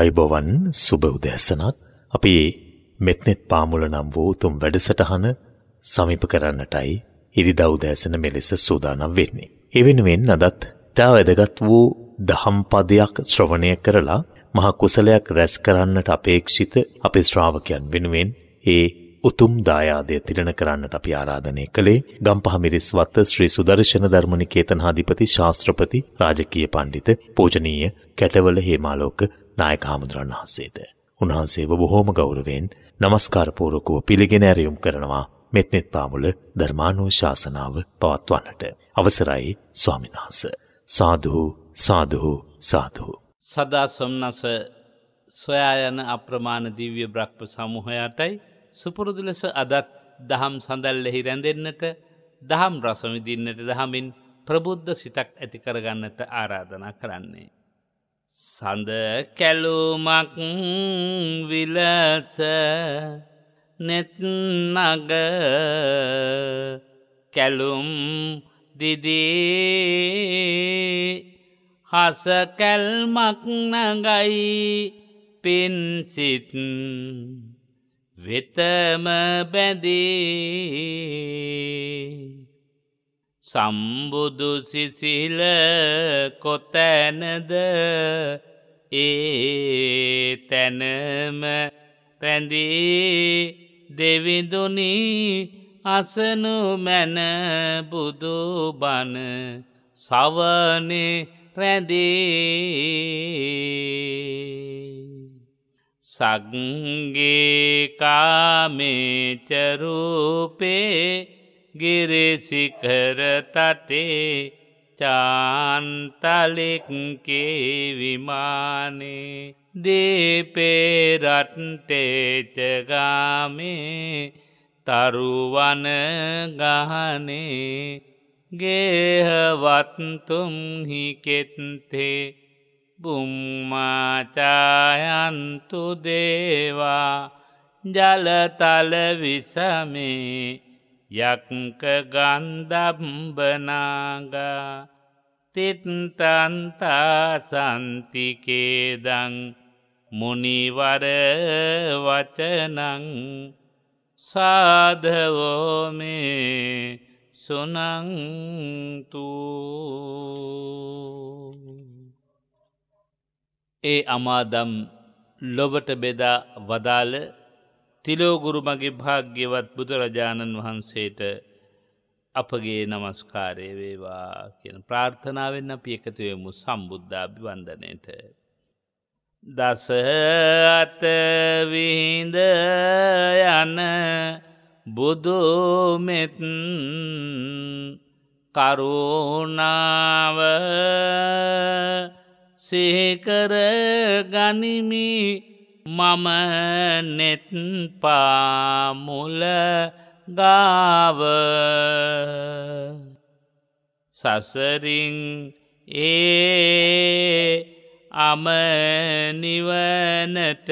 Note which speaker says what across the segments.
Speaker 1: අයිබවන් සුබ උදෑසනක් අපේ මෙත්නෙත් පාමුල නම් වූ උතුම් වැඩසටහන සමීප කරන්නටයි ඉරිදා උදෑසන මෙලෙස සූදානම් වෙන්නේ. එවෙනුවෙන් අදත් තා වැදගත් වූ දහම් පදයක් ශ්‍රවණය කරලා මහ කුසලයක් රැස් කරන්නට අපේක්ෂිත අපේ ශ්‍රාවකයන් වෙනුවෙන් ඒ උතුම් දායාදය තිරණ කරන්නට අපි ආරාධනය කළේ ගම්පහ මිරිස්වත්ත ශ්‍රී සුදර්ශන ධර්මනිකේතනාධිපති ශාස්ත්‍රපති රාජකීය පණ්ඩිත පූජනීය කැටවල හේමාලෝක නායක හාමුදුරන් වහන්සේට. උන්වහන්සේව බොහෝම ගෞරවයෙන් নমස්කාරපූර්වකව පිළිගෙන ඇරයුම් කරනවා මෙත්නෙත් පාමුල ධර්මානුශාසනාව පවත්වන්නට. අවසරයි ස්වාමීන් වහන්සේ. සාදු සාදු සාදු.
Speaker 2: සදා සොම්නස සොයායන අප්‍රමාණ දිව්‍ය බ්‍රක්්ප සමූහයාටයි සුපුරුදු ලෙස අදත් දහම් සඳල්ලෙහි රැඳෙන්න්නට දහම් රසවිදින්නට දහමින් ප්‍රබුද්ධ සිතක් ඇතිකරගන්නට ආරාධනා කරන්නේ. සඳ කැලුමක් විලස නෙත් නග කැලුම් දිදී හස කැල්මක් නගයි පින්සිත් වෙතම බැදී සම්බුදු සිසිල කොතැනද ඒ තැනම රැඳී දෙවිදුනි අසනු මැන බුදු බන සවනේ රැඳී සගගේ කාමේචරූපේ ගිරිසිකරතටේ චාන්තලික්කේ විමානේ දීපේරට්ටේචගාමේ තරුවන ගහනේ ගේහවත්තුම්හි කෙත්තේ බුම්මාචායන්තු දේවා ජලතල විසමේ යක්ක ගන්ධම්බනාගා තිත්තන්තා සන්තිකේදං මුනිවර වචනං සාධවෝමේ සුනංතු ඒ අමාදම් ලොවට බෙදා වදාළ තිලෝගුරු මගේ භාග්‍යවත් බුදුරජාණන් වහන්සේට අපගේ නමස්කාරය වේවා කියන ප්‍රාර්ථනාවෙන් අපි එකතුයමු සම්බුද්ධාභි වන්දනයට. දස අත විහිද යන බුදුමෙත් කරුණාව සිහිකර ගනිමී මම නෙත් පාමුල ගාව සසරින් ඒ අමනිවනට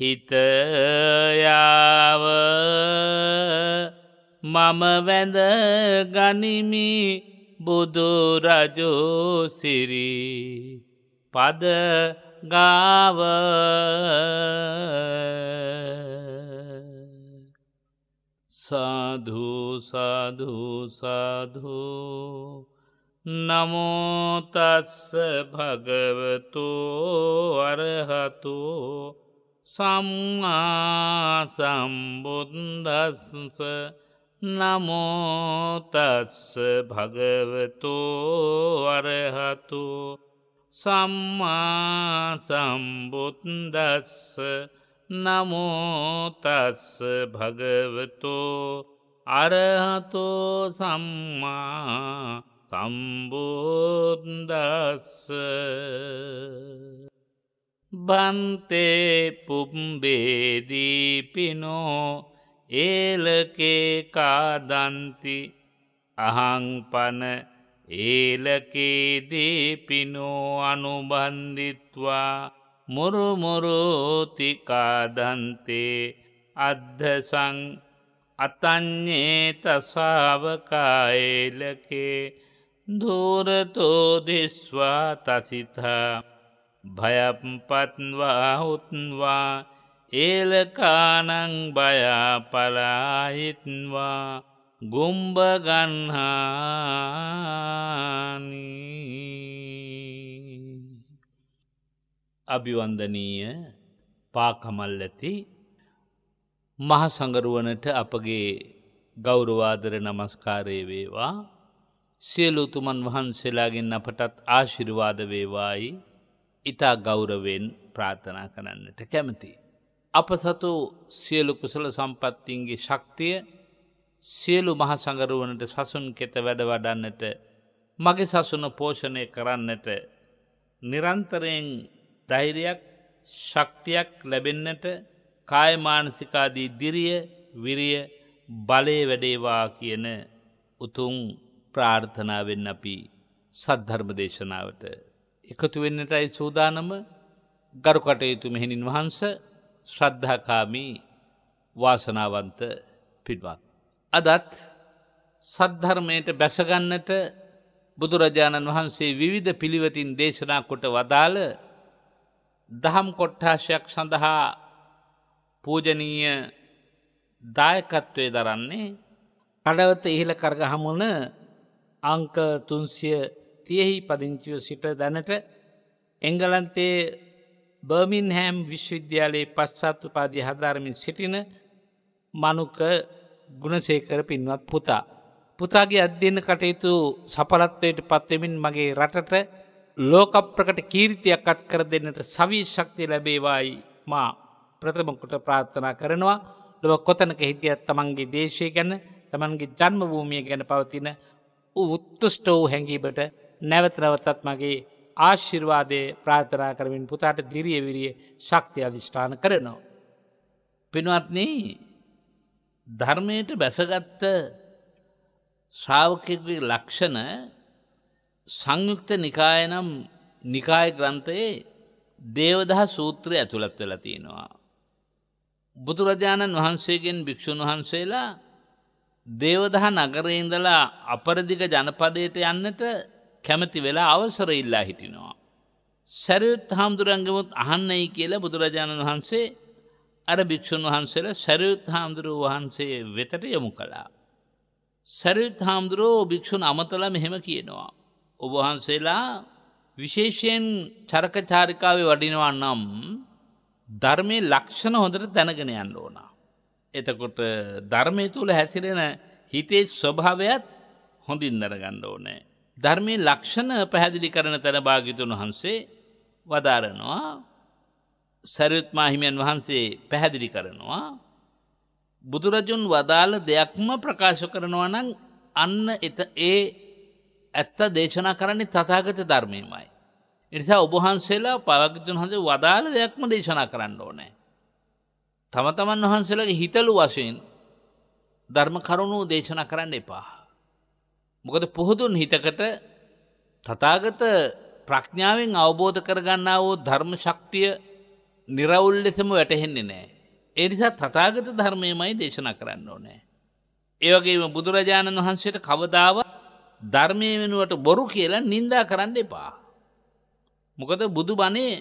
Speaker 2: හිතයාව මම වැඳ ගනිමි බුදුරජෝසිරි පද ගාව සාධූ සාධූ සාධූ නමෝතත්ස භගවතු අරහතු සම්මා සම්බුද්දස්ස නමෝතස්ස භගවතු අරහතු සම්මා සම්බුද්දස්ස නමෝතස්ස භගවතෝ අරහතෝ සම්මා සම්බෝද්දස්ස බන්තේ පුම්බේදීපිනෝ ඒලකේ කාදන්ති අහංපන ඒලකේදීපිනෝ අනුබන්ධිත්වා මුරුමුරෝතිකාදන්තේ අද්ධසං අතන්නේ තසාාවකායේලකේ දූරතෝදෙස්වා තසිතා භයපපත්වා හුත්වා ඒලකානං බයාපලාහිත්වා ගුම්බගන්හානි අභිවන්දනීය පාකමල්ලති මහසඟරුවනට අපගේ ගෞරවාදර නමස්කාරය වේවා සියලූතුමන් වහන්සේලාගෙන් අපටත් ආශිරවාද වේවායි ඉතා ගෞරවෙන් ප්‍රාථනා කරන්නට කැමති. අප සතු සියලු කුසල සම්පත්තින්ගේ ශක්තිය සියලු මහසඟරුවනට සසුන් කෙත වැඩ වඩන්නට මගේ සසුන පෝෂණය කරන්නට නිරන්තරයෙන් දෛරයක් ශක්තියක් ලැබෙන්නට කායමානසිකාදී දිරිය විරිය බලේ වැඩේවා කියන උතුන් ප්‍රාර්ථනාවෙන් අපි සද්ධර්ම දේශනාවට එකතු වෙන්නටයි සූදානම ගරු කටයුතු මෙහෙණින් වහන්ස ශ්‍රද්ධාකාමී වාසනාවන්ත පිටවත්. අදත් සද්ධර්මයට බැසගන්නට බුදුරජාණන් වහන්සේ විවිධ පිළිවෙතින් දේශනා කොට වදාළ දහම් කොට්ටාශයක් සඳහා පූජනීය දායකත්වය දරන්නේ කඩවත ඉහළ කරගහමුණ අංක තුන්සිය තියෙහි පදිංචිව සිට දැනට එංගලන්තේ බර්මින් හෑම් විශ්වවිද්‍යාලයේ පශ්චාත්තුපාදී හදාරමින් සිටින මනුක ගුණසේකර පින්වත් පුතා. පුතාගේ අධ්‍යන්න කටයුතු සපලත්වයට පත්වෙමින් මගේ රටට ලෝකප්‍රකට කීරිතියක් අත් කර දෙන්නට සවී ශක්තිය ලැබේවායි මා ප්‍රථමකොට ප්‍රාර්ථනා කරනවා ලොව කොතනක හිටියත් තමන්ගේ දේශය ගැන තමන්ගේ ජන්ම භූමිය ගැන පවතින උත්තුෂ්ටෝ හැඟීමට නැවත නැවතත් මගේ ආශිර්වාදය ප්‍රාර්ථනා කරමින් පුතාට දිරිය විරිය ශක්තිය අධිෂ්ඨාන කරනවා. පිනුවත්න්නේ ධර්මයට බැසගත්ත ශ්‍රාවකෙකුගේ ලක්ෂණ සංයුක්ත නිකායනම් නිකාය ග්‍රන්ථයේ දේවදහ සූත්‍රය ඇතුළත් වෙලා තියෙනවා. බුදුරජාණන් වහන්සේගෙන් භික්‍ෂූන් වහන්සේලා දේවදහ නගරේ ඉඳලා අපරදිග ජනපදයට යන්නට කැමති වෙලා අවසර ඉල්ලා හිටිනවා. සැරයුත් හාමුදුරංගමුත් අහන්නයි කියලා බුදුරජාණන් වහන්සේ අර භික්‍ෂූන් වහන්සේලා සැරයුත් හාමුදුරුව වහන්සේ වෙතට යොමු කළා. සැරයුත් හාමුදුරුවෝ භික්‍ෂූන් අමතල මෙහෙම කියනවා. ඔබහන්සේලා විශේෂයෙන් චරකචාරිකාවේ වඩිනවා නම් ධර්මය ලක්ෂණ හොඳට දැනගෙන යන්න ඕනා. එතකොට ධර්මය තුළ හැසිරෙන හිතේ ස්වභාවයත් හොඳින් දරගන්න ඕනෑ. ධර්මය ලක්ෂණ පැහැදිලි කරන තැන භාගිතුන් වහන්සේ වදාරනවා සැරයුත්මා හිමියන් වහන්සේ පැහැදිලි කරනවා බුදුරජුන් වදාළ දෙයක්ම ප්‍රකාශ කරනවා නම් අන්න එත ඒ ඇත්ත දේශනා කරන්නේ තතාගත ධර්මයමයි. එනිසා ඔබහන්සේලා පවගතුන් හඳ වදාළ දෙයක්ම දේශනා කරන්න ඕනෑ. තම තමන් වහන්සේලගේ හිතලු වශයෙන් ධර්ම කරුණු දේශනා කරන්න එපා. මොකද පුහුදුන් හිතකට තතාගත ප්‍රඥාවෙන් අවබෝධ කරගන්නා වූ ධර්ම ශක්තිය නිරවුල් ලෙසම වැටහෙන්නේ නෑ. එනිසා තතාගත ධර්මයමයි දේශනා කරන්න ඕනෑ. ඒවගේම බුදුරජාණන් වහන්සේට කවදාව ධර්මය වෙනුවට බොරු කියලා නින්දා කරන්න එපා. මොකද බුදු බණේ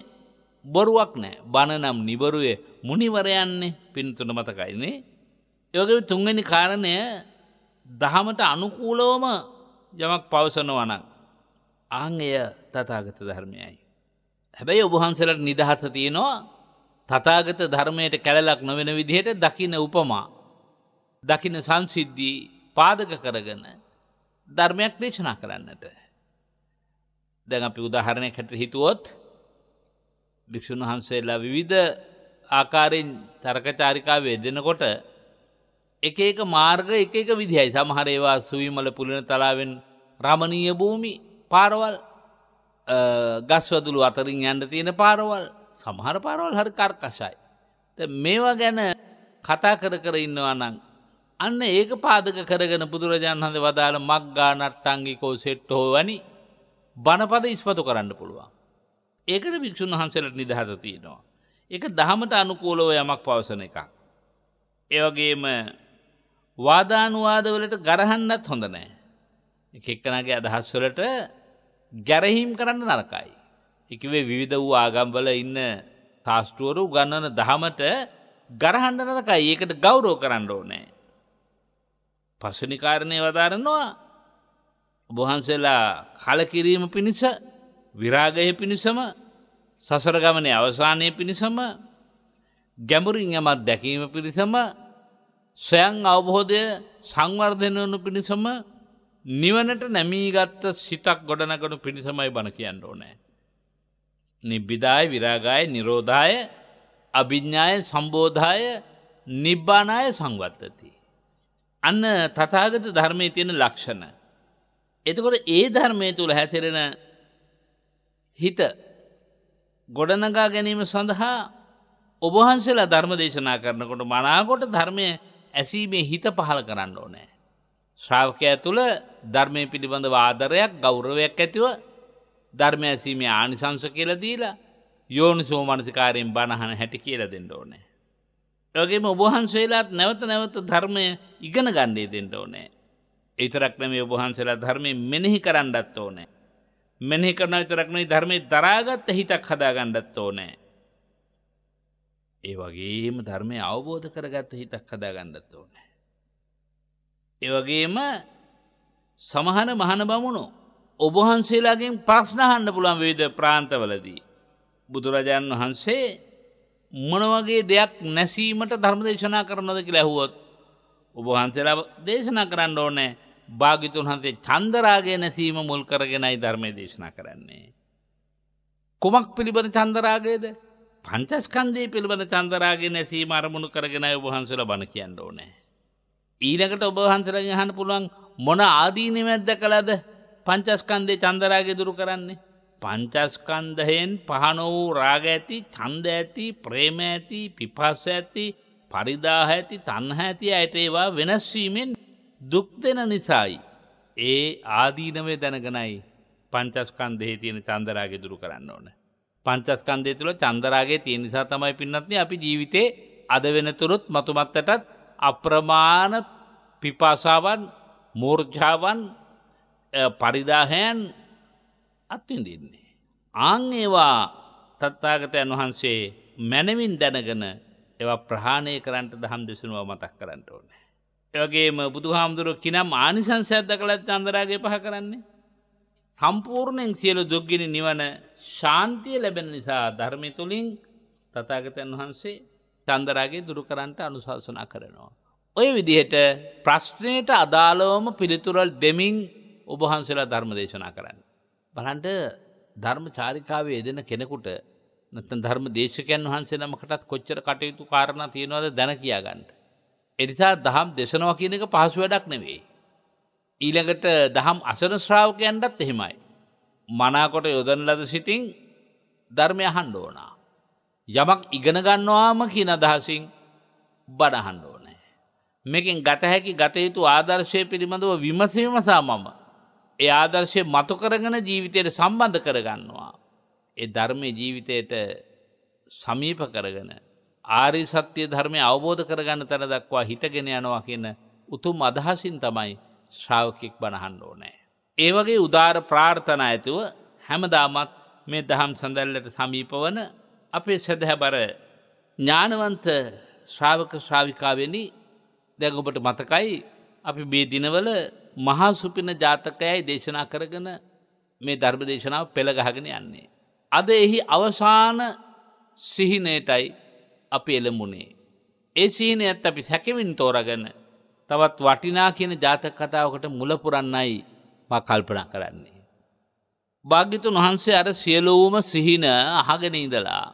Speaker 2: බොරුවක් නෑ බණනම් නිබරුවේ මුනිවරයන්නේ පින්තුන මතකයිනේ. යෝග තුන්ගනි කාරණය දහමට අනුකූලවම යමක් පවසනවනක්. ආංගය තතාගත ධර්මයයි. හැබැයි ඔබහන්සලට නිදහස තියෙනවා තතාගත ධර්මයට කැලලක් නොවෙන විදිහයට දකින උපමා දකින සංසිද්ධී පාදක කරගන ධර්මයක් දේශනා කරන්නට. දැන් අපි උදාහරණය හැට හිතුවොත් භික්‍ෂූන් වහන්සේලා විවිධ ආකාරයෙන් තරකචාරිකාවේ දෙනකොට එක එක මාර්ග එක එක විදිහයි සමහරේවා සුවිමල පුලින තලාවෙන් රමණීය භූමි පාරවල් ගස්වදුළු අතරින් යන්න තියෙන පාරවල් සමහර පාරවල් හරි කර්කශයි. මේවා ගැන කතා කර කර ඉන්නවා නං. අන්න ඒක පාදක කරගෙන බුදුරජාන් හඳ වදාළ මක් ගානට්ටංගිකෝ සෙට්ටෝ වනි බණපද ඉස්පතු කරන්න පුළුවන්. ඒකට භික්‍ෂූන් වහන්සලට නිදහත තියෙනවා. එක දහමට අනුකූලව යමක් පවසන එකක්. ඒවගේම වාදානුවාදවලට ගරහන්නත් හොඳ නෑ. එකක්කනගේ අදහස්වලට ගැරහීම් කරන්න නරකයි. එකවේ විවිධ වූ ආගම්වල ඉන්න ශාස්ටුවරු ගන්නන දහමට ගරහන්ඩනකයි ඒකට ගෞරෝ කරන්න ඕනෑ. පසනිකාරණය වදාරනවා බොහන්සේලා කලකිරීම පිණිස විරාගය පිණිසම සසරගමනය අවසානය පිණිසම ගැඹුරින් යමත් දැකීම පිණිසම සොයන් අවබෝධය සංවර්ධනයනු පිණිසම නිවනට නැමීගත්ත සිතක් ගොඩනකනු පිණිසමයි බණ කියන්න ඕනෑ. නිබ්බිදාය විරාගාය නිරෝධාය අභිඥ්ඥාය සම්බෝධාය නිබ්බානාය සංවත්තති. අන්න තතාගත ධර්මය තියෙන ලක්ෂණ. එතකොට ඒ ධර්මය තුළ හැසිරෙන හිත ගොඩනගා ගැනීම සඳහා ඔබහන්සේලා ධර්ම දේශනා කරනකොට මනාකොට ධර්මය ඇසීමේ හිත පහළ කරන්න ඕනෑ. ශ්‍රාවකය තුළ ධර්මය පිළිබඳ ආදරයක් ගෞරවයක් ඇතිව ධර්ම ඇසීමේ ආනිසංස කියලදීලා යෝනි සෝමනසිකාරයෙන් බණහන හැටි කියල දෙන්න ඕනෑ. යගේම ඔබහන්සේලාත් නැවත නැවත ධර්මය ඉගෙන ගණ්ඩේ දෙෙන්ට ඕනෑ. ඒතරක්න මේ ඔබහන්සේලා ධර්මය මෙනෙහි කරන්නත් ඕනෑ. මෙනෙහි කරන විතරක්නේ ධර්මය දරාගත්ත හිතක් හදා ගණ්ඩත් ඕනෑ. ඒ වගේම ධර්මය අවබෝධ කරගත්ත හිතක් හදා ගණ්ඩත් ඕනෑ. ඒවගේම සමහන මහන බමුණෝ ඔබහන්සේලාගෙන් ප්‍රශ්නහන්න පුළන් වේද ප්‍රාන්තවලදී. බුදුරජාණන් වහන්සේ මොනවගේ දෙයක් නැසීමට ධර්ම දේශනා කරනද කියලා ඇහුවොත්. ඔබහන්සේලා දේශනා කරන්න ඕනෑ භාගිතුන් හන්සේ චන්දරාගේ නැසීම මුල් කරගෙනයි ධර්මය දේශනා කරන්නේ. කුමක් පිළිබඳ චන්දරාගේද පංචස්කන්දී පිළිබඳ චන්දරාගේ නැසීම අරමුණු කරගෙනයි ඔබහන්සල බණ කියන්න ඕනෑ. ඊනකට ඔබහන්සරගේ හන්න පුළුවන් මොන ආදීනමැද්ද කළද පංචස්කන්දේ චන්දරාග දුරු කරන්නේ. පංචස්කන්දයෙන් පහන වූ රාග ඇති චන්ද ඇති ප්‍රේම ඇති පිපස්ස ඇති පරිදාහ ඇති තන්හ ඇති අයට ඒවා වෙනස්වීමෙන් දුක් දෙන නිසායි. ඒ ආදීනවේ දැනගෙනයි පංචස්කන්දෙහි තියෙන චන්දරාගේ දුරු කරන්න ඕන. පංචස්කන්දය තුළ චන්දරාගේ තියෙන නිසා තමයි පින්නත්න අපි ජීවිතේ අද වෙනතුරුත් මතුමත්තටත් අප්‍රමාණ පිපාසාවන් මෝර්ජාවන් පරිදාහයන් අත්විඳින්නේ. ආං ඒවා තත්තාගතයන් වහන්සේ මැනවින් දැනගෙන ඒවා ප්‍රහාණය කරන්ට දහම් දෙසනුව මතක් කරන්නට ඕන. ඒවගේම බුදු හාමුදුරුව කිනම් ආනිසංසයද්ද කළත් අන්දරාගේ පහ කරන්නේ. සම්පූර්ණයෙන් සියලු දුක්ගෙන නිවන ශාන්තිය ලැබෙන නිසා ධර්මය තුළින් තතාගතයන් වහන්සේ චන්දරාගේ දුරු කරන්ට අනුශාසනා කරනවා. ඔය විදිහට ප්‍රශ්නයට අදාළවම පිළිතුරල් දෙමින් ඔබහන්සේලා ධර්ම දේශනා කරන්න. බලන්ට ධර්ම චාරිකාවේ යෙදෙන කෙනෙකුට නැත්නම් ධර්ම දේශකයන් වහන්සේ නමකටත් කොච්චර කටයුතු කාරණා තියෙනවද දැන කියාගන්න. එනිසා දහම් දේශනවා කියන එක පහසු වැඩක් නෙවෙයි. ඊළඟට දහම් අසන ශ්‍රාවකයන්ටත් එහෙමයි. මනාකොට යොදන ලද සිටින් ධර්මය අහන්න ඕනා. යමක් ඉගෙන ගන්නවාම කියන අදහසින් බඩහන්න ඕනේ. මේකෙන් ගත හැකි ගත යුතු ආදර්ශය පිළිබඳව විමසීම සාමම ඒ ආදර්ශය මතු කරගෙන ජීවිතයට සම්බන්ධ කරගන්නවා. ඒ ධර්මය ජීවිතයට සමීප කරගෙන. ආරි සත්‍යය ධර්මය අවබෝධ කරගන්න තැන දක්වා හිතගෙන යනවා කියන උතුම් අදහසින් තමයි ශ්‍රාවකෙක් බණහන්න ඕනෑ. ඒවගේ උදාර ප්‍රාර්ථන ඇතුව හැමදාමත් මේ දහම් සඳැල්ලට සමීපවන අපේ සැදහැබර ඥානවන්ත ශ්‍රාවක ශ්‍රාවිකාවෙනි දැගොබට මතකයි අපි මේ දිනවල මහා සුපින ජාතකයයි දේශනා කරගෙන මේ ධර්ම දේශනාව පෙළගහගෙන යන්නේ. අද එහි අවසාන සිහිනයටයි අපි එළමුණේ. ඒ සිහින ඇත් අපි සැකවින් තෝරගන තවත් වටිනා කියන ජාතක කතාවකට මුලපුරන්නයි මා කල්පනා කරන්නේ. භාග්‍යතුන් වහන්සේ අර සියලූම සිහින අහගෙන ඉඳලා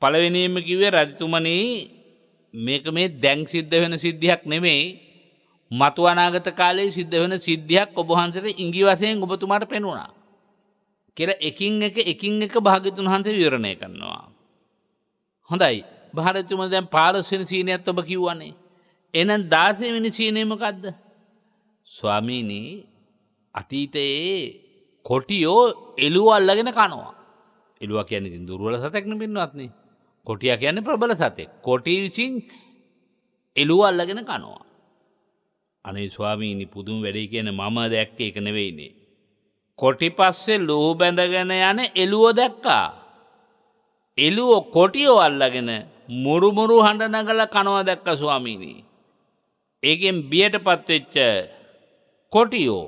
Speaker 2: පළවෙනීම කිවේ රජතුමනී මේක මේ දැන් සිද්ධ වෙන සිද්ධියක් නෙමෙයි මතු අනාගත කාලේ සිද්ධ වෙන සිද්ධියක් ඔබහන්සට ඉංගි වසයෙන් ඔබතුමාට පෙනුණා. කෙර එකින් එක එකින් එක භාගතුන් හන්සේ විවරණය කරනවා. හොඳයි භාරතුම දැන් පාලස්වෙන සීනයත් ඔබ කිව්වන්නේ. එනම් දාසයවෙනි සීනයමකක්ද. ස්වාමීනී අතීතයේ කොටියෝ එලුව අල්ලගෙන කනවා. එලුව කියැනති දුරුවල සතැක්න පින්වත්න්නේ. කොටිය කියන්නේ ප්‍රබල සතෙක්. කොටි විසින් එලුව අල්ලගෙන කනවා. අනේ ස්වාමීනි පුදුම වැඩේ කියන මම දැක්ක එක නෙවෙයිනේ. කොටිපස්සේ ලූ බැඳගෙන යන එළුව දැක්කා. එළුව කොටියෝ අල්ලගෙන මුරුමුරු හඬ නගල කනවා දැක්ක ස්වාමීනී. ඒකෙන් බියට පත්වෙච්ච කොටියෝ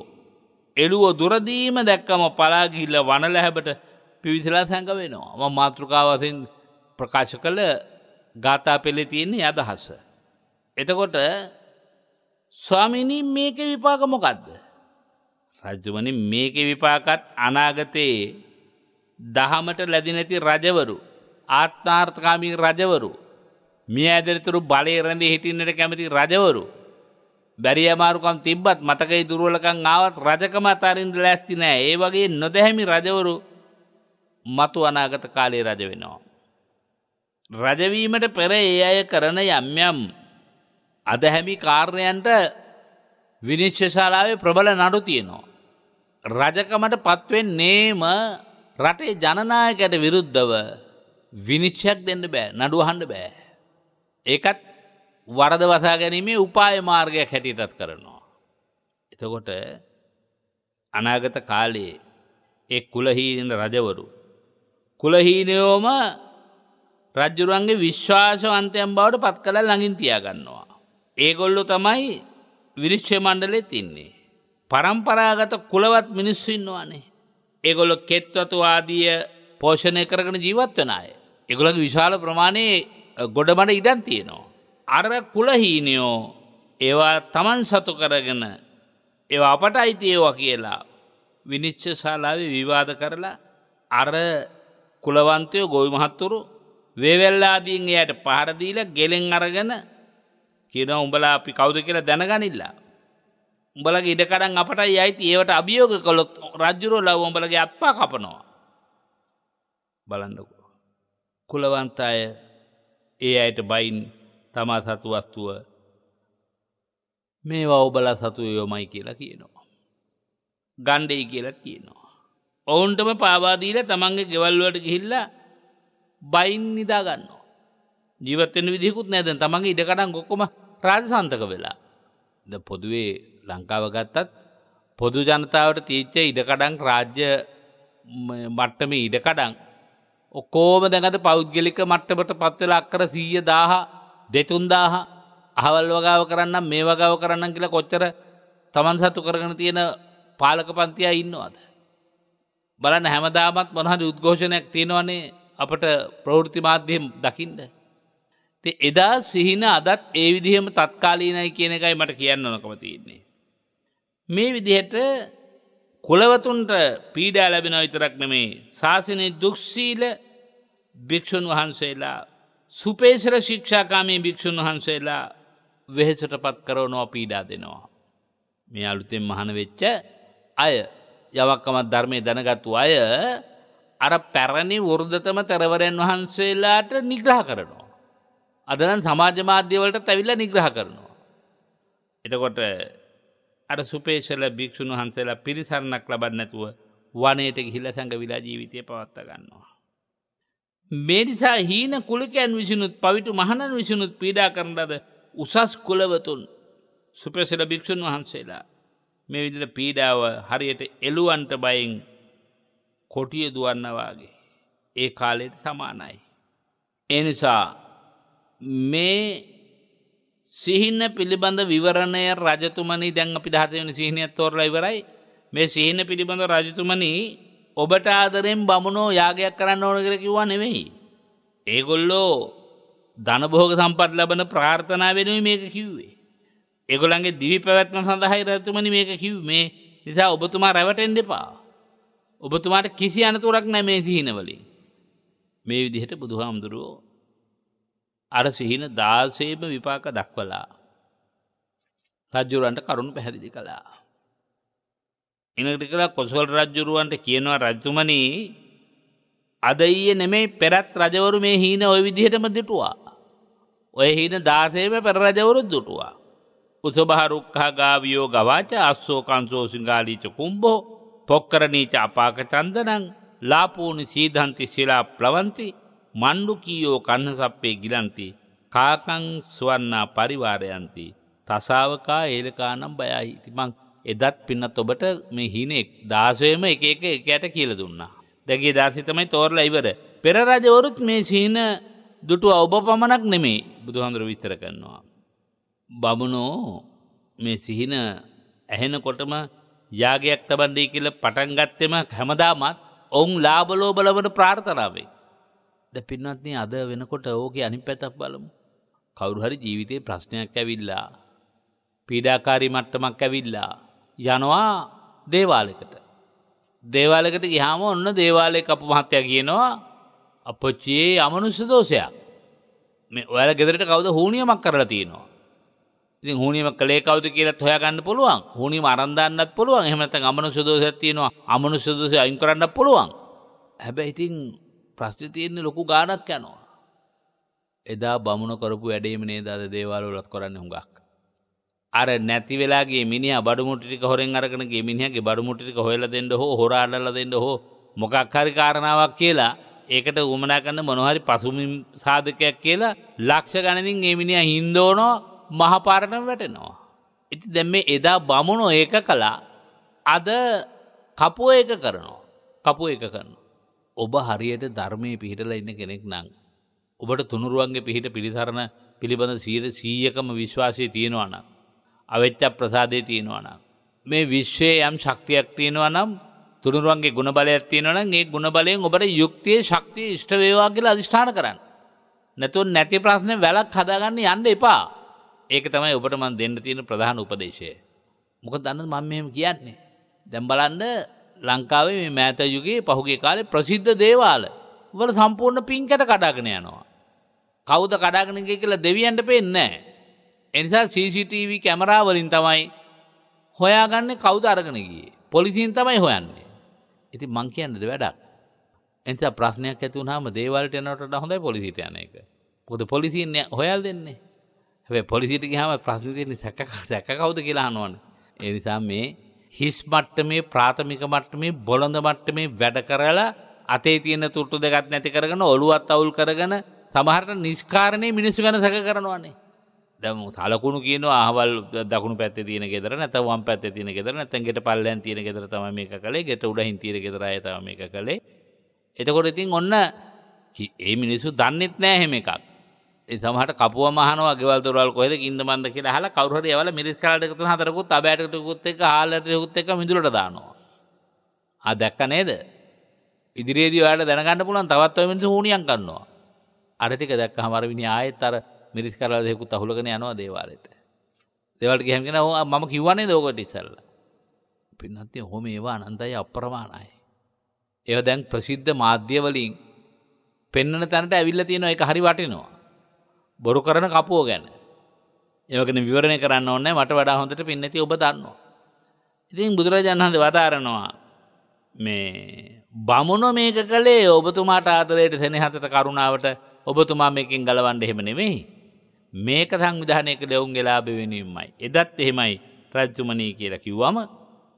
Speaker 2: එළුව දුරදීම දැක්කම පලාගිල්ල වනලැහැබට පිවිසලා සැඟ වෙනවා. ම මාතෘකාවසින් ප්‍රකාශ කළ ගාථා පෙළෙ තියෙන්නේ අදහස. එතකොට ස්වාමිනී මේක විපාක මොකක්ද. රජවන මේක විපාකත් අනාගතයේ දහමට ලැදිනැති රජවරු ආත්ථාර්ථකාමී රජවරු මිය ඇදරතුරු බලය රැඳ හිටින්නට කැමති රජවරු බැරි අමාරුකම් තිබ්බත් මතකයි දුරුවලකං ආවත් රජකම අතරින්ද ලැස්ති නෑ ඒ වගේ නොදැහැමි රජවරු මතු අනාගත කාලේ රජ වෙනවා. රජවීමට පෙර ඒ අය කරන යම්යම් අදහැමි කාර්යන්ට විනිශ්්‍යශාලාවේ ප්‍රබල නඩු තියෙනවා. රජකමට පත්වෙන් නේම රටේ ජනනායකට විරුද්ධව විනිශ්චයක් දෙන්න බෑ නඩුවහන්ඩ බෑ. ඒකත් වරද වසා ගැනීමේ උපාය මාර්ගයක් හැටිතත් කරනවා. එතකොට අනාගත කාලයේ එක් කුලහීනට රජවරු. කුලහීනයෝම රජ්ජුරුවන්ගේ විශ්වාසවන්තයම් බවට පත් කළ ළඟින් තියාගන්නවා. ඒගොල්ලො තමයි විනිශ්චය මණ්ඩලෙ තින්නේ. පරම්පරාගත කුලවත් මිනිස්සු ඉන්නවානේ. ඒගොල්ලො කෙත්වතු ආදිය පෝෂණය කරගෙන ජීවත්වන අය. එගොලගේ විශාල ප්‍රමාණයේ ගොඩබඩ ඉඩන් තියෙනවා. අර කුලහීනයෝ ඒවා තමන් සතු කරගෙන ඒ අපට අයිතියවා කියලා විනිච්ච ශාලාවේ විවාද කරලා අර කුලවන්තයෝ ගොවි මහත්තුරු වේවෙල්ලාදීන් එයට පහරදීල ගෙලෙන් අරගෙන කියනවා උඹලා අපි කවුද කියලා දැනගනිල්ලා. උඹලගේ ඉඩකඩන් අපටයි අයිති ඒවට අභියෝග කළොත් රජ්ජුරෝ ලව උඹලගේ අත්පා කපනවා. බලන්නකු. කුලවන්තාය ඒ අයට බයින් තමා සතු වස්තුව මේවා ඔබල සතුව යොමයි කියලා කියනවා. ගණ්ඩයි කියලා කියනවා. ඔවුන්ටම පාවාදීල තමන්ගේ ගෙවල්ලුවට ගිහිල්ලා බයින් නිදාගන්න. ජීවත්වෙන විදිකුත් නෑ දැන් තමන්ගේ ඉඩකඩන් ගොක්කොම රාජසන්තක වෙලා. ද පොදුවේ ලංකාව ගත්තත් පොදු ජනතාවට තීච්ච ඉඩකඩං රාජ්‍ය මට්ටම ඉඩකඩං. ඔක්කෝම දැඟත පෞද්ගලික මට්ටමට පත්වෙල අක්කර සීය දාහ දෙතුන්දාහ අහවල් වගාව කරන්න මේ වගාව කරන්න කියලා කොච්චර තමන් සතු කරගෙන තියෙන පාලක පන්තියා ඉන්නවාද. බලන්න හැමදාමත් මොනහරි උද්ඝෝෂණයක් තියෙනවනේ අපට ප්‍රවෘති මාධ්‍යයෙන් දකිින්ද. එදා සිහින අදත් ඒ විදිහම තත්කාලීනයි කියන එකයි මට කියන්න නොකම තියන්නේ. මේ විදිහට කොළවතුන්ට පීඩා ලැබෙන විතරක් නෙමේ ශාසනය දුක්ෂීල භික්‍ෂූන් වහන්සේලා සුපේසර ශික්ෂාකාමී භික්‍ෂූන් වහන්සේලා වෙහෙසට පත් කරවනවා පීඩා දෙනවා. මේ අලුතෙන් මහන වෙච්ච අය යවක්කමත් ධර්මය දැනගත්තු අය අර පැරණි වෘර්ධතම තැරවරයන් වහන්සේලාට නිග්‍රහ කරනු. අදනම් සමාජ මාධ්‍යවලට ඇවිල්ල නිග්‍රහ කරනවා. එතකොට අර සුපේශල භික්‍ෂුණු වහන්සේලා පිරිසරණක් ලබන්න නැතුව වනයට ගිහිල්ල සැඟ විලා ජීවිතය පවත්ත ගන්නවා. මේනිසා හීන කුලකයන් විසිනුත් පවිටු මහණන් විසිනුත් පීඩා කරනලද උසස් කුලවතුන් සුපේසල භික්‍ෂූන් වහන්සේලා මේ විදිර පීඩාව හරියට එලුවන්ට බයින් කොටිය දුවන්නවාගේ ඒ කාලයට සමානයි. එනිසා මේ සිහින්න පිළිබඳ විවරණය රජතුමනි දැන් අපි දහතවනි සිහිනයක් තෝරලා ඉවරයි මේ සිහින පිළිබඳ රජතුමනි ඔබට ආදරෙන් බමුණෝ යාගයක් කරන්න ඕන කර කිව්වා නෙවෙයි. ඒගොල්ලෝ ධනබෝග සම්පත් ලබන ප්‍රාර්ථනා වෙනුව මේක කිව්වේ. එගොළන්ගේ දිවි පැවැත්ම සඳහයි රජතුමනි මේක කිව් මේ නිසා ඔබතුමා රැවටෙන් දෙපා. ඔබතුමාට කිසි අනතුරක් නැ මේ සිහිනවලින්. මේ විදිහට බුදුහාමුදුරුවෝ අර සිහින දාසේම විපාක දක්වලා රජ්ජුරුවන්ට කරුණ පැහැදිලි කළා. ඉනකට කළා කොසල් රජ්ජුරුවන්ට කියනවා රජතුමනි අද ඊයේ නෙමෙයි පෙරත් රජවරු මේ හීන ওই විදිහටම දුටුවා. ඔය හීන 16ම පෙර රජවරුත් දුටුවා. උසබහරුක්ඛා ගාවියෝ ගවාච අස්සෝ කංසෝ සිංගාලීච කුම්බෝ පොක්කරණීච අපාක චන්දනං ලාපූනි සීධන්ති ශිලා ප්ලවಂತಿ මණ්ඩුකීයෝ කන්නසප්පේ ගිලන්ති කාකං සුවන්නා පරිවාරයන්ති තසාවකා ඒලකානම් බයයි ඉතිමං එදත් පින්නත් ඔබට මේ හිනෙක් දාසයම එක එක එකයට කියල දුන්නා. දැගේ දාසිතමයි තෝරල ඉවර. පෙරරජවරුත් මේ සීන දුටු ඔබ පමණක් නෙමේ බුදුහන්දුර විස්තර කරනවා. බමුණෝ මේ සිහින ඇහෙනකොටම යාගයක් තබන්දී කියල පටන්ගත්තෙම හැමදාමත් ඔවුන් ලාබලෝ බලවන ප්‍රාර්ථනාවේ. ද පින්වත්නි අද වෙනකොට ඕකේ අනිත් පැත්තක් බලමු. කවුරු හරි ජීවිතේ ප්‍රශ්නයක් ඇවිල්ලා පීඩාකාරී මට්ටමක් ඇවිල්ලා යනවා දේවාලයකට. දේවාලයකට ගියාම ඔන්න දේවාලයේ කපු මහත්තයා කියනවා අපච්චියේ අමනුෂ්‍ය දෝෂයක්. මේ ඔයාලා ගෙදරට කවුද හුණියමක් කරලා තියෙනවා. ඉතින් හුණියම කලේ කවුද කියලාත් හොයාගන්න පුළුවන්. හුණියම අරන් දාන්නත් පුළුවන්. එහෙම නැත්නම් අමනුෂ්‍ය දෝෂයක් තියෙනවා. අමනුෂ්‍ය දෝෂය අයින් කරන්නත් පුළුවන්. හැබැයි ඉතින් ප්‍රශ්න තියෙන්නේ ලොකු ගානක් යනවා. එදා බමුණ කරපු වැඩීම නේද අද දේවාලවලත් කරන්න හුඟක්. අර නැති වෙලාගේ මිනිහා බඩමුට්ටු ටික හොරෙන් අරගෙන ගිය මිනිහාගේ බඩමුට්ටු ටික හොයලා දෙන්න හෝ හොර අල්ලලා දෙන්න හෝ මොකක් හරි කාරණාවක් කියලා ඒකට උමනා කරන මොනහරි පසුමින් සාධකයක් කියලා ලක්ෂ ගණනින් ඒ මිනිහා හින්දෝනෝ මහපාරණම වැටෙනවා. ඉතින් දැන් මේ එදා බමුණෝ ඒක කළා. අද කපුව ඒක කරනවා. කපුව ඒක කරනවා. ඔබ හරියට ධර්මයේ පිහිටලා ඉන්න කෙනෙක් නං. ඔබට තුනුරුවන්ගේ පිහිට පිළිසරණ පිළිබඳ සීර සීයකම විශ්වාසය තියෙනවා නම්. අවෙච්ච ප්‍රසාදය තියෙනවා නම්. මේ විශ්වයේ යම් ශක්තියක් තියෙනවා නම් තුනුරුවන්ගේ ගුණබලයක් තියෙනවා නම් ඒ ගුණබලයෙන් ඔබට යුක්තියේ ශක්තිය ඉෂ්ට වේවා කියලා අදිෂ්ඨාන කරන්න. නැතුව නැති ප්‍රශ්න වැලක් හදාගන්න යන්න එපා. ඒක තමයි ඔබට මන් දෙන්න තියෙන ප්‍රධාන උපදේශය. මොකද දන්නද මම මෙහෙම කියන්නේ. දැන් බලන්න ලංකාවේ මේ මෑත යුගයේ පහුගේ කාලේ ප්‍රසිද්ධ දේවාල වල සම්පූර්ණ පින්කට කඩාගෙන යනවා. කවුද කඩාගෙනක කියලා දෙවියන්ට පෙන්නෑ. එනිසා CCTV කැමරාවලින් තමයි හොයාගන්න කවුද අරගෙනගිය පොලිසින් තමයි හොයන්නේ. ඉති මං කියන්නද වැඩක්. එනිසා ප්‍රශ්නයක් ඇතුන් හම දේවල්ට යනට හොඳයි පොලිසිට යන එක. පොද පොලිසින් හොයල් දෙන්නේ. හැබ පොලිසිට හම ප්‍රශ්නතියන්නේ සැක සැක කවුද කියලා අනුවන්. එනිසා මේ හිස් මට්ටමේ ප්‍රාථමික මට්ටමේ බොළඳ මට්ටමේ වැඩ කරලා අතේ තියෙන තුට්ටු දෙකත් නැති කරගෙන ඔලුවත් අවුල් කරගෙන සමහරට නිෂ්කාරණය මිනිස්සු ගැන සැක කරනවානේ. දැන් සලකුණු කියනවා අහවල් දකුණු පැත්තේ තියෙන ගෙදර නැත්නම් වම් පැත්තේ තියෙන ගෙදර නැත්නම් ගෙට පල්ලෙන් තියෙන ගෙදර තමයි මේක කළේ ගෙට උඩින් තියෙන ගෙදර අය තමයි මේක කළේ. එතකොට ඉතින් ඔන්න ඒ මිනිස්සු දන්නෙත් නෑ හැම එකක්. සමහට කපුව මහනවා ගෙවල් දොරවල් කොහෙද කින්ද මන්ද කියලා අහලා කවුරු හරි යවලා මිරිස් කලඩ එකතු හතරකුත් අබෑට ටිකුත් එක්ක ආලට ටිකුත් එක්ක මිදුලට දානවා. ආ දැක්ක නේද? ඉදිරියේදී ඔයාලට දැනගන්න පුළුවන් තවත් ඔය මිනිස්සු හුණියම් කරනවා. අර ටික දැක්කම අර විනි ආයෙත් අර මිරිස් කලඩ දෙකකුත් අහුලගෙන යනවා දේවාලෙට. දේවාලට ගියම කියනවා මම කිව්වනේ දෝකට ඉස්සල්ලා. පින්නත් ඔහොම ඒවා අනන්තයි අප්‍රමාණයි. ඒවා දැන් ප්‍රසිද්ධ මාධ්‍ය වලින් පෙන්වන තැනට ඇවිල්ලා තියෙනවා ඒක හරි වටිනවා. බොරු කරන කපුෝ ගැන. ඒකන විවරණය කරන්න ඕන්න මට වඩා හොඳට පින්නැති ඔබ දන්නවා. ඉතින් බුදුරජාණන්ද වතාරනවා මේ බමුණො මේක කළේ ඔබතුමාට ආතරයට සෙනහතට කරුණාවට ඔබතුමා මේකින් ගලවන්ඩ එහෙම නෙමෙයි. මේක සංවිධානයක දෙවුන් ගලාභ වෙනීමයි. එදත් එහෙමයි රජ්ජුමනී කියලා කිව්වම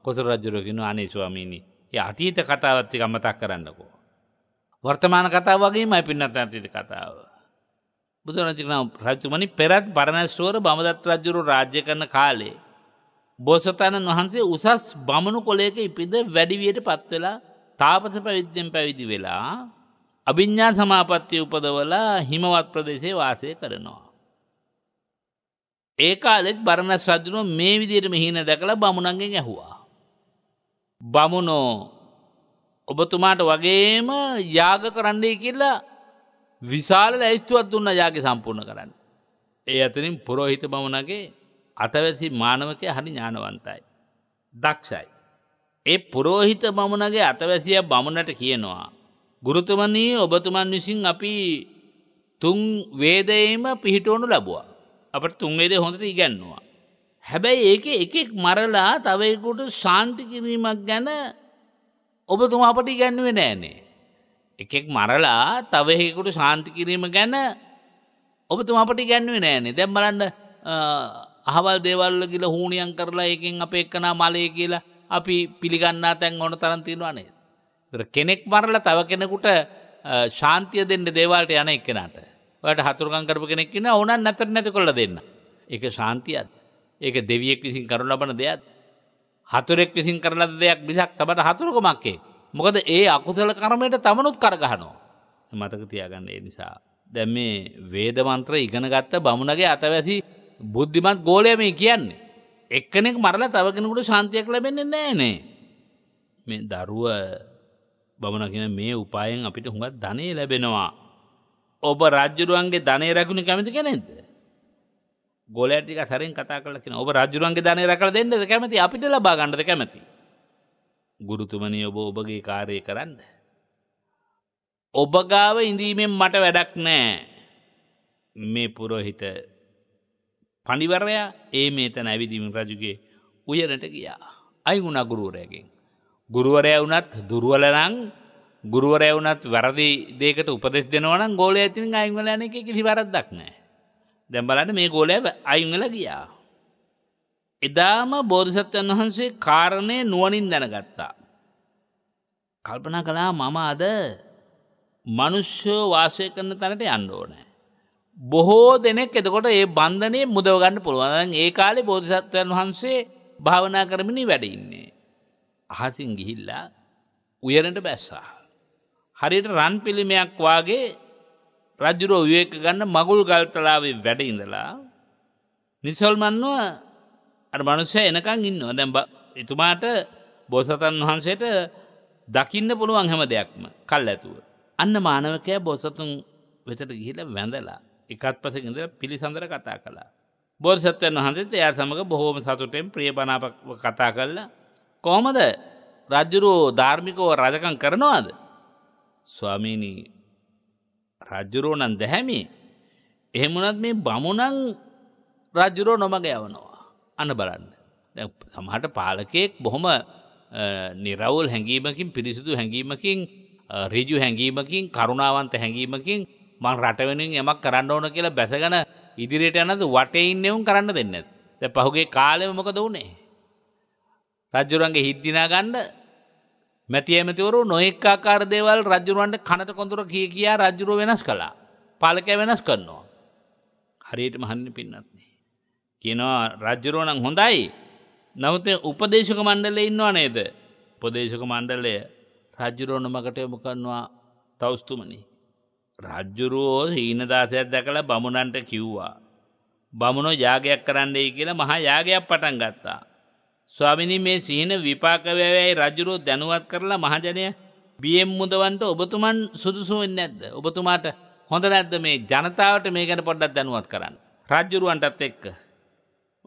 Speaker 2: කොසර රජුරගෙන අනේස්වාමීණී ඒ අතීත කතාවත්තික අමතක් කරන්නකෝ. වර්තමාන කතාව වගේමයි පින්නත් අතීත කතාව. බුදුරජාණන් රජතුමනි පෙරත් බරණැස්වර බමදත් රජුරු රාජ්‍ය කරන කාලේ. බෝසතාණන් වහන්සේ උසස් බමණු කොලේක ඉපිද වැඩිවියට පත්වෙලා තාපස පැවිද්‍යෙන් පැවිදි වෙලා අභිඤ්ඥා සමාපත්තිය උපදවලා හිමවත් ප්‍රදේශය වාසය කරනවා. ඒ කාලෙත් බරණස් රජුනෝ මේ විදියට මෙහින දැකළ බමුණන්ගෙන් ඇහුවා. බමුණෝ ඔබතුමාට වගේම යාග කරන්නේ කියලා විශාල ලැස්තුවත් දුන්න යාගේ සම්පූර්ණ කරන්න. ඒ අතරින් පුරෝහිත බමුණගේ අතවැසි මානවකය හරි ඥානවන්තයි. දක්ෂයි. ඒ පුරෝහිත බමුණගේ අතවැසිය බමුණට කියනවා. ගුරුතුමනී ඔබතුමන් විසින් අපි තුන් වේදයේම පිහිටෝනු ලැබවා. අපට තුන්වේදේ හොඳට ඉගැන්නවා. හැබැයි ඒක එකෙක් මරලා තවයකුට ශාන්ති කිරීමක් ගැන ඔබතුමා අපට ඉගැන්නුවේ නෑනේ. එකෙක් මරලා තවහෙකුට ශාන්ති කිරීම ගැන ඔබතුම අපට ගැන්වේ නෑනේ දැම් බලන්න අහවල් දේවල්ල කියල හූනියන් කරලා ඒකින් අප එක්කනා මලය කියලා අපි පිළිගන්නා තැන් ඕන තරන්තිීරවානේ. කෙනෙක් මරල තව කෙනෙකුට ශාන්තිය දෙන්න දේවාලට යන එක්කෙනට ඔට හතුරගන් කරපු කෙනෙක් කියෙන ඕනන් නැතර නැති කොළ දෙන්න. ඒක ශාන්තියත් ඒක දෙවියෙක් විසින් කරු ලබන දෙයක්ත්. හතුරෙක් විසින් කරලද දෙයක් බිසක් තබට හතුරකමක්කේ මොකද ඒ අකුසල කරමයට තමනුත් කරගහනෝ. මතක තියාගන්න ඒ නිසා. දැම් මේ වේදමන්ත්‍ර ඉගෙනගත්ත බමුණගේ අතවැසි බුද්ධිමත් ගෝලය මේ කියන්නේ. එක්කනෙක් මරලා තවගෙනකුට ශාන්තියක් ලැබෙන්නේ නෑනේ. මේ දරුව බමුණගෙන මේ උපායෙන් අපිට හුඟත් ධනය ලැබෙනවා. ඔබ රජ්ජුරුවන්ගේ ධනය රැකුණ කැමති කෙනෙද. ගොලටික සරෙන් කතා කලකින ඔබ රජුරුවන්ගේ ධනය රකල දෙන්නද කැමති අපිට ලබා ගන්නද කැමති. ගුරුතුමනි ඔබ ඔබගේ කාරය කරන්න. ඔබගාව ඉඳීමෙන් මට වැඩක් නෑ මේ පුරොහිත පනිිවරයා ඒ මේතන ඇවිදිම රජුගේ උයනට ගියා අයිගුණ ගුරුවරයගෙන්. ගුරුවරය වුනත් දුරුවලනං ගුරුවරය වුනත් වැරදි දේකට උපදෙස් දෙනවන ගෝලය ඇතින් අයිංගල යන එක කිසි වැරද්දක් නෑ. දැම්බලට මේ ගෝලය අයිංගල ගියා. එදාම බෝධිසත්වයන් වහන්සේ කාරණය නුවණින් දැනගත්තා. කල්පනා කළා මම අද මිනිස්සෝ වාසය කරන තැනට යන්න ඕනේ. බොහෝ දෙනෙක් එතකොට ඒ බන්ධනේ මුදව ගන්න පුළුවන්. දැන් ඒ කාලේ බෝධිසත්වයන් වහන්සේ භාවනා කරමින් වැඩ ඉන්නේ. අහසින් ගිහිල්ලා උයනට බැස්සා. හරියට රන් පිළිමයක් වාගේ රජුරෝ විවේක ගන්න මගුල් ගල්තලාවේ වැඩ ඉඳලා නිසල්මන්ව අ මනුෂ්‍ය එනකං ඉන්නවා දැම්බ එතුමාට බෝසතන් වහන්සේට දකින්න පුළුවන් හැම දෙයක්ම කල් ඇතුව. අන්න මානවකය බෝසතුන් වෙතට ගිහිල වැඳලා එකත් පසකින්දර පිළිසඳර කතා කලා. බෝධසත්වයන් වහන්සේත් එයා සමඟ බොහෝම සතුටෙන් ප්‍රියපනාප කතා කල්ලා කොහොමද රජ්ජුරුවෝ ධාර්මිකෝ රජකං කරනවාද. ස්වාමීණී රජ්ජුරෝණන් දැහැමි එහෙමුණත් මේ බමුණන් රජ්ජුරෝ නොමග යවනවා. අන බලන්න. සමහට පාලකයෙක් බොහොම නිරවුල් හැඟීමකින් පිරිසිදු හැඟීමකින් රිජු හැඟීමකින් කරුණාවන්ත හැඟීමකින් මං රටවෙනින් යමක් කරන්න ඕන කියලා බැසගන ඉදිරියට යනද වටයින් එවුම් කරන්න දෙන්න. ද පහුගේ කාලෙම මොකද වුණේ. රජ්ජුරන්ගේ හිද්දිනා ගණ්ඩ මැතිඇමතිවරු නොයෙක්කාකාර දේවල් රජුරුවන්ට කනට කොඳුර කිය කියා රජ්ජුරුව වෙනස් කලා පාලකය වෙනස් කරනවා. හරියට මහන්න පින්නත්න. කියනවා රජ්ජුරුව නම් හොඳයි නමුත් උපදේශක මණ්ඩලේ ඉන්නවා නේද උපදේශක මණ්ඩලය රජ්ජුරුවන මකට යොමු කරනවා තවස්තුමනි රජ්ජුරුවෝ හීනදාසයක් දැකලා බමුණන්ට කිව්වා බමුණෝ යාගයක් කරන්නයි කියලා මහා යාගයක් පටන් ගත්තා ස්වාමිනි මේ සිහින විපාක වේවයි රජ්ජුරුවෝ දැනුවත් කරලා මහජනය බියෙන් මුදවන්ට ඔබතුමන් සුදුසු වෙන්නේ නැද්ද ඔබතුමාට හොඳ නැද්ද මේ ජනතාවට මේ ගැන පොඩ්ඩක් දැනුවත් කරන්න රජ්ජුරුවන්ටත් එක්ක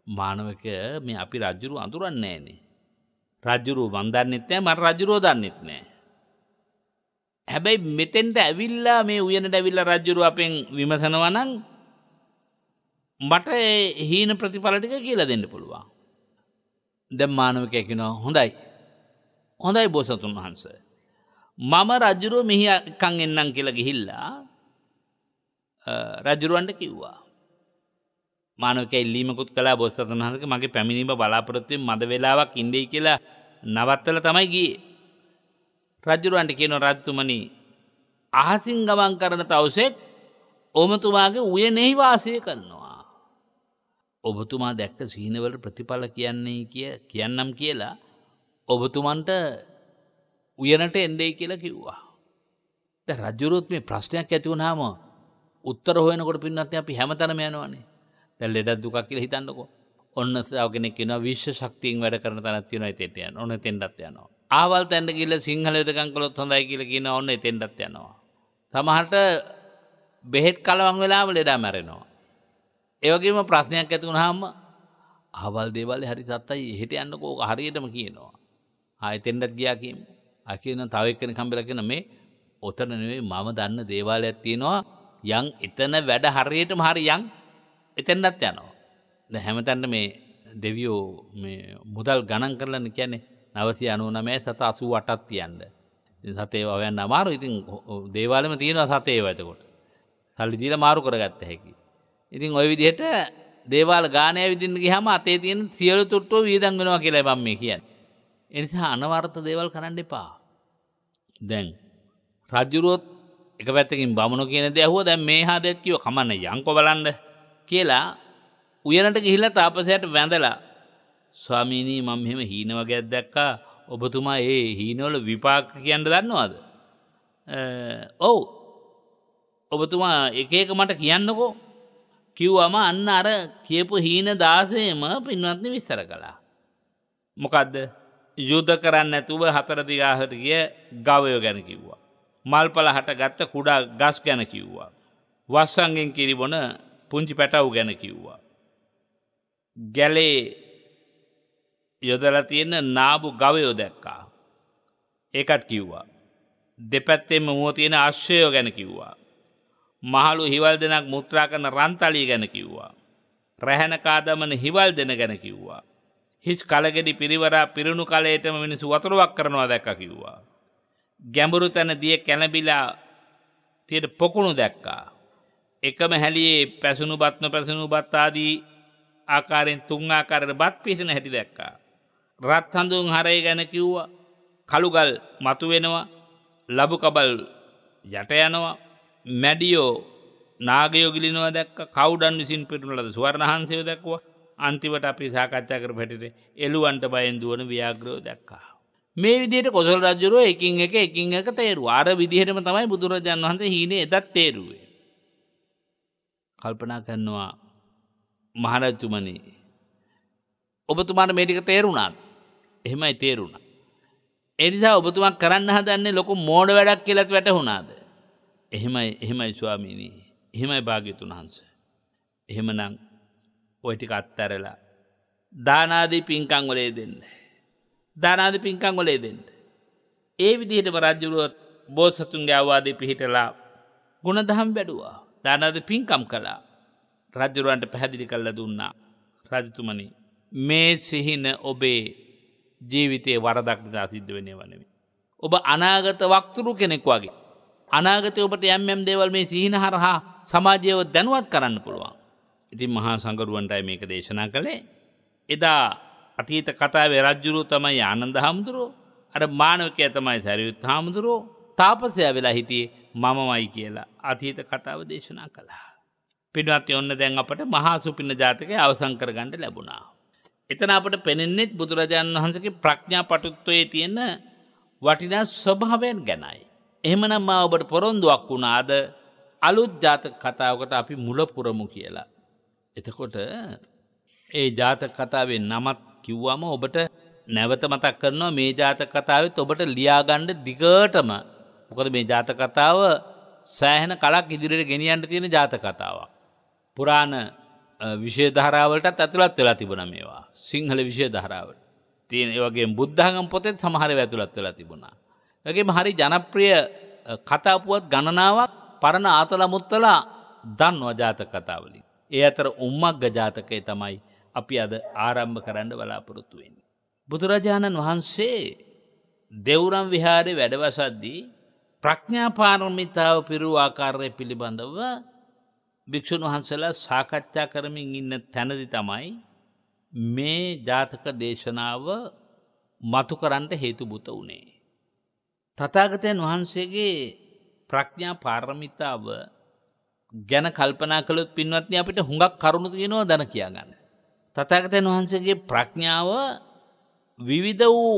Speaker 2: මානවක මේ අපි රජුරු අඳුරන්නේ නෑනේ. රජුරු මන් දන්නෙත් නෑ මට රජුරෝ දන්නෙත් නෑ. හැබැයි මෙතෙන්ට ඇවිල්ලා මේ උයනට ඇවිල්ලා රජුරු අපෙන් විමසනවා නම් මට හීන ප්‍රතිඵල ටික කියලා දෙන්න පුළුවන්. දැන් මානවකයා කියනවා හොඳයි. හොඳයි බෝසතුන් වහන්සේ. මම රජුරුව මෙහි කන් එන්නම් කියලා ගිහිල්ලා රජුරුවන්ට කිව්වා. මානවක ඉල්ලීමකුත් කලා බොස්සතන් වහන්සේක මගේ පැමිණීම බලාපොරොත්තුෙන් මද වේලාවක් ඉඳී කියලා නවත්තලා තමයි ගියේ. රජුරවන්ට කියන රජතුමනි අහසින් ගමන් කරන තවුසෙක් ඔබතුමාගේ උයනෙහි වාසය කරනවා. ඔබතුමා දැක්ක සීනවල ප්‍රතිඵල කියන්නේ කිය කියන්නම් කියලා ඔබතුමන්ට උයනට එන්ඩෙයි කියලා කිව්වා. ද රජුරුත් මේ ප්‍රශ්නයක් ඇති වුණාම උත්තර හොයනකොට පින්නත් අපි හැමතනම යනවානේ ලෙඩක් දුකක් කියල හිතන්නකෝ ඔන්න සාවගෙනෙක් කියෙන විශ්ව ශක්තියෙන් වැඩ කරන තැනත් තියෙන තෙටයන ඔන්න තෙන්ඩත් යනවා ආවල් තැන්ට කියල සිංහලදකං කොත් හොඳයි කියල කියන ඔන්න තෙන්ඩත් යනවා සමහට බෙහෙත් කලවන් වෙලාම ලෙඩා මැරෙනවා ඒවගේම ප්‍රශ්නයක් ඇතුුණහාම අවල් දේවල් හරි සත්තයි හෙට යන්නකෝක හරියටම කියනවා ආයතෙන්ඩත් ගියාකම් අකින තවක්කෙන කම්බිලකෙන මේ ඔතන නෙවේ මම දන්න දේවාලයක් තියෙනවා යං එතන වැඩ හරියට මහරි යං එතැන්නත් යනවා. ද හැමතැන්න මේ දෙවියෝ මුදල් ගණන් කරලන කියැනෙ නවසි අනුනමෑ සත අසූ අටත් තියන්ට. සතේ ඔයන් අමාරු ඉතින් දේවාලම තියෙන සතේ ඇතකොට. සල්ලි දීල මාරු කරගත්ත හැකි. ඉතින් ඔය විදිහට දේවාල ගානය විදින්න ගහම අතේ තියෙන සියලු තුට්ටෝ වීදංගෙනවා කියලා බම් මේ කියන්න. එනිසා අනවර්ථ දේවල් කරන්න එපා. දැන්. රජ්ජුරුවොත් එක පැත්තකින් බමුණු කියන දැහුව දැන් මේ හා දෙත් කිව කමන්න යංකො බලන්ඩ කියලා උයනට ගිහිල්ලා තාපසයට වැඳලා ස්වාමීනී මම මෙහෙම හීන වගයක් දැක්කා ඔබතුමා ඒ හීනවල විපාක කියන්න දන්නවද? ඔව්. ඔබතුමා එක එක මට කියන්නකෝ. කිව්වම අන්න අර කියපු හීන 16ම පින්වත්නි විස්තර කළා. මොකද්ද? යුද කරන්නේ නැතුව හතර දිගාහට ගිය ගවය ගැන කිව්වා. මල්පල හටගත්ත කුඩා ගස් ගැන කිව්වා. වස්සංගෙන් කිරිබොන පුංචි පැටව් ගැන කිව්වා. ගැලේ යොදල තියෙන නාබු ගවයෝ දැක්කා. ඒකත් කිව්වා. දෙපැත්තෙම මුව තියෙන අශ්වයෝ ගැන කිව්වා. මහලු හිවල් දෙනක් මුත්‍රා කරන රන්තලී ගැන කිව්වා. රැහැන කාදමන හිවල් දෙන ගැන කිව්වා. හිස් කලගෙඩි පිරිවරා පිරුණු කලේටම මිනිසු වතුරුවක් කරනවා දැක්ක කිව්වා. ගැඹුරු තැන දිය කැනබිලා තියට පොකුණු දැක්කා. එකම හැලියේ පැසුණු බත්න පැසුණු බත්තාදී ආකාරයෙන් තුන් ආකාරයට බත් පිහිටන හැටි දැක්කා. රත් හඳුන් හරය ගැන කිව්වා. කළුගල් මතු වෙනවා. ලබු කබල් යට යනවා. මැඩියෝ නාගයෝ ගිලිනවා දැක්ක කවුඩන් විසින් පිටුන ලද ස්වර්ණහන්සයෝ දැක්වා. අන්තිමට අපි සාකච්ඡා කර පැටිට එළුවන්ට බයෙන් දුවන ව්‍යාග්‍රෝ දැක්කා. මේ විදිහට කොසල් රජුරෝ එකින් එක එකින් එක තේරුවා. අර විදිහටම තමයි බුදුරජාන් වහන්සේ හීනේ එදත් තේරුවේ. කල්පනා කරනවා මහරජ්ජුමනී ඔබතුමාට මේටික තේරුණාත් එහෙමයි තේරුණ. එනිසා ඔබතුමක් කරන්න හදන්නේ ලොකු මෝඩ වැඩක් කියලත් වැටහුණාද. එහෙමයි එහෙමයි ස්වාමීණී එහෙමයි භාග්‍යතුන් වහන්ස. එහෙමනං ඔයටික අත්තරලා. දානාදී පින්කං වලේ දෙන්න. දානාද පින්කං වලේ දෙන්න. ඒ විදිහටම රජ්ජුරුවත් බෝසතුන්ගේ අවවාදී පිහිටලා ගුණදහම් වැඩුවා. දානද පින්කම් කළා රජරුවන්ට පැහැදිලි කල්ල දුන්නා රජතුමනි මේ සිහින ඔබේ ජීවිතයේ වරදක්නතා සිද්ධ වෙනය වනවි. ඔබ අනාගත වක්තුරු කෙනෙක් වගේ. අනාගත ඔබට යම් යම් දේවල් මේ සිහින හරහා සමාජයව දැනුවත් කරන්න පුළුවන්. ඉතින් මහා සංගරුවන්ටයි මේක දේශනා කළේ. එදා අතීත කතාවේ රජ්ජුරුව තමයි ආනන්ද හාමුදුරුව අට මානවකය තමයි සැරියුත් හාමුදුරුවෝ තාපසය වෙලා හිටියේ මමමයි කියලා අතීත කතාව දේශනා කළා. පිඩුවත් ඔන්න දැන් අපට මහා සුපින්න ජාතකය අවසංකරගණඩ ලැබුණා. එතන අපට පෙනෙන්නෙත් බුදුරජාණන් වහන්සගේ ප්‍රඥා පටුත්වයේ තියෙන වටිනා ස්වභාවයෙන් ගැනයි. එහමනම් මා ඔබට පොරොන්දුවක් වුණාද අලුත් ජාතක කතාවකට අපි මුලපුරමු කියලා. එතකොට ඒ ජාතක කතාවේ නමත් කිව්වම ඔබට නැවත මතක් කරනවා මේ ජාතක කතාවත් ඔබට ලියාගණ්ඩ දිගටම මොකද මේ ජාතකතාව සෑහෙන කලක් ඉදිරියට ගෙනියන්ට තියෙන ජාතකතාවක්. පුරාණ විශේධාරාවලටත් ඇතුළත් වෙලා තිබුණ මේවා සිංහල විශේධාරාවට තියෙන ඒවගේ බුද්ධගම් පොතෙත් සමහර ඇතුළත් වෙලා තිබුණා. වගේම හරි ජනප්‍රිය කතාපුවත් ගණනාවක් පරණ ආතලමුත්තලා දන්නවා ජාතකතාවලින්. ඒ අතර උම්මක්ග ජාතකය තමයි අපි අද ආරම්භ කරන්න බලාපොරොත්තුවෙන්. බුදුරජාණන් වහන්සේ දෙවුරම් විහාරය වැඩවසද්දී ප්‍රඥාපාරමිතාව පිරූ ආකාරය පිළිබඳව භික්‍ෂූන් වහන්සලා සාකච්ඡා කරමින් ඉන්න තැනදි තමයි මේ ජාතක දේශනාව මතු කරන්ට හේතුබුත වුණේ. තතාගතයන් වහන්සේගේ ප්‍රඥා පාරමිතාව ගැන කල්පනා කළොත් පින්වත්න අපිට හුඟක් කරුණු තියෙනවා දැන කියාගන්න. තතාගතයන් වහන්සේගේ ප්‍රඥාව විවිධ වූ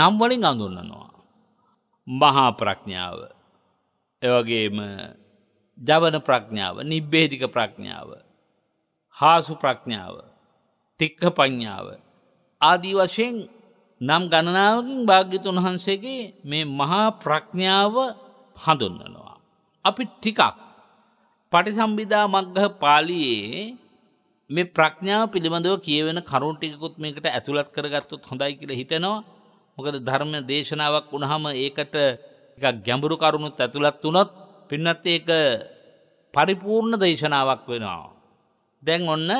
Speaker 2: නම්වලින් අඳුන්නනවා. මහා ප්‍රඥාව. එවගේම ජවන ප්‍රඥාව නිබ්බේධික ප්‍රඥාව. හාසු ප්‍රඥාව තික්ක පඥ්ඥාව. ආදී වශයෙන් නම් ගණනාවකින් භාග්‍යතුන් වහන්සේගේ මේ මහා ප්‍රඥාව හඳුන්නනවා. අපි ටිකක් පටිසම්බිදා මක්ගහ පාලියේ මේ ප්‍රඥාව පිළිබඳව කියවෙන කරුණටිකුත් මේකට ඇතුළත් කරගත්තුත් හොඳයි කියල හිතෙනවා මොකද ධර්ම දේශනාවක් වුණහම ඒකට එකක් ගැඹුරු කරුණුත් ඇතුළත් වනොත් පින්නත් ඒක පරිපූර්ණ දේශනාවක් වෙනවා. දැන් ඔන්න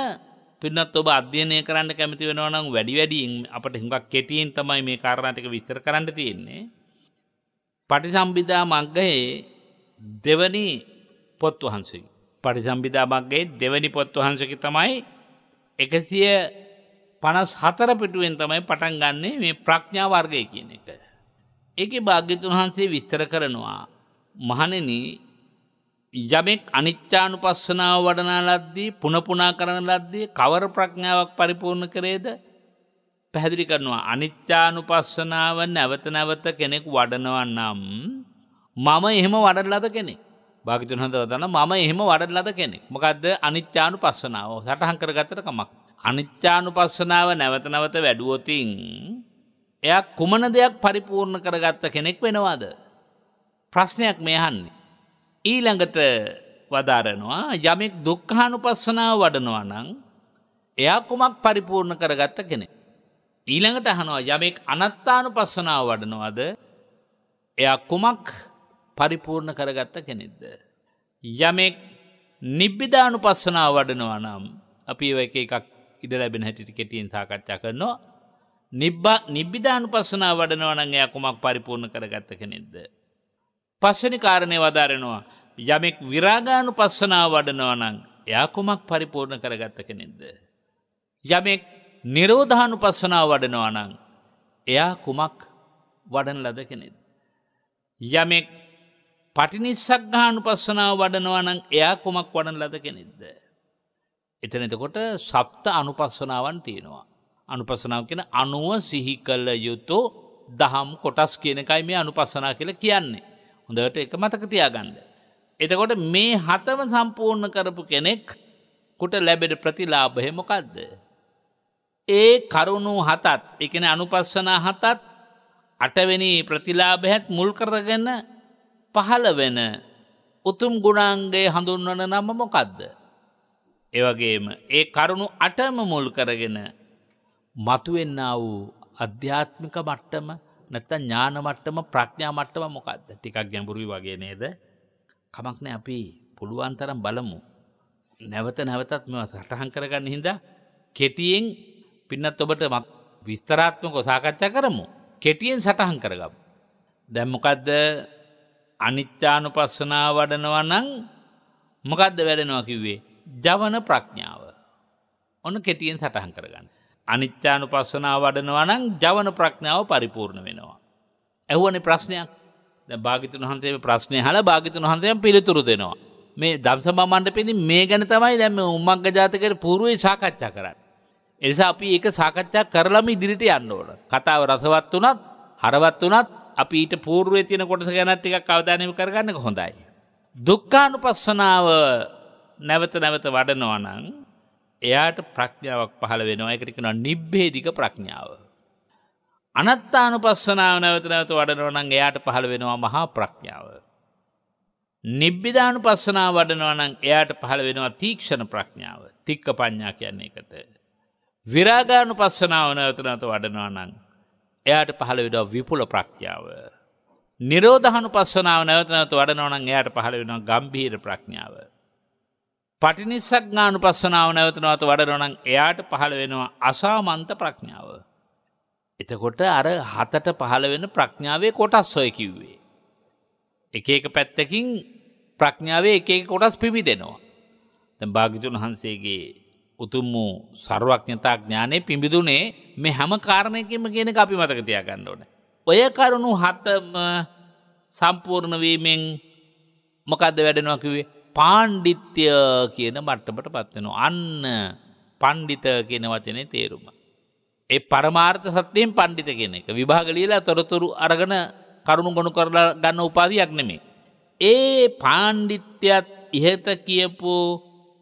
Speaker 2: පින්නත් ඔබ අධ්‍යයනය කරන්න කැමති වෙනවනම් වැඩි වැඩියෙන් අපට හුඟක් කෙටියෙන් තමයි මේ කාරණා ටික විස්තර කරන්න තියෙන්නේ. පටිසම්භිදා මග්ගයේ දෙවනි පොත් වහන්සේ. පටිසම්භිදා මග්ගයේ දෙවනි පොත් වහන්සේක තමයි 100 පනස් හතර පිටුවෙන් තමයි පටන් ගන්නේ මේ ප්‍රඥා වර්ගය කියන එක. ඒකේ භාග්‍යතුන් වහන්සේ විස්තර කරනවා මහණෙනි යමෙක් අනිත්‍යානුපස්සනාව වඩනා ලද්දී පුනපුනා කරන ලද්දී කවර ප්‍රඥාවක් පරිපූර්ණ කරේද? පැහැදිලි කරනවා අනිත්‍යානුපස්සනාව නැවත නැවත කෙනෙක් වඩනවා නම් මම එහෙම වඩලද කෙනෙක්. භාග්‍යතුන් හඳවතන මම එහෙම වඩලද කෙනෙක්. මොකද්ද අනිත්‍යානුපස්සනාව සටහන් කරගත්තට කමක් අනිත්‍යානුපස්සනාව නැවත නැවත වැඩුවොතින් එයා කුමන දෙයක් පරිපූර්ණ කරගත්ත කෙනෙක් වෙනවාද ප්‍රශ්නයක් මේහන්නේ ඊළඟට වදාරනවා යමෙක් දුක්ඛානුපස්සනාව වඩනවා නම් එයා කුමක් පරිපූර්ණ කරගත්ත කෙනෙක් ඊළඟට අහනවා යමෙක් අනත්තානුපස්සනාව වඩනවාද එයා කුමක් පරිපූර්ණ කරගත්ත කෙනෙක්ද යමෙක් නිබ්බිධානුපස්සනාව වඩනවා නම් අපි එක එකක් ඉඩ ලැබෙන හැටිට කෙටියෙන් සාකච්ඡා කරනවා. නිබ්බා නිබ්බිධානු පස්සනා වඩනවනගේ අකුමක් පරිපූර්ණ කරගත්ත කෙනෙක්ද. පස්සනි කාරණය වදාරෙනවා. යමෙක් විරාගානු පස්සනා වඩනවනං යාකුමක් පරිපූර්ණ කරගත්ත කෙනෙක්ද. යමෙක් නිරෝධානු පස්සනා වඩනවනං එයා කුමක් වඩන ලද කෙනෙද. යමෙක් පටිනිස්සක් ගානු පස්සනාව වඩනවනං එයා කුමක් වඩන ලද කෙනෙද්ද. එතන එතකොට සප්ත අනුපස්සනාවන් තියෙනවා. අනුපසනාව කියෙන අනුව සිහි කල්ල යුතු දහම් කොටස් කියනකයි මේ අනුපස්සනා කියල කියන්නේ. හොඳට එක මතක තියාගන්න. එතකොට මේ හතම සම්පූර්ණ කරපු කෙනෙක් කුට ලැබෙන ප්‍රතිලාභය මොකක්ද. ඒ කරුණු හතත් එකන අනුපස්සනා හතත් අටවෙනි ප්‍රතිලාභයත් මුල් කරගෙන පහළ වෙන උතුම් ගුණාන්ගේ හඳුන්වන නම මොකක්ද. එවගේම ඒ කරුණු අටම මුල් කරගෙන මතුවෙන්න වූ අධ්‍යාත්මික මට්ටම නැත්ත ඥාන මට්ටම ප්‍රඥා මට්ටම මොකක්ද ටිකක් ගැඹුරුයි වගේ නේද කමක්න අපි පුළුවන් තරම් බලමු නැවත නැවතත් මෙ සටහන් කරගන්න හිද කෙටියෙන් පින්නත් ඔබට විස්තරාත්මක සාකච්ඡා කරමු කෙටියෙන් සටහන් කරගම් දැම්මොකක්ද අනිත්‍යානු පස්සනා වඩනවනං මොකක්ද වැඩෙනවා කිව්වේ ජවන ප්‍රඥාව. ඔන්න කෙටියෙන් සටහන් කරගන්න. අනිත්‍යානු පස්සනා වඩනවා නම් ජවන ප්‍රඥාව පරිපූර්ණ වෙනවා. ඇහුවන ප්‍රශ්නයක් භාගිතුන් වහන්සේ ප්‍රශ්නය හල භාගිතුන් වහන්සයම් පිළිතුරු දෙනවා. මේ දම්සභා මණ්ඩපෙදි මේ ගැන තමයි දැම උම්මක්ග ජාතකට පුරුවේ සාකච්ඡා කරන්න. එනිසා අපි ඒක සාකච්ඡා කරලම ඉදිරිට යන්න ඕන. කතාව රසවත් වනත් හරවත් වනත් අපි ඊට පූර්ුවේ තියෙන කොටස ගැනත් එකක් අවධානම කරගන්න හොඳයි. දුක්කානු පස්සනාව නැවත නැවත වඩනවනං එයාට ප්‍රඥාවක් පහළ වෙනවා එකටිකෙන නිබ්බේදික ප්‍රඥාව. අනත්තානු පස්සනාව නැවත නැවත වඩනවනං එයාට පහළ වෙනවා මහා ප්‍රඥාව. නිබ්බිධානු පස්සනා වඩනවනං එයාට පහළ වෙනවා තීක්ෂණ ප්‍රඥාව තික්ක පඥා කියන්නේ එකත. විරාගානු පස්සනාව නැවත නැවත වඩනවනං එයාට පහළ වෙනවා විපුල ප්‍රඥාව. නිරෝධහනු පස්සනාව නැවත නැවත වඩනවනං එයාට පහළ වෙනවා ගම්භීර ප්‍රඥාව. පටිනිස්සක් ගානු පස්සනාව නැවතනවත වඩරොනං එයාට පහළ වෙනවා අසාමන්ත ප්‍රඥාව. එතකොට අර හතට පහළ වෙන ප්‍රඥාවේ කොටස් සොය කිව්වේ. එක එක පැත්තකින් ප්‍රඥාවේ එක එක කොටස් පිබි දෙනවා. භාගිතුන් වහන්සේගේ උතුම් වූ සර්වඥතා ඥානය පිබිදුනේ මේ හැම කාරණයකින්ම කියෙන අපි මතක තියාගන්න ඕන. ඔය කරුණු හතම සම්පූර්ණවීමෙන් මොකක්ද වැඩෙනවා කිවේ පාණ්ඩිත්‍ය කියන මට්ටමට පත්වෙනවා. අන්න පණ්ඩිත කියන වචනේ තේරුම. ඒ පරමාර්ථ සත්‍යයෙන් පණ්ඩිත කෙන එක විභාගලියලා තොරතුරු අරගන කරුණු ගොුණු කරලා ගන්න උපාදයක් නෙමේ. ඒ පාණ්ඩිත්‍යත් ඉහත කියපු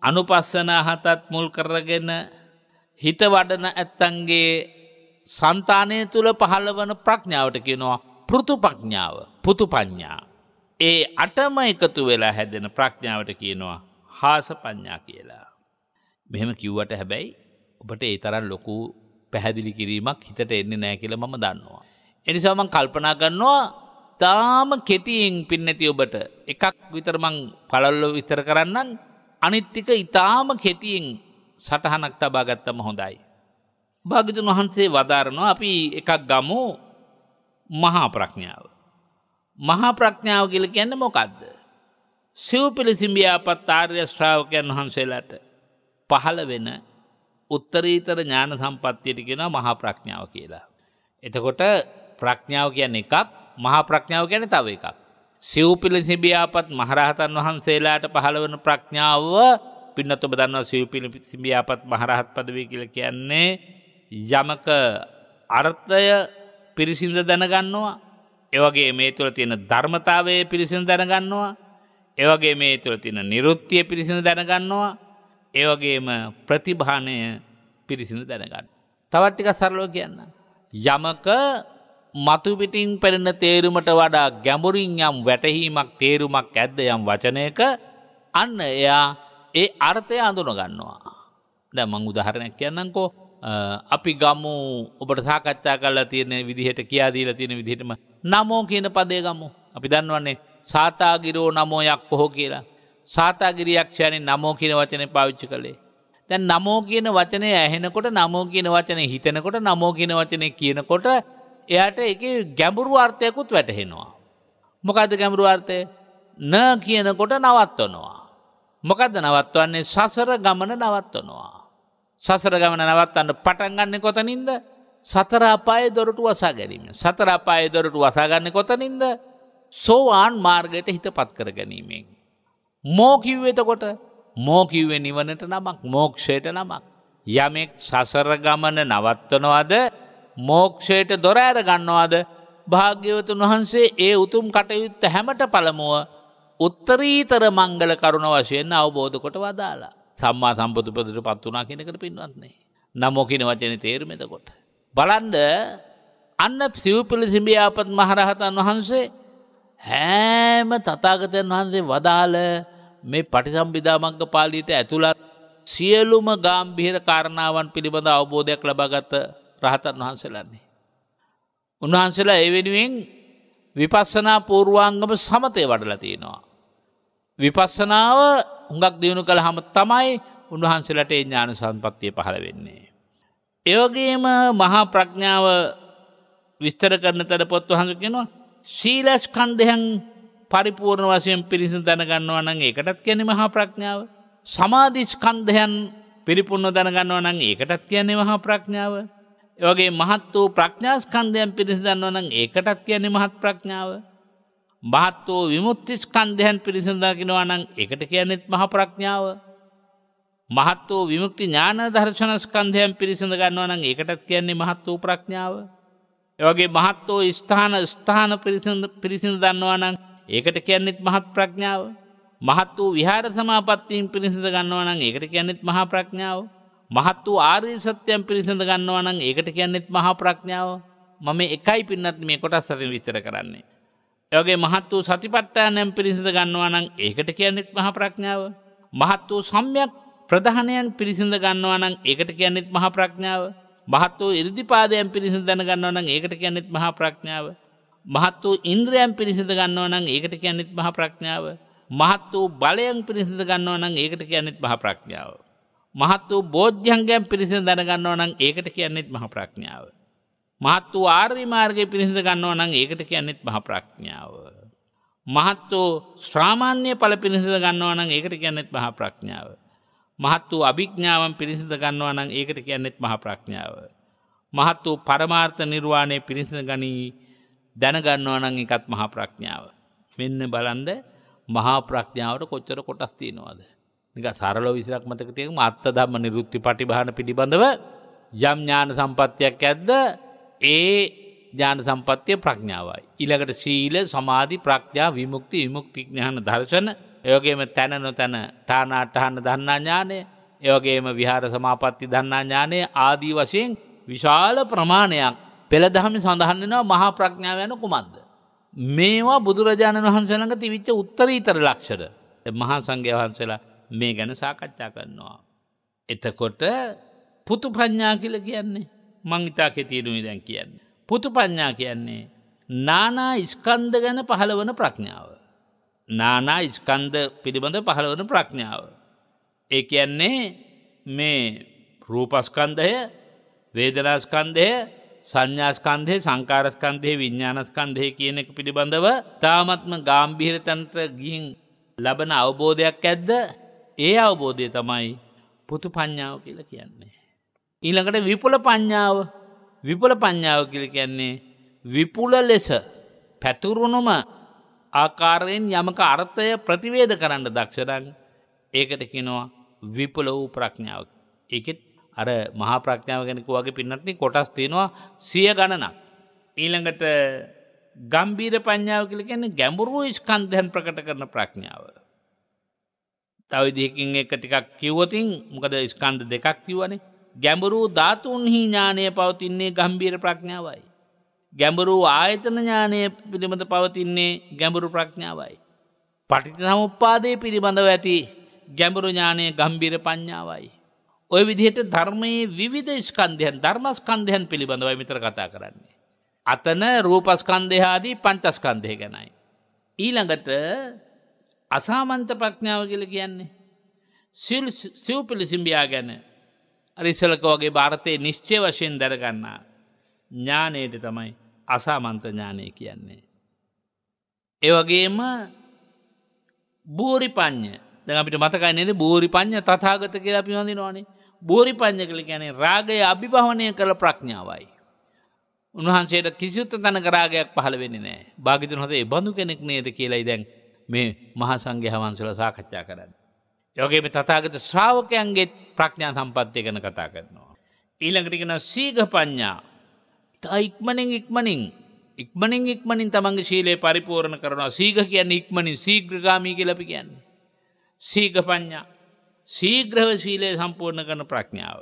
Speaker 2: අනුපස්සන හතත් මුල් කරගෙන හිත වඩන ඇත්තන්ගේ సంతානය තුළ පහළ වන ප්‍රඥාවට කියනවා පෘතු පඥාව පුතු පඥාව. ඒ අටම එකතු වෙලා හැදෙන ප්‍රඥාවට කියනවා හාස පඤ්ඥා කියලා. මෙහෙම කිව්වට හැබැයි ඔබට ඒ තරන් ලොකු පැහැදිලි කිරීමක් හිතට එන්නේ නෑ කියල මම දන්නවා. එනිසාමන් කල්පනා කරනවා තාම කෙටියෙන් පින්නැති ඔබට එකක් විතරමං පළල්ලො විතර කරන්නන් අනිත්තික ඉතාම කෙටියෙන් සටහනක් තබා ගත්තම හොඳයි. භාගිතුන් වහන්සේ වදාරනවා අපි එකක් ගමු මහා ප්‍රඥාව. මහා ප්‍රඥාව කියල කියන්න මොකක්ද. සිව්පිලිසිම්බියාපත් ආර්ය ශ්‍රාවකයන් වහන්සේලාට පහළ වෙන උත්තරීතර ඥාන සම්පත්තියට කෙන මහා ප්‍රඥාව කියලා. එතකොට ප්‍රඥාව කියන්න එකක් මහා ප්‍රඥාව ගැන තව එකක්. සිව්පිලිසිබියාපත් මහරහතන් වහන්සේලාට පහළ වන ප්‍රඥාව පින්නතුබ දන්නවා සිව්පිලි සිබියාපත් මහරහත් පදවී කියල කියන්නේ යමක අර්ථය පිරිසිඳ දැනගන්නවා එවගේ මේ තුළ තියෙන ධර්මතාවය පිරිසිඳ දැනගන්නවා එවගේ මේ තුළ තියෙන නිරුත්තිය පිරිසිඳ දැනගන්නවා ඒවගේම ප්‍රතිභානය පිරිසිඳ දැනගන්න. තවට්ටික සරලෝ කියන්න. යමක මතුපිටින් පෙරෙන තේරුමට වඩා ගැඹුරින් යම් වැටහීමක් තේරුමක් ඇද්ද යම් වචනයක අන්න එයා ඒ අර්ථය අඳුන ගන්නවා. දැ මං උදහරණයක් කියන්නකෝ අපි ගමු ඔබට සාකච්ඡා කරලා තියෙන විදිහට කියාදීලා තියෙන විදිහටම නමෝ කියන පදේ ගමු අපි දන්නවන්නේ සාතාගිරෝ නමෝයක් කොහෝ කියලා සාතාගිරියක්ෂයනේ නමෝ කියන වචනය පාවිච්චි කළේ දැන් නමෝ කියන වචනය ඇහෙනකොට නමෝ කියන වචනය හිතනකොට නමෝ කියන වචනය කියනකොට එයට එක ගැඹුරු අර්ථයකුත් වැටහෙනවා මොකද ගැඹුරු අර්ථය න කියනකොට නවත්වනවා මොකද නවත්වන්නේ සසර ගමන නවත්වනවා සසර ගමන නවත්තන්න පටන් ගන්න කොතනින්ද සතර අපාය දොරටු වසා ගැනීම. සතර අපාය දොරටු වසාගන්න කොතනින්ද සෝවාන් මාර්ගයට හිතපත් කර ගැනීමෙන්. මෝකිව්වෙතකොට මෝකිව්වේ නිවනට නමක් මෝක්ෂයට නමක්. යමෙක් සසර ගමන නවත්තනවාද මෝක්ෂයට දොර ඇර ගන්නවාද භාග්‍යවතුන් වහන්සේ ඒ උතුම් කටයුත්ත හැමට පළමුුව උත්තරීතර මංගල කරුණ වශයෙන් අවබෝධ කොට වදාලා. සම්මා සම්පතුපදට පත් වනා කෙනකට පින්වත්න්නේ. නමෝකින වචන තේරුමෙතකොට. බලන්ද අන්න සිව්පිලි සිඹියාපත් මහරහතන් වහන්සේ හෑම තතාගතයන් වහන්සේ වදාළ මේ පටිසම්බිධාමංග පාලීට ඇතුළත් සියලුම ගාම්භිහිර කාරණාවන් පිළිබඳ අවබෝධයක් ලබාගත්ත රහතන් වහන්සේලන්නේ. උන්වහන්සේලා ඒ වෙනුවෙන් විපස්සනා පූර්වාංගම සමතය වඩලතියෙනවා. විපස්සනාව හුඟක් දියුණු කළ හම තමයි උන්වහන්සේලට ඒ ඥාන සම්පත්තිය පහළ වෙන්නේ. ඒවගේම මහා ප්‍රඥාව විස්තර කරන තැන පොත් වහන්ස කෙනවා සීලස් කන්දයන් පරිපූර්ණ වශයෙන් පිරිසි දැනගන්නවා නං ඒකටත් කියන්නේ මහා ප්‍රඥාව. සමාධිෂ්කන්දයන් පිරිපුුණ දැනගන්නවා නං ඒකටත් කියන්නේ මහා ප්‍රඥාව. ඒවගේ මහත් වූ ප්‍රඥාස්කන්දයන් පිරිසි දන්නවා නං ඒකටත් කියන්නේ මහත් ප්‍රඥාව. මහත් වූ විමුක්තිස්කන්ධයන් පිරිසිඳකිනවා නම් එකට කියන්නේත් මහ ප්‍රඥාව. මහත් වූ විමුක්ති ඥාන දර්ශන ස්කන්ධයන් පිරිසිඳ ගන්නවා නම් ඒකටත් කියන්නේ මහත් වූ ප්‍රඥාව. ඒ වගේ මහත් වූ ස්ථාන ස්ථාන පිරිසිඳ පිරිසිඳ ගන්නවා නම් ඒකට කියන්නේත් මහත් ප්‍රඥාව. මහත් වූ විහාර සමාපත්තීන් පිරිසිඳ ගන්නවා නම් ඒකට කියන්නේත් මහා ප්‍රඥාව. මහත් වූ ආර්ය සත්‍යයන් පිරිසිඳ ගන්නවා නම් ඒකට කියන්නේත් මහා ප්‍රඥාව. මම එකයි පින්නත් මේ කොටස් අතින් විස්තර කරන්නේ. එවගේ මහත් වූ සතිපට්ඨානයන් පිරිසිඳ ගන්නවා නම් ඒකට කියන්නේත් මහා ප්‍රඥාව. මහත් වූ සම්්‍යක් ප්‍රධානයන් පිරිසිඳ ගන්නවා නම් ඒකට කියන්නේත් මහා ප්‍රඥාව. මහත් වූ 이르දිපාදයන් පිරිසිඳ දැනගන්නවා නම් ඒකට කියන්නේත් මහා ප්‍රඥාව. මහත් වූ ඉන්ද්‍රයන් පිරිසිඳ ගන්නවා නම් ඒකට කියන්නේත් මහා ප්‍රඥාව. මහත් වූ බලයන් පිරිසිඳ ගන්නවා නම් ඒකට කියන්නේත් මහා ප්‍රඥාව. මහත් වූ බෝධ්‍යංගයන් පිරිසිඳ දැනගන්නවා නම් ඒකට කියන්නේත් මහා ප්‍රඥාව. මහත් වූ ආර්ය මාර්ගය පිළිසිඳ ගන්නවා නම් ඒකට කියන්නේත් මහා ප්‍රඥාව. මහත් වූ ශ්‍රාමාන්‍ය ඵල පිළිසිඳ ගන්නවා නම් ඒකට කියන්නේත් මහා ප්‍රඥාව. මහත් වූ අභිඥාවන් පිළිසිඳ ගන්නවා නම් ඒකට කියන්නේත් මහා ප්‍රඥාව. මහත් වූ පරමාර්ථ නිර්වාණය පිළිසිඳ ගනී දැනගන්නවා නම් එකත් මහා ප්‍රඥාව. මෙන්න බලන්ද මහා ප්‍රඥාවට කොච්චර කොටස් තියෙනවද? නික සරලව විසිරක් මතක තියෙන මාත්ත ධම්ම නිරුත්ති පටිභාන පිළිබඳව යම් ඥාන සම්පත්තියක් ඇද්ද ඒ ඥාන සම්පත්තිය ප්‍රඥාවයි. ඊළඟට ශීල සමාධි ප්‍රඥා විමුක්ති විමුක්ති ඥාන දර්ශන ඒවගේම තැන නොතැන තානාටහන්න දන්නා ඥානය ඒවගේම විහාර සමාපත්ති දන්නා ඥානය ආදී වශයෙන් විශාල ප්‍රමාණයක් පෙළදහම සඳහන්නවා මහා ප්‍රඥාව යන කුමක්ද. මේවා බුදුරජාණන් වහන්සේළඟ තිවිච්ච උත්තරීතර ලක්ෂර මහා සංඝය වහන්සේලා මේ ගැන සාකච්ඡා කරනවා. එතකොට පුතු ප්‍රඥා කියල කියන්නේ. මංගිතා කෙටියනුයි දැන් කියන්න. පුතු ප්ඥා කියන්නේ නානා ඉස්කන්ද ගැන පහළවන ප්‍රඥාව. නානා ඉස්කන්ද පිළිබඳ පහළවන ප්‍රඥාව. ඒ කියන්නේ මේ රූපස්කන්දය වේදනාස්කන්දය සංඥාස්කන්දය සංකාරස්කන්දය විඤ්ඥානස්කන්දය කියන එක පිළිබඳව තාමත්ම ගාම්භිහිර තන්ත්‍ර ගිහින් ලබන අවබෝධයක් ඇද්ද ඒ අවබෝධය තමයි පුතු ප්ඥාව කියලා කියන්නේ. ඊළඟට විපුල පඤ්ඥාව විපුල පඤ්ඥාව කියල කියන්නේ විපුල ලෙස පැතුරුණුම ආකාරයෙන් යමක අර්ථය ප්‍රතිවේද කරන්න දක්ෂරන් ඒකට කෙනවා විපුල වූ ප්‍රඥාව. ඒකෙත් අර මහා ප්‍රඥාව ගැෙනෙකු වගේ පින්නටනි කොටස් තියෙනවා සිය ගණනක්. ඊළඟට ගම්බීර පඤ්ඥාව කල කියන්නේ ගැඹුරු ස්කන්ධයන් ප්‍රකට කරන ප්‍රඥාව. තවයි දෙකින් එක ටිකක් කිව්වතින් මොකද ස්කන්ධ දෙකක් කිවනේ ගැඹුරූ ධාතුන්හි ඥානය පවතින්නේ ගම්බීර ප්‍රඥාවයි. ගැඹුරූ ආයතන ඥානය පිළිබඳ පවතින්නේ ගැඹුරු ප්‍රඥාවයි. පටිති සමුපාදය පිළිබඳව ඇති ගැඹුරු ඥානය ගම්බීර පඤ්ඥාවයි. ඔය විදිහට ධර්මයේ විධ ස්කන්ධයන් ධර්මස්කන්ධයන් පිළිබඳවයි මිතර කතා කරන්නේ. අතන රූපස්කන්දයහාදී පංචස්කන්දය ගැනයි. ඊළඟට අසාමන්ත ප්‍රඥාව කියල කියන්නේ. සිල් සිව් පිළිසිම්බියා ගැන රිසලක වගේ භාරතය නිශ්චය වශයෙන් දැරගන්නා. ඥානයට තමයි අසාමන්ත ඥානය කියන්නේ. ඒවගේම බූරි පං්ඥ දැපිට මතකයි නෙද බූරි පං්ඥ තතාගත කිය අපි හඳි නොනේ බූරි පං්ඥ කළ ගැනේ රාගය අභිභවනය කළ ප්‍රඥාවයි. උන්වහන්සේට කිසිුත්ත තන කරාගයක් පහළ වෙන්න නෑ භාගිතන් හොද බඳු කෙනෙක් නේද කියලයි දැන් මේ මහසංගේ හවන්සල සාකච්ඡා කරන්න. යෝගේම තතාගත ශ්‍රාවකයන්ගේත් ප්‍රඥා සම්පත්තිය ගැන කතා කරනවා. ඊළඟටිගෙන සීග ප්ඥා ඉක්මනින් ඉක්මනින් ඉක්මනින් ඉක්මනින් තමන්ගේ ශීලයේ පරිපූර්ණ කරනවා සීග කියන්න ඉක්මනින් සීග්‍රගාමී කියලපි කියන්නේ. සීග ප්ඥා සීග්‍රව ශීලයේ සම්පූර්ණ කරන ප්‍රඥාව.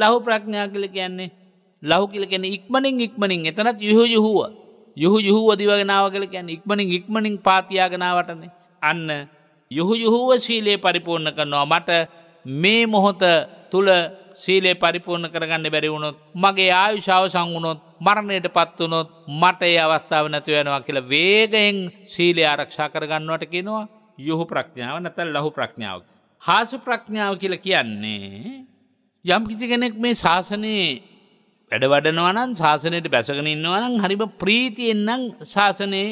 Speaker 2: ලහු ප්‍රඥා කල කියන්නේ ලහු කියල කියන ඉක්මනින් ඉක්මනින් එතනත් යුහ යුහුව යුහු යුහුව දිවගෙනාව කල කියන්න ඉක්මනින් ඉක්මනින් පාතියාගෙනාවටනේ අන්න යුහු යුහුව ශීලයේ පරිපූර්ණ කරනවා මට මේ මොහොත තුළ සීලේ පරිපූර්ණ කරගන්න බැරිවුණොත් මගේ ආයුෂාව සංගුණොත් මරණයට පත්වනොත් මට ඒ අවස්ථාව නැතිවෙනවා කියලා වේගයෙන් සීලය ආරක්ෂා කරගන්නවට කියනවා යොහු ප්‍රඥාව නැතැල් ලහු ප්‍රඥාව. හාසු ප්‍රඥාව කියල කියන්නේ යම් කිසි කෙනෙක් මේ ශාසනයේ වැඩවඩනවනන් ශාසනයට බැසගෙන ඉන්නවනම් හරිම ප්‍රීතියෙන්නම් ශාසනයේ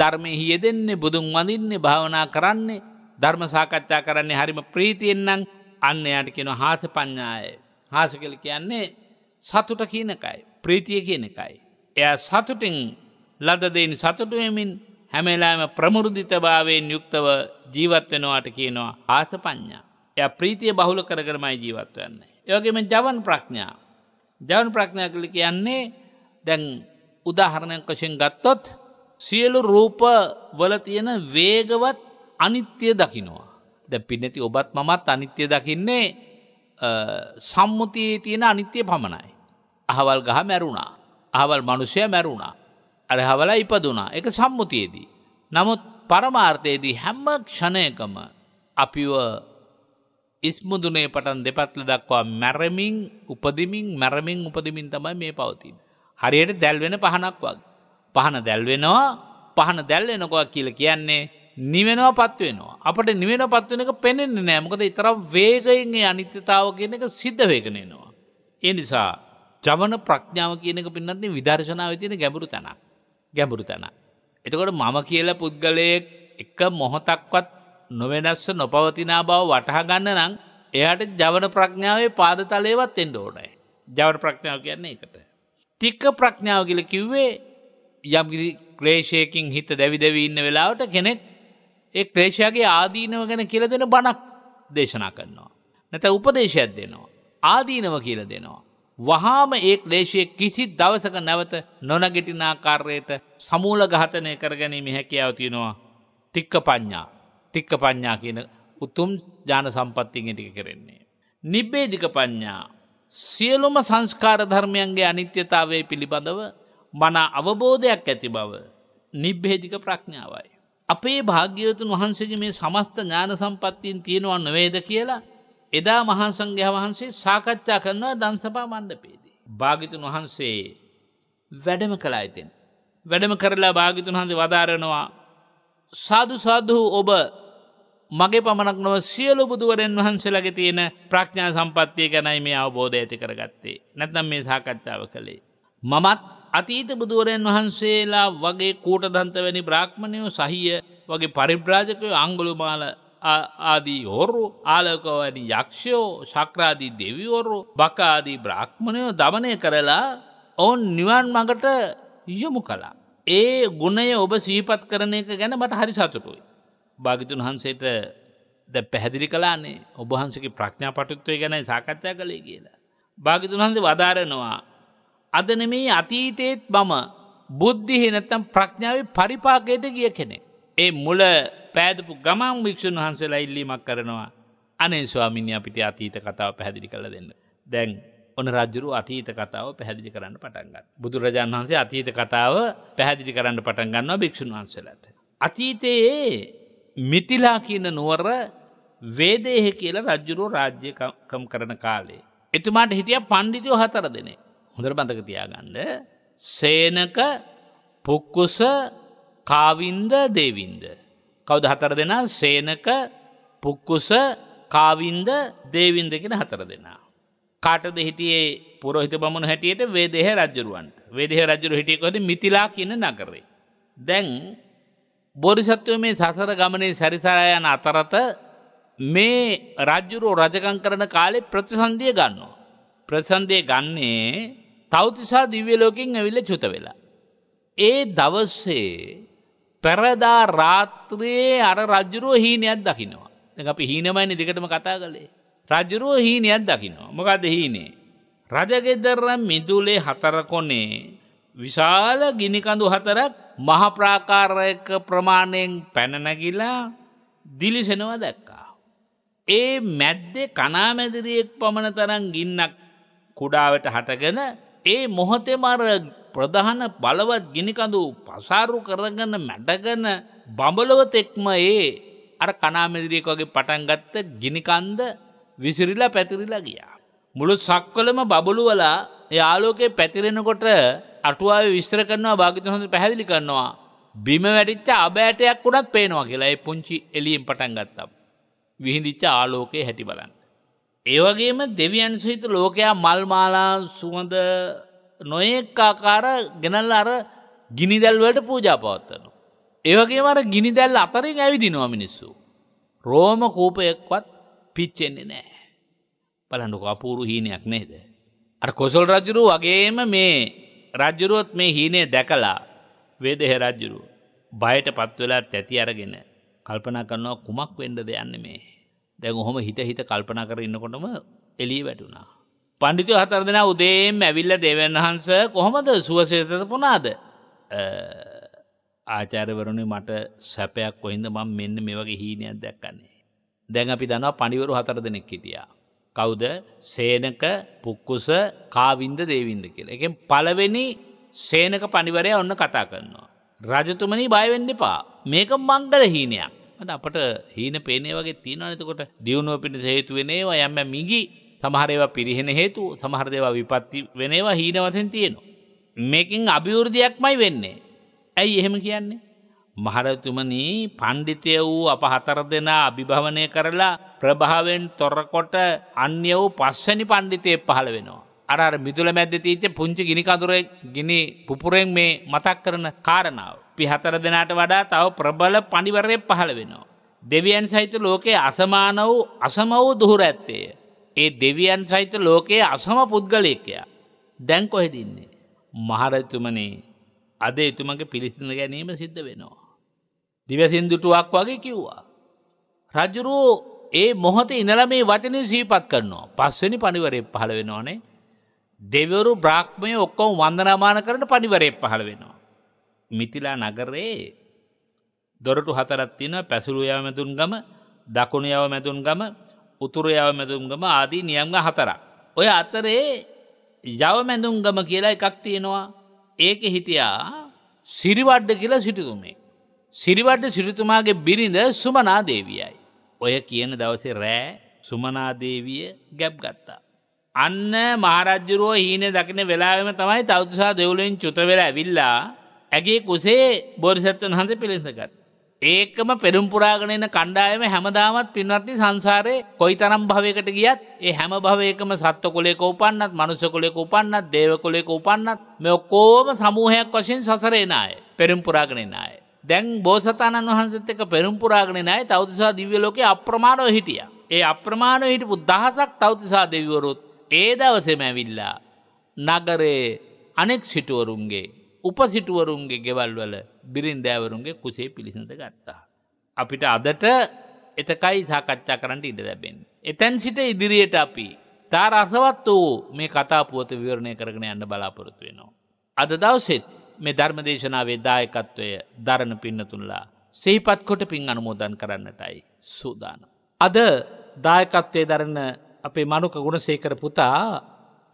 Speaker 2: ධර්මය හිය දෙන්නේ බුදුන් වඳින්නේ භාවනා කරන්නේ ධර්ම සාකච්ඡා කරන්නේ හරිම ප්‍රීතියෙන්න්නම් අන්න යට කියෙන හාස ප්ඥාය. හාස කල කියන්නේ සතුට කියනකයි. ප්‍රීතිය කියන එකයි. එය සතුටින් ලදදෙන් සතුටුවමින් හැමලාම ප්‍රමුෘදිතභාවයෙන් යුක්තව ජීවත්වෙනවාට කියනවා ආස ප්ඥා. එය ප්‍රීතිය බහුල කරගරමයි ජීවත්වන්නේ. යෝගෙම ජවන් ප්‍රඥා. ජවන් ප්‍රඥා කලි කියන්නේ දැන් උදාහරණයක් වශයෙන් ගත්තොත් සියලු රූප වල තියෙන වේගවත් අනිත්‍ය දකිනවා. ද පිනැති ඔබත් මමත් අනිත්‍ය දකින්නේ සම්මුතියේ තියෙන අනිත්‍ය පමණයි. අහවල් ගහ මැරුණා. අහවල් මනුෂය මැරුණා. අරහවල ඉපදුනා එක සම්මුතියේදී. නමුත් පරමාර්ථයේදී හැම්ම ක්ෂණයකම අපිව ඉස්මුදුනේ පටන් දෙපත්ල දක්වා මැරමින් උපදිමින් මැරමින් උපදිමින් තමයි මේ පවතින්. හරියට දැල්වෙන පහනක් වගේ. පහන දැල්වෙනවා පහන දැල්වෙනකොක් කියල කියන්නේ නිවෙනව පත්වෙනවා අපට නිවෙන පත්වෙන එක පෙනෙන්නේ නෑමකද ඉතරම් වේගයන්ගේ අනිත්‍යතාව කියන එක සිද්ධ වේගෙනනවා. ඒ නිසා ජවන ප්‍රඥාව කියනක පින්නන්නේ විදර්ශනාව තියෙන ගැඹුරු තැන ගැඹුරු තැන. එතකොට මම කියල පුද්ගලයෙක් එක මොහොතක්වත් නොවෙනස්ස නොපවතිනා බව වටහා ගන්න නම් එයට ජවන ප්‍රඥාවේ පාදතලේවත් එෙන්ඩ ඕනයි. ජවන ප්‍රඥාව කියන්නේ එකට. තික්ක ප්‍රඥාව කියල කිව්වේ යම්ගිරි ක්‍රේෂයකින් හිත දැවිදවී ඉන්න වෙලාවට කෙනෙක් ඒ ක්‍රේෂයාගේ ආදීනව ගැන කියල දෙෙන බණක් දේශනා කරනවා. නැත උපදේශයක් දෙනවා. ආදීනව කියල දෙනවා. වහාම ඒ දේශය කිසි දවසක නැවත නොනගෙටිනාකාර්යට සමූල ගහතනය කරගැනීම හැකියාව තියෙනවා ටික්ක පඤ්ඥා ටික්ක පඤ්ඥා කියන උතුම් ජාන සම්පත්තිගෙන් ටික කරෙන්නේ. නිබ්බේධික පඤ්ඥා සියලුම සංස්කාර ධර්මයන්ගේ අනිත්‍යතාවේ පිළිබඳව මන අවබෝධයක් ඇති බව නිබ්බේධික ප්‍රඥාවයි. අපේ භාග්‍යවතුන් වහන්සේගේ මේ සමස්ත ඥාන සම්පත්තියෙන් තියෙනවා නොවේද කියලා එදා මහා සංඝයා වහන්සේ සාකච්ඡා කරනවා දන්සපා මණ්ඩපේදී. භාගිතුන් වහන්සේ වැඩම කලා ඇතෙන්. වැඩම කරලා භාගිතුන් හන්සේ වදාරනවා සාදු සාදුහු ඔබ මගේ පමණක් නොව සියලු බුදුවරෙන් වහන්සේලගේ තියෙන ප්‍රඥා සම්පත්තිය ගැනයි මේ අවබෝධ ඇති කරගත්තේ නැත්නම් මේ සාකච්ඡාව කළේ. මමත් අතීත බුදුවරයන් වහන්සේලා වගේ කූටදන්ත වැනි බ්‍රාහ්මණයෝ සහිය වගේ පරිබ්‍රාජකයෝ අංගුලුමාල ආදී හොරු ආලකවැනි යක්ෂයෝ ශක්‍රාදී දෙවිවරු බකාදී බ්‍රාහ්මණයෝ දමනය කරලා ඔවුන් නිවන් මඟට යොමු කලා. ඒ ගුණය ඔබ සීපත් කරන එක ගැන මට හරි සතුටුයි. භාගිතුන් වහන්සේට ද පැහැදිලි කලානේ ඔබහන්සගේ ප්‍රඥා පටුත්වය ගැනයි සාකච්ඡා කළේ කියලා. භාගිතුන් හන්සේ වදාරනවා අද නෙමේ අතීතයේත් මම බුද්ධිහි නැත්තම් ප්‍රඥාව පරිපාකයට ගිය කෙනෙ. ඒ මුල පෑදපු ගමන් භික්‍ෂූන් වහන්සේලා ඉල්ලීමක් කරනවා අනේ ස්වාමිනි අපිට අතීත කතාව පැහැදිලි කළ දෙන්න. දැන් ඔන රජුරු අතීත කතාව පැහැදිලි කරන්න පටන්ගත්. බුදුරජාන් වහන්සේ අතීත කතාව පැහැදිලි කරන්න පටන් ගන්නවා භික්‍ෂූන් වහන්සලට. අතීතයේ මිතිලා කියන නුවර වේදේහ කියලා රජ්ජුරුව රාජ්‍යකම් කරන කාලේ. එතුමාට හිටිය පණ්ඩිතයෝ හතර දෙනේ. හොඳර බඳක තියාගන්න සේනක පුක්කුස කාවින්ද දේවින්ද. කවද හතර දෙෙන සේනක පුක්කුස කාවින්ද දේවින්දකෙන හතර දෙනා. කාටද හිටියේ පුරොහිත බමුණ හැටියට වේදෙහ රජරුවන්ට වේදෙහ රජරු හිටියකොද මිතිලා කියන නගරේ. දැන් බොරිසත්වය මේ සසර ගමනේ සැරිසරායන අතරත මේ රජ්ජුරෝ රජකං කරන කාලේ ප්‍රතිසන්ධිය ගන්නවා. ප්‍රසන්දය ගන්නේ තවතිසා දිව්‍යලෝකින් ඇවිල්ල චුත වෙලා. ඒ දවස්සේ පැරදා රාත්‍රයේ අර රජුරුව හීනයක් දකිනවා. අපි හීනමයින දෙකටම කතා කළේ. රජුරුව හීනයක් දකිනවා. මොකද හීනේ. රජගෙදරම් මිදුලේ හතරකොනේ විශාල ගිනිකඳු හතරක් මහප්‍රාකාරයක ප්‍රමාණයෙන් පැනනගිලා දිලිසෙනවා දැක්කා. ඒ මැද්දේ කනාමැදිරියෙක් පමණ තරන් ගින්නක් කුඩාවට හටගෙන ඒ මොහොතෙම අර ප්‍රධාන බලවත් ගිනිකඳු පසාරු කරගන්න මැඩගන බඹලොවත එක්ම ඒ අර කනාමැදිරියෙක් වගේ පටන් ගත්ත ගිනිකන්ද විසිරිලා පැතිරිලා ගියා. මුළු සක්වලම බබලු වලා ඒ ආලෝකයේ පැතිරෙනකොට අටුවාවේ විස්තර කරනවා භාග්‍යතුන් හඳුර පැහැදිලි කරනවා. බිම වැටිච්ච අබෑටයක් උනත් පේනවා කියලා ඒ පුංචි එළියෙන් පටන් ගත්තා. විහිඳිච්ච ආලෝකයේ හැටි බලන්න. ඒවගේම දෙවියන් සහිත ලෝකයා මල්මාලා සුවඳ නොයෙක්කාකාර ගෙනල් අර ගිනිදැල්වලට පූජාපවත්තනු. ඒවගේ වර ගිනිදැල් අතරින් ඇවිදිනවා මිනිස්සු. රෝම කූපයෙක්වත් පිච්චෙන්නේ නෑ. පලඩුක අපූරු හීනයක් නේද. අර කොසල් රජුරු වගේම මේ රජ්ජුරුවොත් මේ හීනේ දැකලා වේදෙහ රජ්ජුරු බයට පත්වෙලා තැති අරගෙන කල්පනා කරනවා කුමක් වෙන්ඩ දෙයන්න මේ. දැන් ඔහොම හිත හිත කල්පනා කර ඉන්නකොටම එලී වැටුණා. පණ්ඩිතු හතර දෙෙන උදේම් ඇවිල්ල දෙවන් වහන්ස කොහොමද සුවසේතත පුනාද ආචාරවරුණ මට සැපයක් කොහින්ද මං මෙන්න මේ වගේ හීනයක් දැක්කන්නේ. දැන් අපි දනවා පනිවරු හතර දෙනෙක් හිටියා. කවුද සේනක පුක්කුස කාවින්ද දේවින්ද කියලා. එකෙන් පලවෙනි සේනක පනිවරය ඔන්න කතා කරනවා. රජතුමනි බයවෙන්න එපා මේක මංගල හීනයක්. මට අපට හීන පේනේ වගේ තියෙනවා එතකොට දියුණුව පිණිස හේතු වෙනේවා යම් යම් මිගි සමහර ඒවා පිරිහෙන හේතු සමහර දේවා විපත්ති වෙනේවා හීන වශයෙන් තියෙනවා මේකෙන් අභිවෘද්ධියක්මයි වෙන්නේ ඇයි එහෙම කියන්නේ මහරතුමනි පණ්ඩිතය වූ අප හතර දෙනා අභිභවනය කරලා ප්‍රභාවෙන් තොරකොට අන්‍ය වූ පස්වැනි පණ්ඩිතයෙක් පහළ වෙනවා අර අර මිදුල මැද්දේ තීච්ච පුංචි ගිනි කඳුරේ ගිනි පුපුරෙන් මේ මතක් කරන කාරණාව අපි හතර දෙනාට වඩා තව ප්‍රබල පනිිවරය පහළ වෙනවා. දෙවියන් සහිත ලෝකයේ අසමාන වූ අසම වූ දුහුර ඇත්තේය. ඒ දෙවියන් සහිත ලෝකයේ අසම පුද්ගලයකයා. දැන් කොහෙදන්නේ. මහරතුමනේ අද එතුමගේ පිළිසිඳ ගැනීම සිද්ධ වෙනවා. දිවසින්දුටුවක් වගේ කිව්වා. රජුරෝ ඒ මොහොත ඉඳල මේ වචනය සීපත් කරනවා පස්වනි පනිවරේ පහළ වෙනවානේ. දෙවරු බ්‍රාක්්මය ඔක්කොම වන්දනමාන කරට පනිවරේ පහළ වෙනවා. මිතිලා නගරයේ දොරටු හතරක් තියෙනවා පැසළු යව මැදුම් ගම දකුණු යව මැදුම් ගම උතුරු යව මැදුම් ගම ආදී නියම් හතරක් ඔය අතරේ යව මැදුම් ගම කියලා එකක් තියෙනවා ඒකේ හිටියා සිරිවඩ්ඩ කියලා සිටුතුමේ සිරිවඩ්ඩ සිටුතුමාගේ බිරිඳ සුමනා දේවියයි ඔය කියන දවසේ රෑ සුමනා දේවිය ගැප් ගත්තා අන්න මහරජ්ජුරුව හීනේ දකින වෙලාවෙම තමයි තවතුසා දෙවුලෙන් චුත වෙලා ඇවිල්ලා ඇගේ කුසේ බෝරිසත්වන් හඳ පිළිඳගත්. ඒකම පෙරුම්පුරාගෙනන කණ්ඩායම හැමදාමත් පින්වත්ති සංසාරය කොයි තරම් භවයකට ගියත් ඒ හැම භවයකම සත්ව කොලෙක උපන්නත් මනුස කොලෙක උපන්නත් දේව කොලෙක උපන්නත් මෙ ඔක්කෝම සමූහයක් වශයෙන් සසරේනාය පෙරුම්පුරාගෙනනාය. දැන් බෝසතාණන් වහන්සත් එක පෙරුම්පුරාගෙනනයි තවතිසා දිව්‍යලෝක අප්‍රමාණව හිටිය. ඒ අප්‍රමාණව හිටපු දහසක් තවතිසා දෙවිවරුත් ඒ දවසෙම ඇවිල්ලා. නගරේ අනෙක් සිටුවරුන්ගේ උපසිටුවරුන්ගේ ගෙවල්වල බිරින්දෑවරුන්ගේ කුසේ පිළිසඳ ගත්තා. අපිට අදට එතකයි සාකච්ඡා කරන්නට ඉඩ දැබෙන්. එතැන් සිට ඉදිරියට අපි තා රසවත් වූ මේ කතාපුවත විවරණය කරගෙන යන්න බලාපොරොත්තු වෙනවා. අද දවසෙත් මේ ධර්මදේශනාවේ දායකත්වය දරණ පින්නතුන්ලා සෙහිපත් කොට පින් අනුමෝදන් කරන්නටයි සූදාන. අද දායකත්වය දරන අපේ මනුක ගුණසේකර පුතා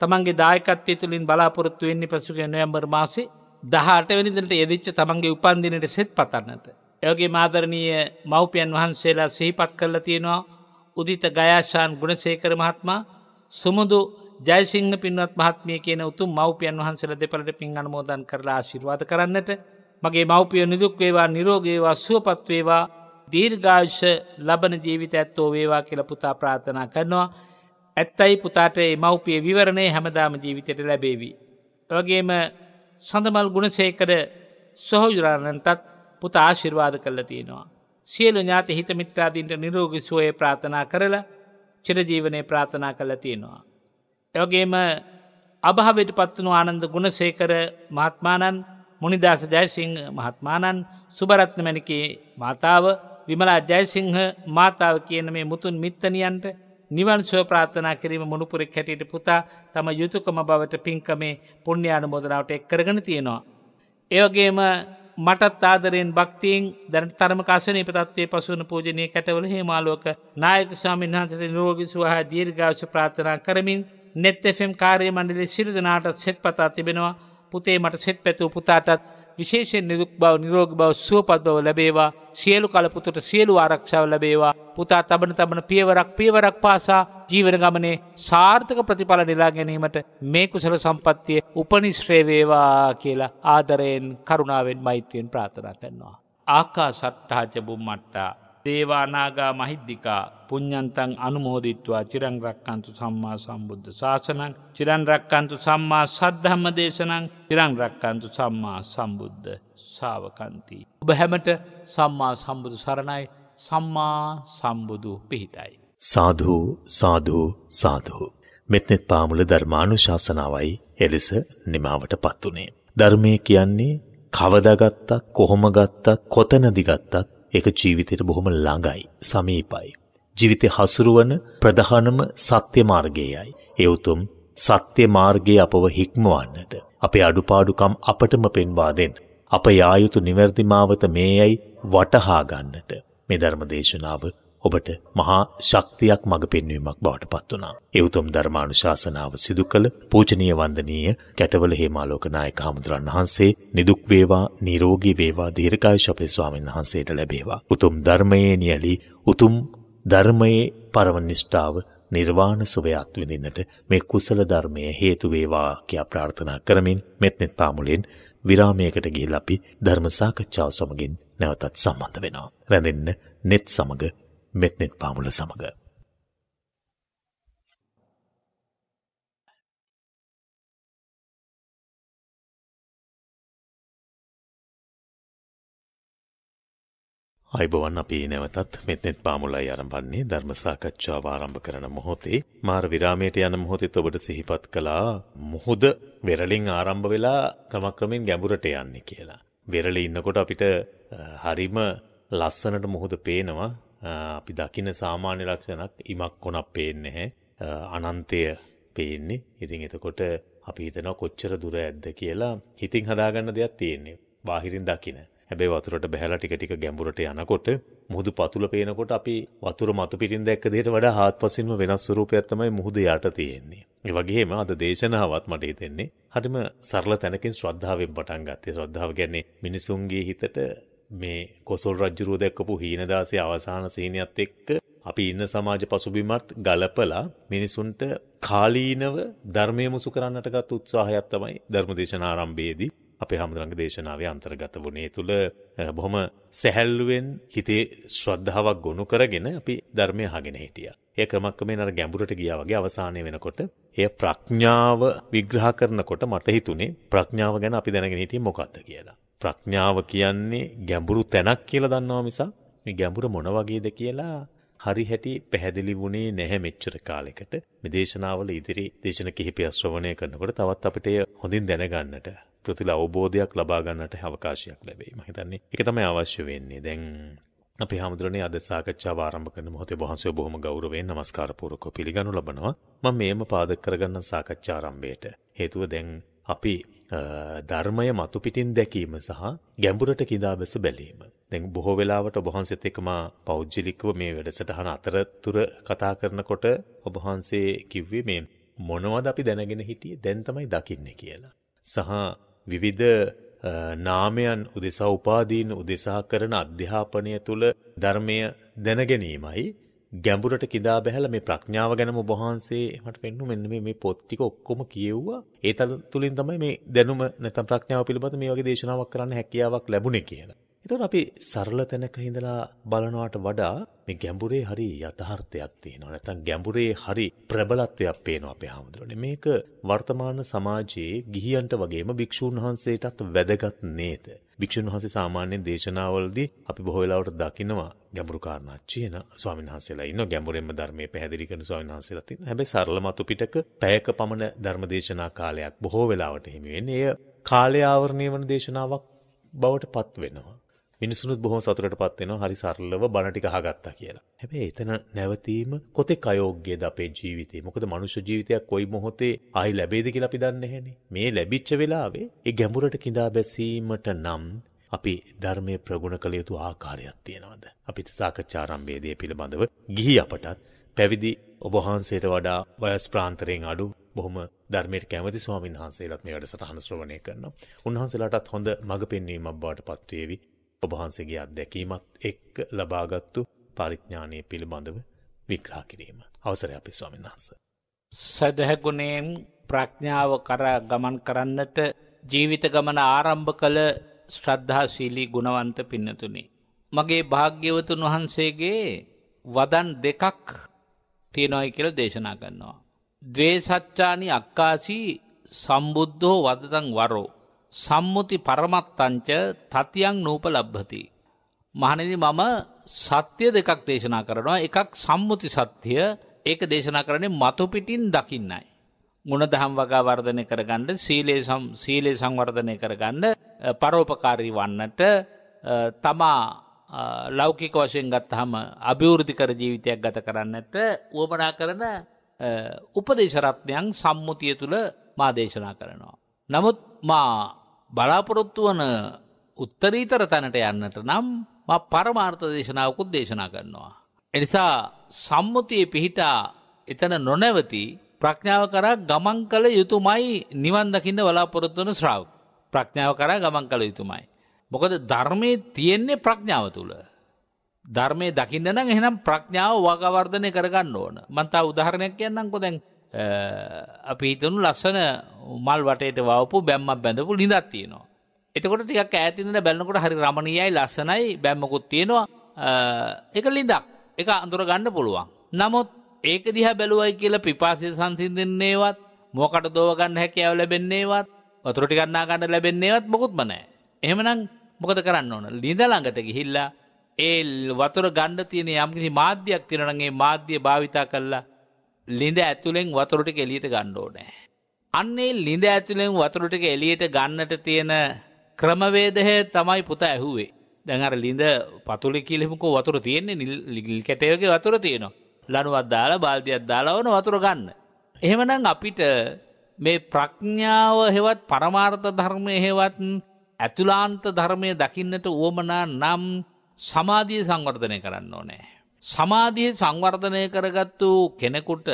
Speaker 2: තමන්ගේ දායකත්වය තුළින් බලාපොරොත්තු වෙන්නේ පසුගේ නොයම්බර් මාසේ දහටවැනිදට යෙදිච්ච තමන්ගේ උපන්දිනයට සෙත් පතන්නත. එයගේ මාදරණීය මව්පියන් වහන්සේලා සහිපත් කරල තියෙනවා උදිත ගයාශාන් ගුණසේකර මහත්මා සුමුදු ජයසිංහ පින්වත් මහත්මිය කියන උතු මව්පියන් වහන්සල දෙපලට පින් අනමෝදන් කරලා ආශිර්වාද කරන්නට මගේ මව්පිය නිදුක්වේවා නිරෝගේවා සුවපත්වේවා දීර්ඝාශ ලබන ජීවිත ඇත්තෝ වේවා කියල පුතා ප්‍රාථනා කරනවා. ඇත්තයි පුතාට මව්පිය විවරණය හැමදාම ජීවිතයට ලැබේවී. වගේම සඳමල් ගුණසේකර සොහෝජුරාණන්ටත් පුත ආශිර්වාද කල්ල තියෙනවා. සියලු ඥාති හිතමිත්‍රාදීන්ට නිරෝගි සුවය ප්‍රාථනා කරලා චිරජීවනය ප්‍රාථනා කල්ල තියෙනවා. එවගේම අභාවට පත්වනු ආනන්ද ගුණසේකර මහත්මානන් මුනිදස ජයසිංහ මහත්මානන් සුබරත්නමැණකේ මාතාව විමලා ජයසිංහ මාතාව කියන මේ මුතුන් මිත්තනියන්ට නිවන් සුව ප්‍රාර්ථනා කිරීම මුණුපුරෙක් හැටියට පුතා තම යුතුකම බවට පින්කමේ පුුණ්‍ය අනුමෝදනාවට එක් කරගෙන තියෙනවා. ඒවගේම මටත් ආදරයෙන් භක්තිීන් දැන තරම කාසන පතත්වේ පසුන පූජනය කැටවල හේමාලෝක නායක ස්වාමන් වහන්සට නෝගි සුවහ දීර්ඝාවශ ප්‍රාථනා කරමින් නෙත් එෆම් කාරය මණඩලි සිරදනාටත් සෙත් පතා තිබෙනවා පුතේ මට සෙත් පැතුූ පුතාටත් විශේෂෙන් නිදුක් බව නිරෝග බව සුවපත් බව ලැබේවා සියලු කලපුතට සියලු ආරක්ෂාව ලැබේවා පුතා තබන තබන පියවරක් පියවරක් පාසා ජීවන ගමනේ සාර්ථක ප්‍රතිඵල නිලා ගැනීමට මේ කුසල සම්පත්තිය උපනිශ්‍රේවේවා කියලා ආදරයෙන් කරුණාවෙන් මෛත්‍රයෙන් ප්‍රාථනා කරනවා. ආකා සට්ටාජබුම් මට්ටා දේවානාගා මහිද්දිිකා පුං්ඥන්තන් අනුමෝදිත්වා චිරංරක්කන්තු සම්මා සම්බුද්ධ ශාසනක් චිරන්රක්කන්තු සම්මා සද්ධහම දේශනං චිරංරක්කන්තු සම්මා සම්බුද්ධ සාවකන්තිී. ඔබ හැමට සම්මා සම්බුදු සරණයි සම්මා සම්බුදු පිහිටයි.
Speaker 1: සාධූ සාධූ සාධූ. මෙත්නෙත් පාමුල ධර්මානු ශාසනාවයි එලෙස නිමාවට පත්වනේ. ධර්මය කියන්නේ කවදගත්තත් කොහොමගත්තත් කොතනදිගත්තත් ඒක ජීවිතයට බොහොම ළඟයි සමීපයි. ජීවිතය හසුරුවන ප්‍රධානම සත්‍ය මාර්ගයයි. ඒ උතුම් සත්‍ය මාර්ගයේ අපව හික්මවන්නට අපේ අඩුපාඩුකම් අපටම පෙන්වා දෙන්න. අප යායුතු නිවැරදිමාවත මේයයි වටහා ගන්නට මේ ධර්ම දේශනාව ඔබට මහා ශක්තියක් මඟ පෙන්වීමක් බවට පත් වුණා. ඒ උතුම් ධර්මානුශාසනාව සිදු කළ පූජනීය වන්දනීය කැටවල හේමාලෝක නායක හමුදුරන් වහන්සේ නිදුක් වේවා නිරෝගී වේවා දීර්ඝායුෂ අපේ ස්වාමීන් වහන්සේට ලැබේවා. උතුම් ධර්මයේ නියලි උතුම් ධර්මයේ පරම නිෂ්ඨාව නිර්වාණ සුවයත් විඳින්නට මේ කුසල ධර්මයේ හේතු වේවා කියා ප්‍රාර්ථනා කරමින් මෙත්නෙත් පාමුලෙන් විරාමයකට ගිහිල්ලා අපි ධර්ම සාකච්ඡාව සමගින් නැවතත් සම්බන්ධ වෙනවා. රැඳෙන්න net සමග මෙත්නෙත් පාමුල සමඟ. අයිබවන් අපි නැවතත් මෙතනෙත් පාමුලයි අරම්බන්නේ ධර්ම සාකච්ඡාව ආරම්භ කරන මොහොතේ මාර විරාමයට යන මොහොතෙත් ඔබට සිහිපත් කළා මොහොද වෙරළින් ආරම්භ වෙලා තමක්‍රමෙන් ගැඹුරට යන්නේ කියලා. වෙරළේ ඉන්නකොට අපිට හරිම ලස්සනට මොහොත පේනවා අපි දකින සාමාන්‍ය ලක්ෂණක් ඉමක් කොනක් පේන්නේ නැහැ අනන්තය පේන්නේ. ඉතින් එතකොට අපි හිතනවා කොච්චර දුර ඇද්ද කියලා හිතින් හදාගන්න දෙයක් තියෙන්නේ. බාහිරින් දකින. හැබැයි වතුරට බැහැලා ටික ටික ගැඹුරට යනකොට මුහුදු පතුල පේනකොට අපි වතුර මතු පිටින් දැක්ක දෙයට වඩා හාත්පසින්ම වෙනස් ස්වරූපයක් තමයි මුහුද යට තියෙන්නේ. ඒ වගේම අද දේශනාවත් මට හිතෙන්නේ හරිම සරල තැනකින් ශ්‍රද්ධාවෙන් පටන් ගත්තේ. ශ්‍රද්ධාව කියන්නේ මිනිසුන්ගේ හිතට මේ කොසල් රජ්ජුරුව දැක්කපු හීනදාසේ අවසාන සීනයත් එක්ක අපි ඉන්න සමාජ පසුබිමත් ගලපලා මිනිසුන්ට කාලීනව ධර්මය මුසු කරන්නටගත් උත්සාහයක් තමයි ධර්මදේශන ආරම්භයේදී අපේ හමුදුරංග දේශනාවේ අන්තර්ගත වුණේ තුළ බොහොම සැහැල්ලුවෙන් හිතේ ශ්‍රද්ධාවක් ගොුණු කරගෙන අපි ධර්මය හගෙන හිටිය. ඒ ක්‍රමක්කම නර ගැඹුරට ගියා වගේ අවසානය වෙනකොට එය ප්‍රඥාව විග්‍රහ කරනකොට මට හිතුනේ ප්‍රඥාව ගැන අපි දැනගෙන හිටිය මොකක්ද කියලා. ප්‍රඥාව කියන්නේ ගැඹුරු තැනක් කියලා දන්නවා මිසක් මේ ගැඹුර මොන වගේද කියලා හරි හැටි පැහැදිලි වුණේ නැහැ මෙච්චර කාලෙකට. මේ දේශනාවල ඉදිරි දේශන කිහිපයක් ශ්‍රවණය කරනකොට තවත් අපිට හොඳින් දැනගන්නට ප්‍රතිල අවබෝධයක් ලබා ගන්නට අවකාශයක් ලැබෙයි. මම හිතන්නේ ඒක තමයි අවශ්‍ය වෙන්නේ. දැන් අපි හැමදෙරනේ අද සාකච්ඡාව ආරම්භ කරන මොහොතේ වහන්සේ බොහොම ගෞරවයෙන් নমස්කාර පූර්වකව පිළිගනු ලබනවා. මම මේම පාදක කරගන්න සාකච්ඡා ආරම්භයට. හේතුව දැන් අපි ධර්මය මතුපිටින් දැකීම සහ ගැඹුරට කිඳා බැස බැලීම. දැන් බොහෝ වෙලාවට ඔබ වහන්සේත් එක්ක මා පෞද්ගලිකව මේ වැඩසටහන අතරතුර කතා කරනකොට ඔබ වහන්සේ කිව්වේ මේ මොනවද අපි දැනගෙන හිටියේ දැන් තමයි දකින්නේ කියලා. සහ විවිධ නාමයන් උදෙසා උපාදීන උදෙසා කරන අධ්‍යාපනය තුළ ධර්මය දැනගැනීමයි ගැඹුරට කිදා බැහැලා මේ ප්‍රඥාව ගැනම ඔබ වහන්සේ මට පෙන්නු මෙන්න මේ මේ පොත් ටික ඔක්කොම කියෙව්වා. ඒ තුලින් තමයි මේ දැනුම නැත්නම් ප්‍රඥාව පිළිබඳ මේ වගේ දේශනාවක් කරන්න හැකියාවක් ලැබුණේ කියලා. එතකොට අපි සරල තැනක ඉඳලා බලනවාට වඩා මේ ගැඹුරේ හරි යථාර්ථයක් තියෙනවා. නැත්නම් ගැඹුරේ හරි ප්‍රබලත්වයක් පේනවා අපේ හැමදෙරෝනේ. මේක වර්තමාන සමාජයේ ගිහියන්ට වගේම භික්ෂුන් වහන්සේටත් වැදගත් නේද? භික්ෂුන් වහන්සේ සාමාන්‍ය දේශනාවලදී අපි බොහෝ වෙලාවට දකිනවා ගැඹුරු කාරණා කියන ස්වාමීන් වහන්සේලා ඉන්නවා ගැඹුරෙන්ම ධර්මයේ පැහැදිලි කරන ස්වාමීන් වහන්සේලා තියෙනවා. හැබැයි සරලමතු පිටක පැයක පමණ ධර්ම දේශනා කාලයක් බොහෝ වෙලාවට හිමි වෙන්නේ. එය කාලය ආවරණය වන දේශනාවක් බවට පත් වෙනවා. මිනිසුනුත් බොහොම සතුටටපත් වෙනවා හරි සරලව බණ ටික අහගත්තා කියලා. හැබැයි එතන නැවතීම කොතෙක් අයෝග්‍යද අපේ ජීවිතේ? මොකද මනුෂ්‍ය ජීවිතයක් කොයි මොහොතේ ආයි ලැබෙයිද කියලා අපි දන්නේ නැහැනේ. මේ ලැබිච්ච වෙලාවේ ඒ ගැඹුරට கிඳා බැසීමට නම් අපි ධර්මයේ ප්‍රගුණ කළ යුතු ආකාරයක් තියෙනවද? අපිට සාකච්ඡා ආරම්භයේදී පිළිබඳව ගිහි අපටත් පැවිදි ඔබ වහන්සේට වඩා වයස් ප්‍රාන්තරයෙන් අඩු බොහොම ධර්මයට කැමති ස්වාමීන් වහන්සේලාත් මේ වැඩසටහන ශ්‍රවණය කරනවා. උන්වහන්සේලාටත් හොඳ මඟ පෙන්වීමක් බවට පත්වේවි. ඔබහන්සේගේ අත්දැකීමත් එක්ක ලබාගත්තු පරිඥානය පිළිබඳව විග්‍රහ කිරීම. අවසරය අපි ස්වාමීන් වහන්ස. සදහගුණයෙන් ප්‍රඥාව කරා ගමන්
Speaker 2: කරන්නට ජීවිත ගමන ආරම්භ කළ ශ්‍රද්ධාශීලී ගුණවන්ත පින්නතුනි. මගේ භාග්‍යවතුන් වහන්සේගේ වදන් දෙකක් තියෙනොයි කියල දේශනා කරන්නවා. දවේසච්චානි අක්කාසි සම්බුද්ධෝ වදතන් වරෝ සම්මුති පරමත්තංච තතියං නූප ලබ්භති. මහනදි මම සත්‍යය දෙකක් දේශනා කරනවා එකක් සම්මුති සත්‍යය ඒක දේශනා කරන්නේ මතුපිටින් දකින්නයි. ගුණදහම් වගා වර්ධනය කරගන්න සීලේ සීලේ සංවර්ධනය කරගන්න පරෝපකාරී වන්නට තමා ලෞකික වශයෙන් ගත්තහම අභිවෘධි කර ජීවිතයක් ගත කරන්නට වුවමනා කරන උපදේශරත්නයන් සම්මුතිය තුළ මා දේශනා කරනවා. නමුත් මා බලාපොරොත්තු වන උත්තරීතර තැනට යන්නට නම් මා පරමාර්ථ දේශනාවකුත් දේශනා කරනවා. එනිසා සම්මුතියේ පිහිටා එතන නොනැවති ප්‍රඥාව කරා ගමන් කළ යුතුමයි නිවන් දකින්න බලාපොරොත්තු වන ශ්‍රාවක. ප්‍රඥාව කරා ගමන් කළ යුතුමයි. මොකද ධර්මයේ තියෙන්නේ ප්‍රඥාව තුල. ධර්මයේ දකින්න නම් එහෙනම් ප්‍රඥාව වගවර්ධනය කරගන්න ඕන. මම තා උදාහරණයක් කියන්නම්කෝ දැන් අපි හිතනු ලස්සන මල් වටේට වවපු බැම්මක් බැඳපු ලිඳක් තියෙනවා. එතකොට ටිකක් ඈතින්ද බැලනකොට හරි රමණීයයි ලස්සනයි බැම්මකුත් තියෙනවා. ඒක ලිඳක්. ඒක අඳුර ගන්න පුළුවන්. නමුත් ඒක දිහා බැලුවයි කියලා පිපාසය සංසිඳෙන්නේවත් මොකට දෝව ගන්න හැකියාව ලැබෙන්නේවත් වතුර ටිකක් නා ගන්න ලැබෙන්නේවත් මොකුත්ම නැහැ. එහෙමනම් මොකද කරන්න ඕන? ලිඳ ළඟට ගිහිල්ලා ඒ වතුර ගන්න තියෙන යම්කිසි මාධ්‍යයක් තියෙනවා නම් ඒ මාධ්‍ය භාවිතා කරලා ලිඳ ඇතුලෙන් වතුර ටික එළියට ගන්න ඕනේ. අන්නේ ලිඳ ඇතුලෙන් වතුර ටික එළියට ගන්නට තියෙන ක්‍රමවේදය තමයි පුතා ඇහුවේ. දැන් අර ලිඳ පතුලේ කියලෙමුකෝ වතුර තියෙන්නේ නිල් කැටයකේ වතුර තියෙනවා. ලණුවක් දාලා බාල්දියක් දාලා වුණ වතුර ගන්න. එහෙමනම් අපිට මේ ප්‍රඥාව හෙවත් පරමාර්ථ ධර්මය හෙවත් ඇතුලාන්ත ධර්මය දකින්නට ඕමනා නම් සමාධිය සංවර්ධනය කරන්න ඕනෑ. සමාධිය සංවර්ධනය කරගත්තු කෙනෙකුට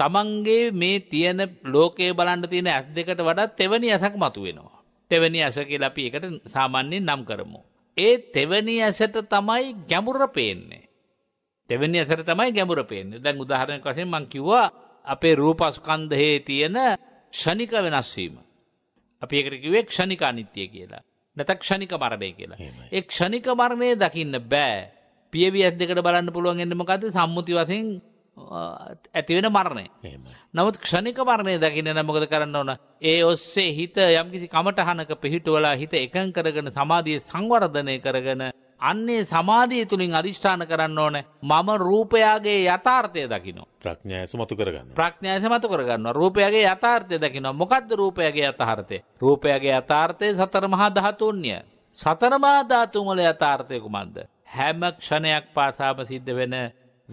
Speaker 2: තමන්ගේ මේ තියෙන ලෝකේ බලන්ට තියෙන ඇස් දෙකට වඩත් තෙවැනි ඇසක් මතු වෙනවා. තෙවැනි ඇස කියලා අපි එකට සාමාන්‍යයෙන් නම් කරමු. ඒ තෙවැනි ඇසට තමයි ගැඹුර පේන්නේ. තෙවැනි ඇසට තමයි ගැඹුර පේන්නේ. දැන් උදාහරණයක් වශයෙන් මම කිව්වා අපේ රූපස්කන්ධයේ තියෙන ක්ෂණික වෙනස් වීම. අපි ඒකට කිව්වේ ක්ෂණික අනිත්‍ය කියලා. නැත්නම් ක්ෂණික මරණය කියලා. ඒ ක්ෂණික මරණය දකින්න බෑ. පියවි ඇත් දෙකට බලන්න පුළුවන් එන්න මොකද සම්මුති වශයෙන් ඇතිවෙන මරණය. නමුත් ක්ෂණික මරණය දකින නැමකද කරන්න ඕන. ඒ ඔස්සේ හිත යම්කිසි කමටහනක පිහිටුවලා හිත එකං කරගෙන සමාධිය සංවර්ධනය කරගෙන අන්නේ සමාධිය තුළින් අධිෂ්ඨාන කරන්න ඕන මම රූපයාගේ යථාර්ථය දකින.
Speaker 1: ප්‍රඥාය සමතු කරගන්න
Speaker 2: ප්‍රඥාය සමතු කරගන්න රූපයාගේ යථාර්ථය දකින මොකක්ද රූපයගේ යථාර්ථය. රූපයගේ යථාර්ථය සතර මහා දහතුන්ය. සතරමා ධාතුන් වල යථාර්ථය කුමන්ද. හැම ක්ෂණයක් පාසාම සිද්ධ වෙන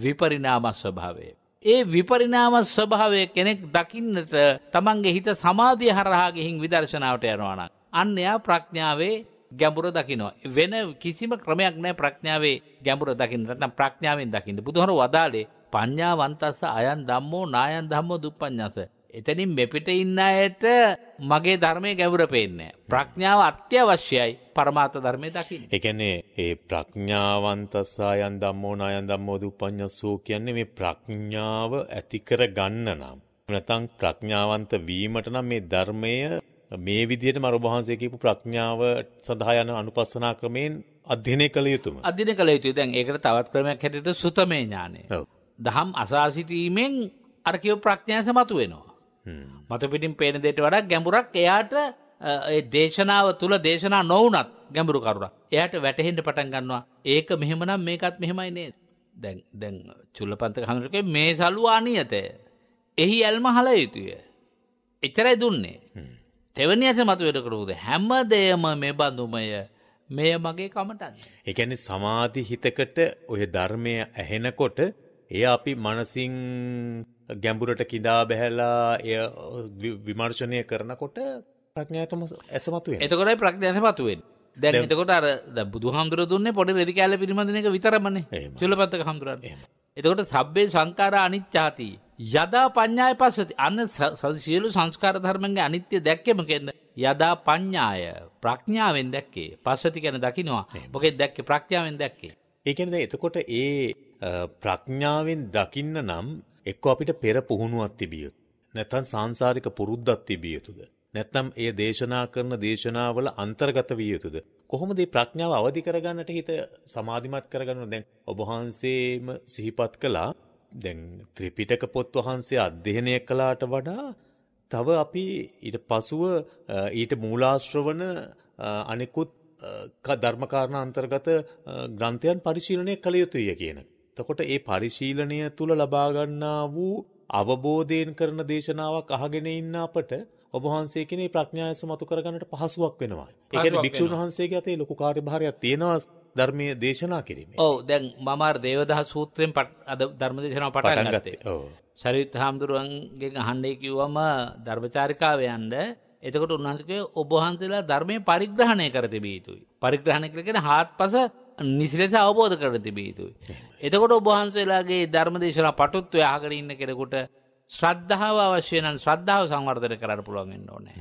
Speaker 2: විපරිණාමස් ස්වභාවය. ඒ විපරිණාමස් ස්වභාවය කෙනෙක් දකින්නට තමන්ගේ හිත සමාධිය හරහා ගිහින් විදර්ශනාවට යනවා නම් අන්න එයා ප්‍රඥාවේ ගැඹුර දකිනවා. වෙන කිසිම ක්‍රමයක් නැහැ ප්‍රඥාවේ ගැඹුර දකින්න. නැත්නම් ප්‍රඥාවෙන් දකින්න. බුදුහාමුදුරුවෝ වදාළේ පඤ්ඤාවන්තස්ස අයන් ධම්මෝ නායන් ධම්මෝ දුප්පඤ්ඤස එතනින් මෙපිට ඉන්න අයට මගේ ධර්මය ගැවුර පේන්නේ. ප්‍රඥාව අත්‍යවශ්‍යයි පරමාත ධර්මය දකින්න.
Speaker 1: එකනේ ඒ ප්‍රඥාවන්තසායන් දම්මෝ නායන් දම්මෝද උපඥසෝ කියන්නේ මේ ප්‍රඥාව ඇතිකර ගන්න නම්. නැතං ප්‍රඥාවන්ත වීමට නම් මේ ධර්මය මේ විදිහට මරභහන්සේ කියපු ප්‍රඥාව සඳහා යන අනුපස්සනා ක්‍රමයෙන් අධ්‍යයනය කළ යුතුම. අධ්‍යයනය කළ යුතුයි. දැන් ඒකට තවත් ක්‍රමයක් හැටියට සුතමේ ඥානය. දහම් අසා
Speaker 2: සිටීමෙන් අර කියව ප්‍රඥාව සමතු වෙනවා. මතුපිටින් පේන දෙට වඩක් ගැඹුරක් එයාට දේශනාව තුළ දේශනා නොවනත් ගැඹුරු කරුණ. එයට වැටහෙන්ට පටන් ගන්නවා ඒක මෙහෙමනම් මේකත් මෙහෙමයි නේ දැන් දැන් චුල්ල පන්ත හඳුරක මේ සලුවා අනියතය. එහි ඇල්ම හල යුතුය. එච්චරයි දුන්නේ. තෙවනි ඇස මතු වැඩ කරුද හැම දෙයම
Speaker 1: මේ බඳුමය මේ මගේ කමටන්. එකැනි සමාධි හිතකට ඔය ධර්මය ඇහෙනකොට එය අපි මනසින් ගැඹුරට කිදා බැහැලා එය විමර්ශනය කරනකොට ප්‍රඥාතම ඇසමතුවේ එතකොටයි ප්‍රඥාත මතුවෙන් දැන් එතකොට අර බුදු හාමුදුර
Speaker 2: දුන්නේ පොඩි රෙදි කෑල්ල පිළිබඳන එක විතරමනේ චුලපත්තක හාමුදුරන්නේ එතකොට සබ්බේ සංකාර අනිච්චාති යදා පඤ්ඤාය පස්සති අන්න සියලු සංස්කාර ධර්මන්ගේ අනිත්‍ය දැක්කෙම කෙන්ද යදා පඤ්ඤාය ප්‍රඥාවෙන් දැක්කේ පස්සති කියන දකින්නවා මොකෙන් දැක්කේ ප්‍රඥාවෙන් දැක්කේ
Speaker 1: ඒ කියන්නේ එතකොට ඒ ප්‍රඥාවෙන් දකින්න නම් එක්ක අපිට පෙර පුහුණුවක් තිබිය යුතුයි. නැත්නම් සාංශාරික පුරුද්දක් තිබිය යුතුද? නැත්නම් ඒ දේශනා කරන දේශනාවල අන්තර්ගත විය යුතුද? කොහොමද මේ ප්‍රඥාව අවදි කරගන්නට හිත සමාධිමත් කරගන්නව? දැන් ඔබ වහන්සේම සිහිපත් කළා. දැන් ත්‍රිපිටක පොත් වහන්සේ අධ්‍යයනය කළාට වඩා තව අපි ඊට පසුව ඊට මූලාශ්‍රවන අනිකුත් ධර්මකාරණ අන්තර්ගත ග්‍රන්ථයන් පරිශීලනය කළ යුතුය කියන එතකොට ඒ පරිශීලනය තුළ ලබාගන්නා වූ අවබෝධයෙන් කරන දේශනාවක් අහගෙන ඉන්න අපට ඔබහන්සේ කෙනේ ප්‍රඥාය සමතු කරගන්නට පහසුවක් වෙනවා. ඒකන භික්ෂූන් වහන්සේගේ අතේ ලොකු කාර්යභාරයක් තියෙනවා ධර්මය දේශනා කිරීම.
Speaker 2: ඔව දැන් මමාර් දේවදහ සූත්‍රයෙන් අද ධර්ම දේශනාව පටන් ගත්තේ. සරිත් හාමුදුරුවන්ගෙන් අහන්ඩේ කිව්වම ධර්මචාරිකාවයන්ද එතකොට උන්වහන්සේ ඔබ වහන්සේලා ධර්මයේ පරිග්‍රහණය කර තිබිය යුතුයි. පරිග්‍රහණය කියලා කියන්නේ හාත්පස නිසිලෙස අවබෝධ කර තිබිය යුතුයි. එතකොට ඔබ වහන්සේලාගේ ධර්මදේශනා පටුත්වය අහගෙන ඉන්න කෙනෙකුට ශ්‍රද්ධාව අවශ්‍ය නම් ශ්‍රද්ධාව සංවර්ධනය කරන්න පුළුවන් වෙන්න ඕනේ.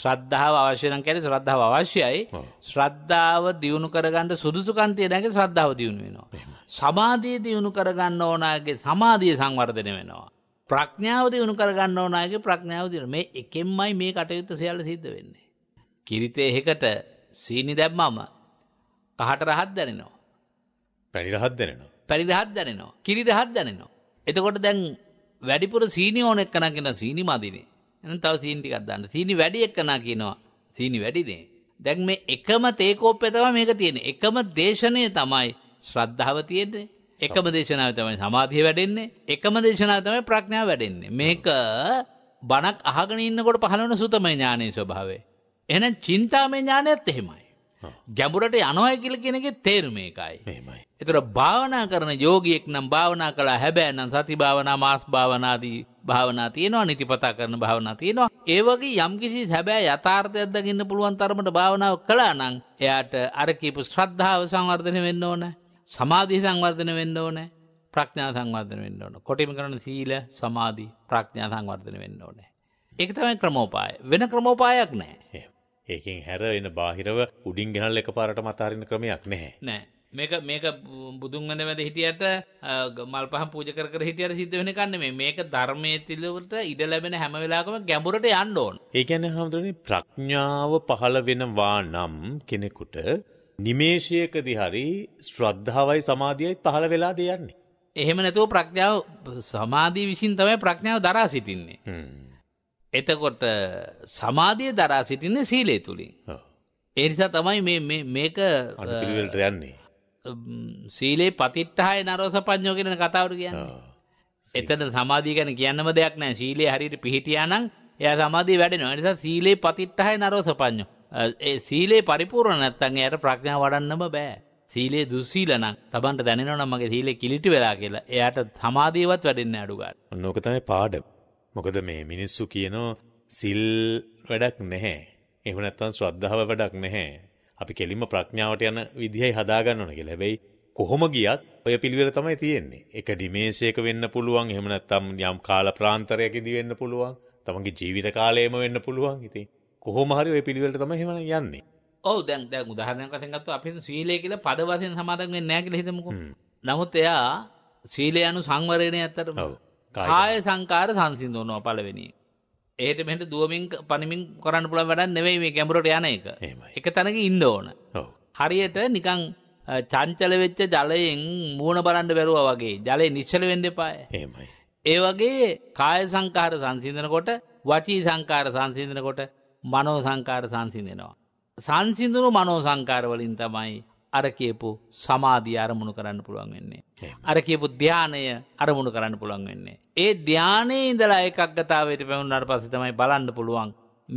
Speaker 2: ශ්‍රද්ධාව අවශ්‍ය නම් කියන්නේ ශ්‍රද්ධාව අවශ්‍යයි. ශ්‍රද්ධාව දියුණු කරගන්න සුදුසුකම් තියෙනගේ ශ්‍රද්ධාව දියුණු වෙනවා. සමාධිය දියුණු කරගන්න ඕනාගේ සමාධිය සංවර්ධනය වෙනවා. ප්‍රඥාව දියුණු කරගන්න ඕනාගේ ප්‍රඥාව දියුණු මේ එකෙන්මයි මේ කටයුත්ත සියල්ල සිද්ධ වෙන්නේ. කිරිතේ එහෙකට සීනි දැම්මම කහට රහත් දැනෙනවා.
Speaker 1: පැණි රහත් දැනෙනවා.
Speaker 2: පැණි රහත් දැනෙනවා. කිරි රහත් දැනෙනවා. එතකොට දැන් වැඩිපුර සීනි ඕන එක්කනා කියන සීනි මදිනේ. එහෙනම් තව සීනි ටිකක් දාන්න. සීනි වැඩි එක්කනා කියනවා සීනි වැඩිනේ. දැන් මේ එකම තේ කෝප්පය තමයි මේක තියෙන්නේ. එකම දේශනේ තමයි ශ්‍රද්ධාව තියෙන්නේ. එකම දේශනාව තමයි සමාධිය වැඩෙන්නේ එකම දේශනාව තමයි ප්‍රඥාව වැඩෙන්නේ මේක බණක් අහගෙන ඉන්නකොට පහළවන සුතමය ඥානයේ ස්වභාවය එහෙනම් චින්තාමය ඥානයත් එහෙමයි ගැඹුරට යනවා කියලා කියන එකේ තේරුම ඒකයි එහෙමයි ඒතර භාවනා කරන යෝගියෙක් නම් භාවනා කළා හැබැයි නම් සති භාවනා මාස් භාවනා ආදී භාවනා තියෙනවා නිතිපතා කරන භාවනා තියෙනවා ඒ වගේ යම්කිසි හැබැයි යථාර්ථයක් දකින්න පුළුවන් තරමට භාවනාව කළා නම් එයාට අර කියපු ශ්‍රද්ධාව සංවර්ධනය වෙන්න ඕනේ සමාධිය සංවර්ධන වෙන්න ඕනේ ප්‍රඥා සංවර්ධන වෙන්න ඕන. කොටිම කරන සීල, සමාධි, ප්‍රඥා සංවර්ධන වෙන්න ඕනේ. ඒක තමයි ක්‍රමෝපාය. වෙන ක්‍රමෝපායක්
Speaker 1: නැහැ. ඒකෙන් හැර එන බාහිරව උඩින් ගෙනල්ලා එකපාරට මතහරින ක්‍රමයක් නැහැ. නැහැ.
Speaker 2: මේක මේක බුදුන් වඳ වැඳ හිටියට මල් පහන් පූජා කර කර හිටියට සිද්ධ වෙන එකක් නෙමෙයි. මේක ධර්මයේ තිලවට ඉඩ ලැබෙන හැම වෙලාවකම ගැඹුරට යන්න ඕන.
Speaker 1: ඒ කියන්නේ හැමදෙරේ ප්‍රඥාව පහළ වෙනවා නම් කෙනෙකුට නිමේෂයකදි හරි ශ්‍රද්ධාවයි සමාධියයි පහළ වෙලා දෙයන්නේ. එහෙම නැතුව ප්‍රඥාව සමාධී
Speaker 2: විසින් තමයි ප්‍රඥාව දරා සිටින්නේ. එතකොට සමාධිය දරා සිටින්නේ සීලේ තුළින්. එනිසා තමයි මේක අනිතිවිල්ට යන්නේ. සීලේ පතිත්හාය නරෝස පඥෝ කියන කතාවට කියන්නේ. එතන සමාධිය ගැන කියන්නම දෙයක් නැහැ. සීලේ හරියට පිහිටියා නම් එයා සමාධිය වැඩෙනවා. ඒ නිසා සීලේ පතිත්හාය නරෝස පඥෝ. ඒ සීලේ පරිපූර්ණ නැත්තන් එයට ප්‍රඥා වඩන්නම බෑ. සීලේ දුස්සීලනම් තමන්ට දැනෙනවා මගේ සීලේ කිලිටි වෙලා කියලා. එයාට සමාධියවත් වැඩෙන්න අඩු
Speaker 1: ගන්න. ඔන්නෝක තමයි පාඩම. මොකද මේ මිනිස්සු කියනෝ සිල් වැඩක් නැහැ. එහෙම නැත්තම් ශ්‍රද්ධාව වැඩක් නැහැ. අපි කෙලින්ම ප්‍රඥාවට යන විදිහයි හදාගන්න ඕන කියලා. හැබැයි කොහොම ගියත් ඔය පිළිවෙල තමයි තියෙන්නේ. එක ඩිමේෂයක වෙන්න පුළුවන්. එහෙම නැත්නම් යම් කාල ප්‍රාන්තරයකදී වෙන්න පුළුවන්. තමන්ගේ ජීවිත කාලයම වෙන්න පුළුවන්. ඉතින් කොහොම හරි ওই පිළිවෙලට තමයි එහෙම යන්නේ.
Speaker 2: ඔව් දැන් දැන් උදාහරණයක් වශයෙන් ගත්තොත් අපි සීලය කියලා පද වශයෙන් සමාදන් වෙන්නේ නැහැ කියලා හිතමුකෝ. නමුත් එයා සීලය anu සංවරණේ ඇත්තටම. ඔව්. කාය සංකාර සංසිඳනවා පළවෙනි. ඒට මෙහෙට දුවමින් පණමින් කරන්න පුළුවන් වැඩක් නෙවෙයි මේ ගැඹුරට යන එක. එක තැනක ඉන්න ඕන. හරියට නිකන් චංචල වෙච්ච ජලයෙන් මූණ බලන්න බැරුවා වගේ. ජලය නිශ්චල වෙන්න එපාය. එහෙමයි. ඒ වගේ කාය සංකාර සංසිඳනකොට වචී සංකාර සංසිඳනකොට මනෝ සංකාර සංසිඳෙනවා. සංසිඳුණු මනෝ සංකාරවලින් තමයි අර කියපු සමාධිය අරමුණු කරන්න පුළුවන් වෙන්නේ. අර කියපු ධානය අරමුණු කරන්න පුළුවන් වෙන්නේ. ඒ ධානයේ ඉඳලා එකක්ගතාවයට පැමුණාට පස්සේ තමයි බලන්න පුළුවන්.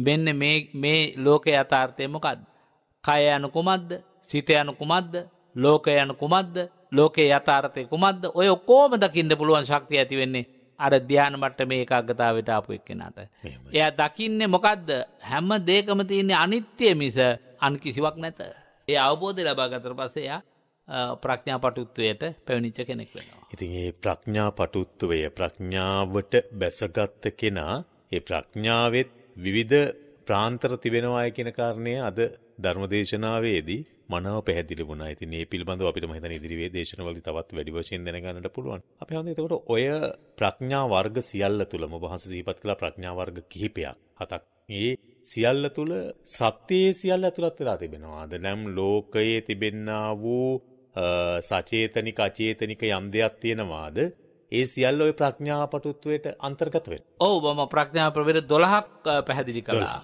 Speaker 2: මෙන්න මේ මේ ලෝකේ යථාර්ථය මොකද්ද? කය යනු කුමක්ද? සිත යනු කුමක්ද? ලෝකය යනු කුමක්ද? ලෝකේ යථාර්ථය කුමක්ද? ඔය ඔක්කොම දකින්න පුළුවන් ශක්තිය ඇති වෙන්නේ අර ධ්‍යාන මට්ටමේ ඒකාග්‍රතාවයට ආපු එක්කෙනාට. එයා දකින්නේ මොකද්ද? හැම දෙයකම තියෙන අනිත්‍ය මිස අන් කිසිවක් නැත. ඒ අවබෝධය ලබා ගතට පස්සේ එයා ප්‍රඥා පටුත්වයට පැමිණිච්ච කෙනෙක්
Speaker 1: වෙනවා. ඉතින් මේ ප්‍රඥා පටුත්වය ප්‍රඥාවට බැසගත් කෙනා ඒ ප්‍රඥාවෙත් විවිධ ප්‍රාන්තර තිබෙනවාය කියන කාරණය අද ධර්මදේශනාවේදී මනාව පැහැදිලි වුණා. ඉතින් මේ පිළිබඳව අපිට මම හිතන්නේ ඉදිරි දේශනවලදී තවත් වැඩි වශයෙන් දැනගන්නට පුළුවන්. අපි හන්ද එතකොට ඔය ප්‍රඥා වර්ග සියල්ල තුලම වහන්සේ සිහිපත් කළ ප්‍රඥා වර්ග කිහිපයක් හතක්. මේ සියල්ල තුල සත්‍යයේ සියල්ල ඇතුළත් වෙලා තිබෙනවාද? නම් ලෝකයේ තිබෙන්නා වූ සචේතනික අචේතනික යම් දෙයක් තියෙනවාද? ඒ සියල්ල ඔය ප්‍රඥාපටුත්වයට අන්තර්ගත වෙන. ඔව් මම ප්‍රඥාව ප්‍රබේද 12ක් පැහැදිලි කළා.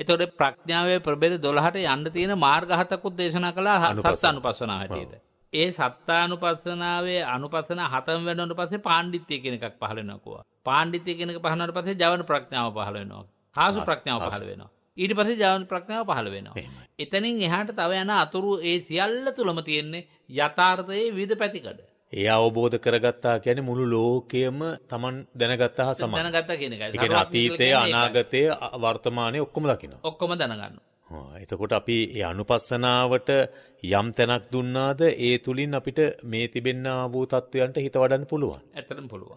Speaker 1: එතකොට
Speaker 2: ප්‍රඥාවේ ප්‍රබේද 12ට යන්න තියෙන මාර්ග හතකුත් දේශනා කළා සත්
Speaker 1: අනුපස්සනාව හැටියට.
Speaker 2: ඒ සත්තානුපස්සනාවේ අනුපස්සන හතම වෙනවට පස්සේ පාණ්ඩිත්‍ය කියන එකක් පහළ වෙනවා. පාණ්ඩිත්‍ය කියන එක පහළනට පස්සේ ජවන ප්‍රඥාව පහළ වෙනවා. හාසු ප්‍රඥාව පහළ වෙනවා. ඊට පස්සේ ජවන ප්‍රඥාව පහළ වෙනවා. එතනින් එහාට තව යන අතුරු ඒ සියල්ල තුලම තියෙන්නේ යථාර්ථයේ විවිධ පැතිකඩ.
Speaker 1: ඒ අවබෝධ කරගත්තා ගැන මුළු ලෝකයම තමන් දැනගත්තා සම දැනගත්තා
Speaker 2: කියෙන අතීතය අනාගතය
Speaker 1: වර්තමානය ඔක්කොම දකින
Speaker 2: ඔක්කොම දැනගන්න.
Speaker 1: එතකොට අපි ඒ අනුපස්සනාවට යම් තැනක් දුන්නාද ඒ තුළින් අපිට මේ තිබෙන්න්න වූ තත්ත්වයන්ට හිත වඩන්න පුළුවන් ඇතරම් පුළුවන්.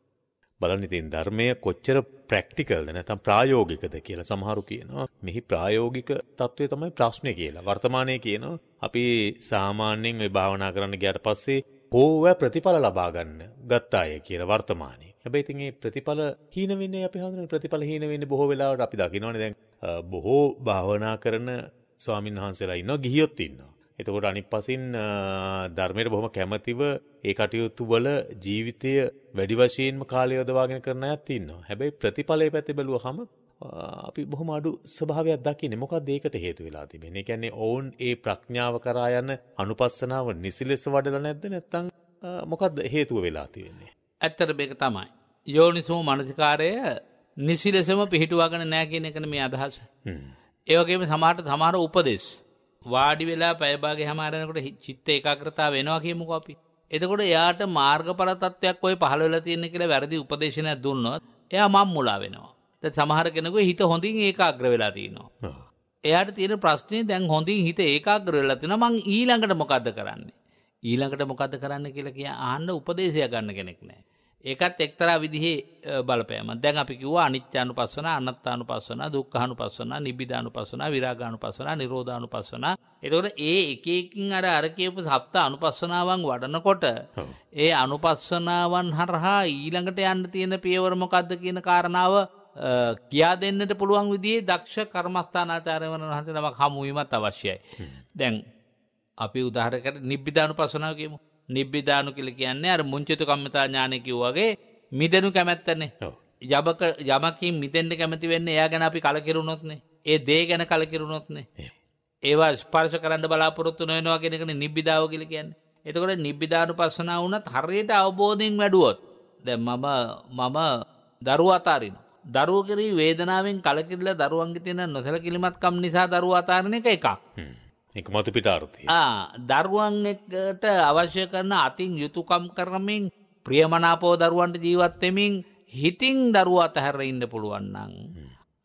Speaker 1: බලන්න ඉතින් ධර්මය කොච්චර ප්‍රක්ටිකල්ද නැතම් ප්‍රායෝගිකද කියලා සමහරු කියනවා මෙහි ප්‍රායෝගික තත්ත්වය තමයි ප්‍රශ්නය කියලා වර්තමානය කියනවා අපි සාමාන්‍යයෙන් ඔය භාවනා කරන්න ගෑට පස්සේ ඕව ප්‍රතිඵල ලබාගන්න ගත්තාය කියන වර්තමානය හැබැයිතින් ඒ ප්‍රතිඵල හීනවෙන්න අප හඳන ප්‍රතිඵල හීනවෙන්න බොහෝ වෙලාවට අපි දකිනවන දැන් බොහෝ භාවනා කරන ස්වාමින් වහන්සේලා ඉන්න ගියොත්තින්නවා. එතකොට අනි පසින් ධර්මයට බොහොම කැමතිව ඒ කටයුතු වල ජීවිතය වැඩි වශයෙන්ම කාලයෝදවාගෙන කරන ඇත්තින්නවා හැබැයි ප්‍රතිඵලය පැති බැලුව හම අපි බොහොම අඩු ස්වභාවයක් දකින්නේ මොකක්ද ඒකට හේතු වෙලා තිබෙන්නේ. ඒ කියන්නේ ඔවුන් ඒ ප්‍රඥාව කරා යන අනුපස්සනාව නිසිලෙස වඩලා නැද්ද නැත්නම් මොකක්ද හේතුව වෙලා තියෙන්නේ?
Speaker 2: ඇත්තට මේක තමයි. යෝනිසෝ මනසිකාරය නිසිලෙසම පිහිටුවගෙන නැහැ කියන එකන මේ අදහස. ඒ වගේම සමහරට සමහර උපදේශ වාඩි වෙලා පැයභාගේ හැමාරනකොට චිත්ත ඒකාග්‍රතාව වෙනවා කියමුකෝ අපි. එතකොට එයාට මාර්ගඵල තත්වයක් ওই පහළ වෙලා තියෙන කියලා වැරදි උපදේශනයක් දුන්නොත් එයා මම් මුලා වෙනවා. සමහර කෙනකු හිත හොඳින් ඒකාග්‍ර වෙලා තියෙනවා. එයාට තියෙන ප්‍රශ්නේ දැන් හොඳින් හිත ඒකාග්‍ර වෙලා තියෙනවා මං ඊළඟට මොකද්ද කරන්නේ? ඊළඟට මොකද්ද කරන්න කියලා කිය ආන්න උපදේශය ගන්න කෙනෙක් නැහැ. ඒකත් එක්තරා විදිහේ බලපෑම. දැන් අපි කිව්වා අනිත්‍යානුපස්සන, අනත්තානුපස්සන, දුක්ඛානුපස්සන, නිබ්බිදානුපස්සන, විරාගානුපස්සන, නිරෝධානුපස්සන. එතකොට ඒ එක එකකින් අර අර කියපු සප්ත අනුපස්සනාවන් වඩනකොට ඒ අනුපස්සනාවන් හරහා ඊළඟට යන්න තියෙන පියවර මොකද්ද කියන කාරණාව කියා දෙන්නට පුළුවන් විදිේ දක්ෂ කර්මස්ථානාචාරයවන වහන්සේ නමක් හමුවීමත් අවශ්‍යයි. දැන් අපි උදාහරකට නිබ්බිධානු පසනාව කියමු. නිබ්බිධානු කියල කියන්නේ අර මුංචිතු කම්මතා ඥානයකිව් වගේ මිදනු කැමැත්තනේ. යබක යමකින් මිතෙන්ට කැමති වෙන්න එයා ගැන අපි කලකිරුණොත්නේ ඒ දේ ගැන කලකිරුණොත්නේ. ඒවා ස්පර්ශ කරන්න බලාපොරොත්තු නොයනවා කෙනෙකන නිබ්බිධාව කියල කියන්න. එතකොට නිබ්බිධානු පසනා වනත් හරියට අවබෝධින් වැඩුවොත්. දැ මම මම දරු අතාරින්. දරුවෝ කෙරෙහි වේදනාවෙන් කලකිරිලා දරුවන්ගේ තියෙන නොසැලකිලිමත්කම් නිසා දරුවා අතාරින එක එකක්.
Speaker 1: ඒක මතු පිටාර්ථය.
Speaker 2: ආ දරුවන් එක්කට අවශ්‍ය කරන අතින් යුතුයකම් කරමින් ප්‍රියමනාපව දරුවන්ට ජීවත් වෙමින් හිතින් දරුවා අතහැර ඉන්න පුළුවන් නම්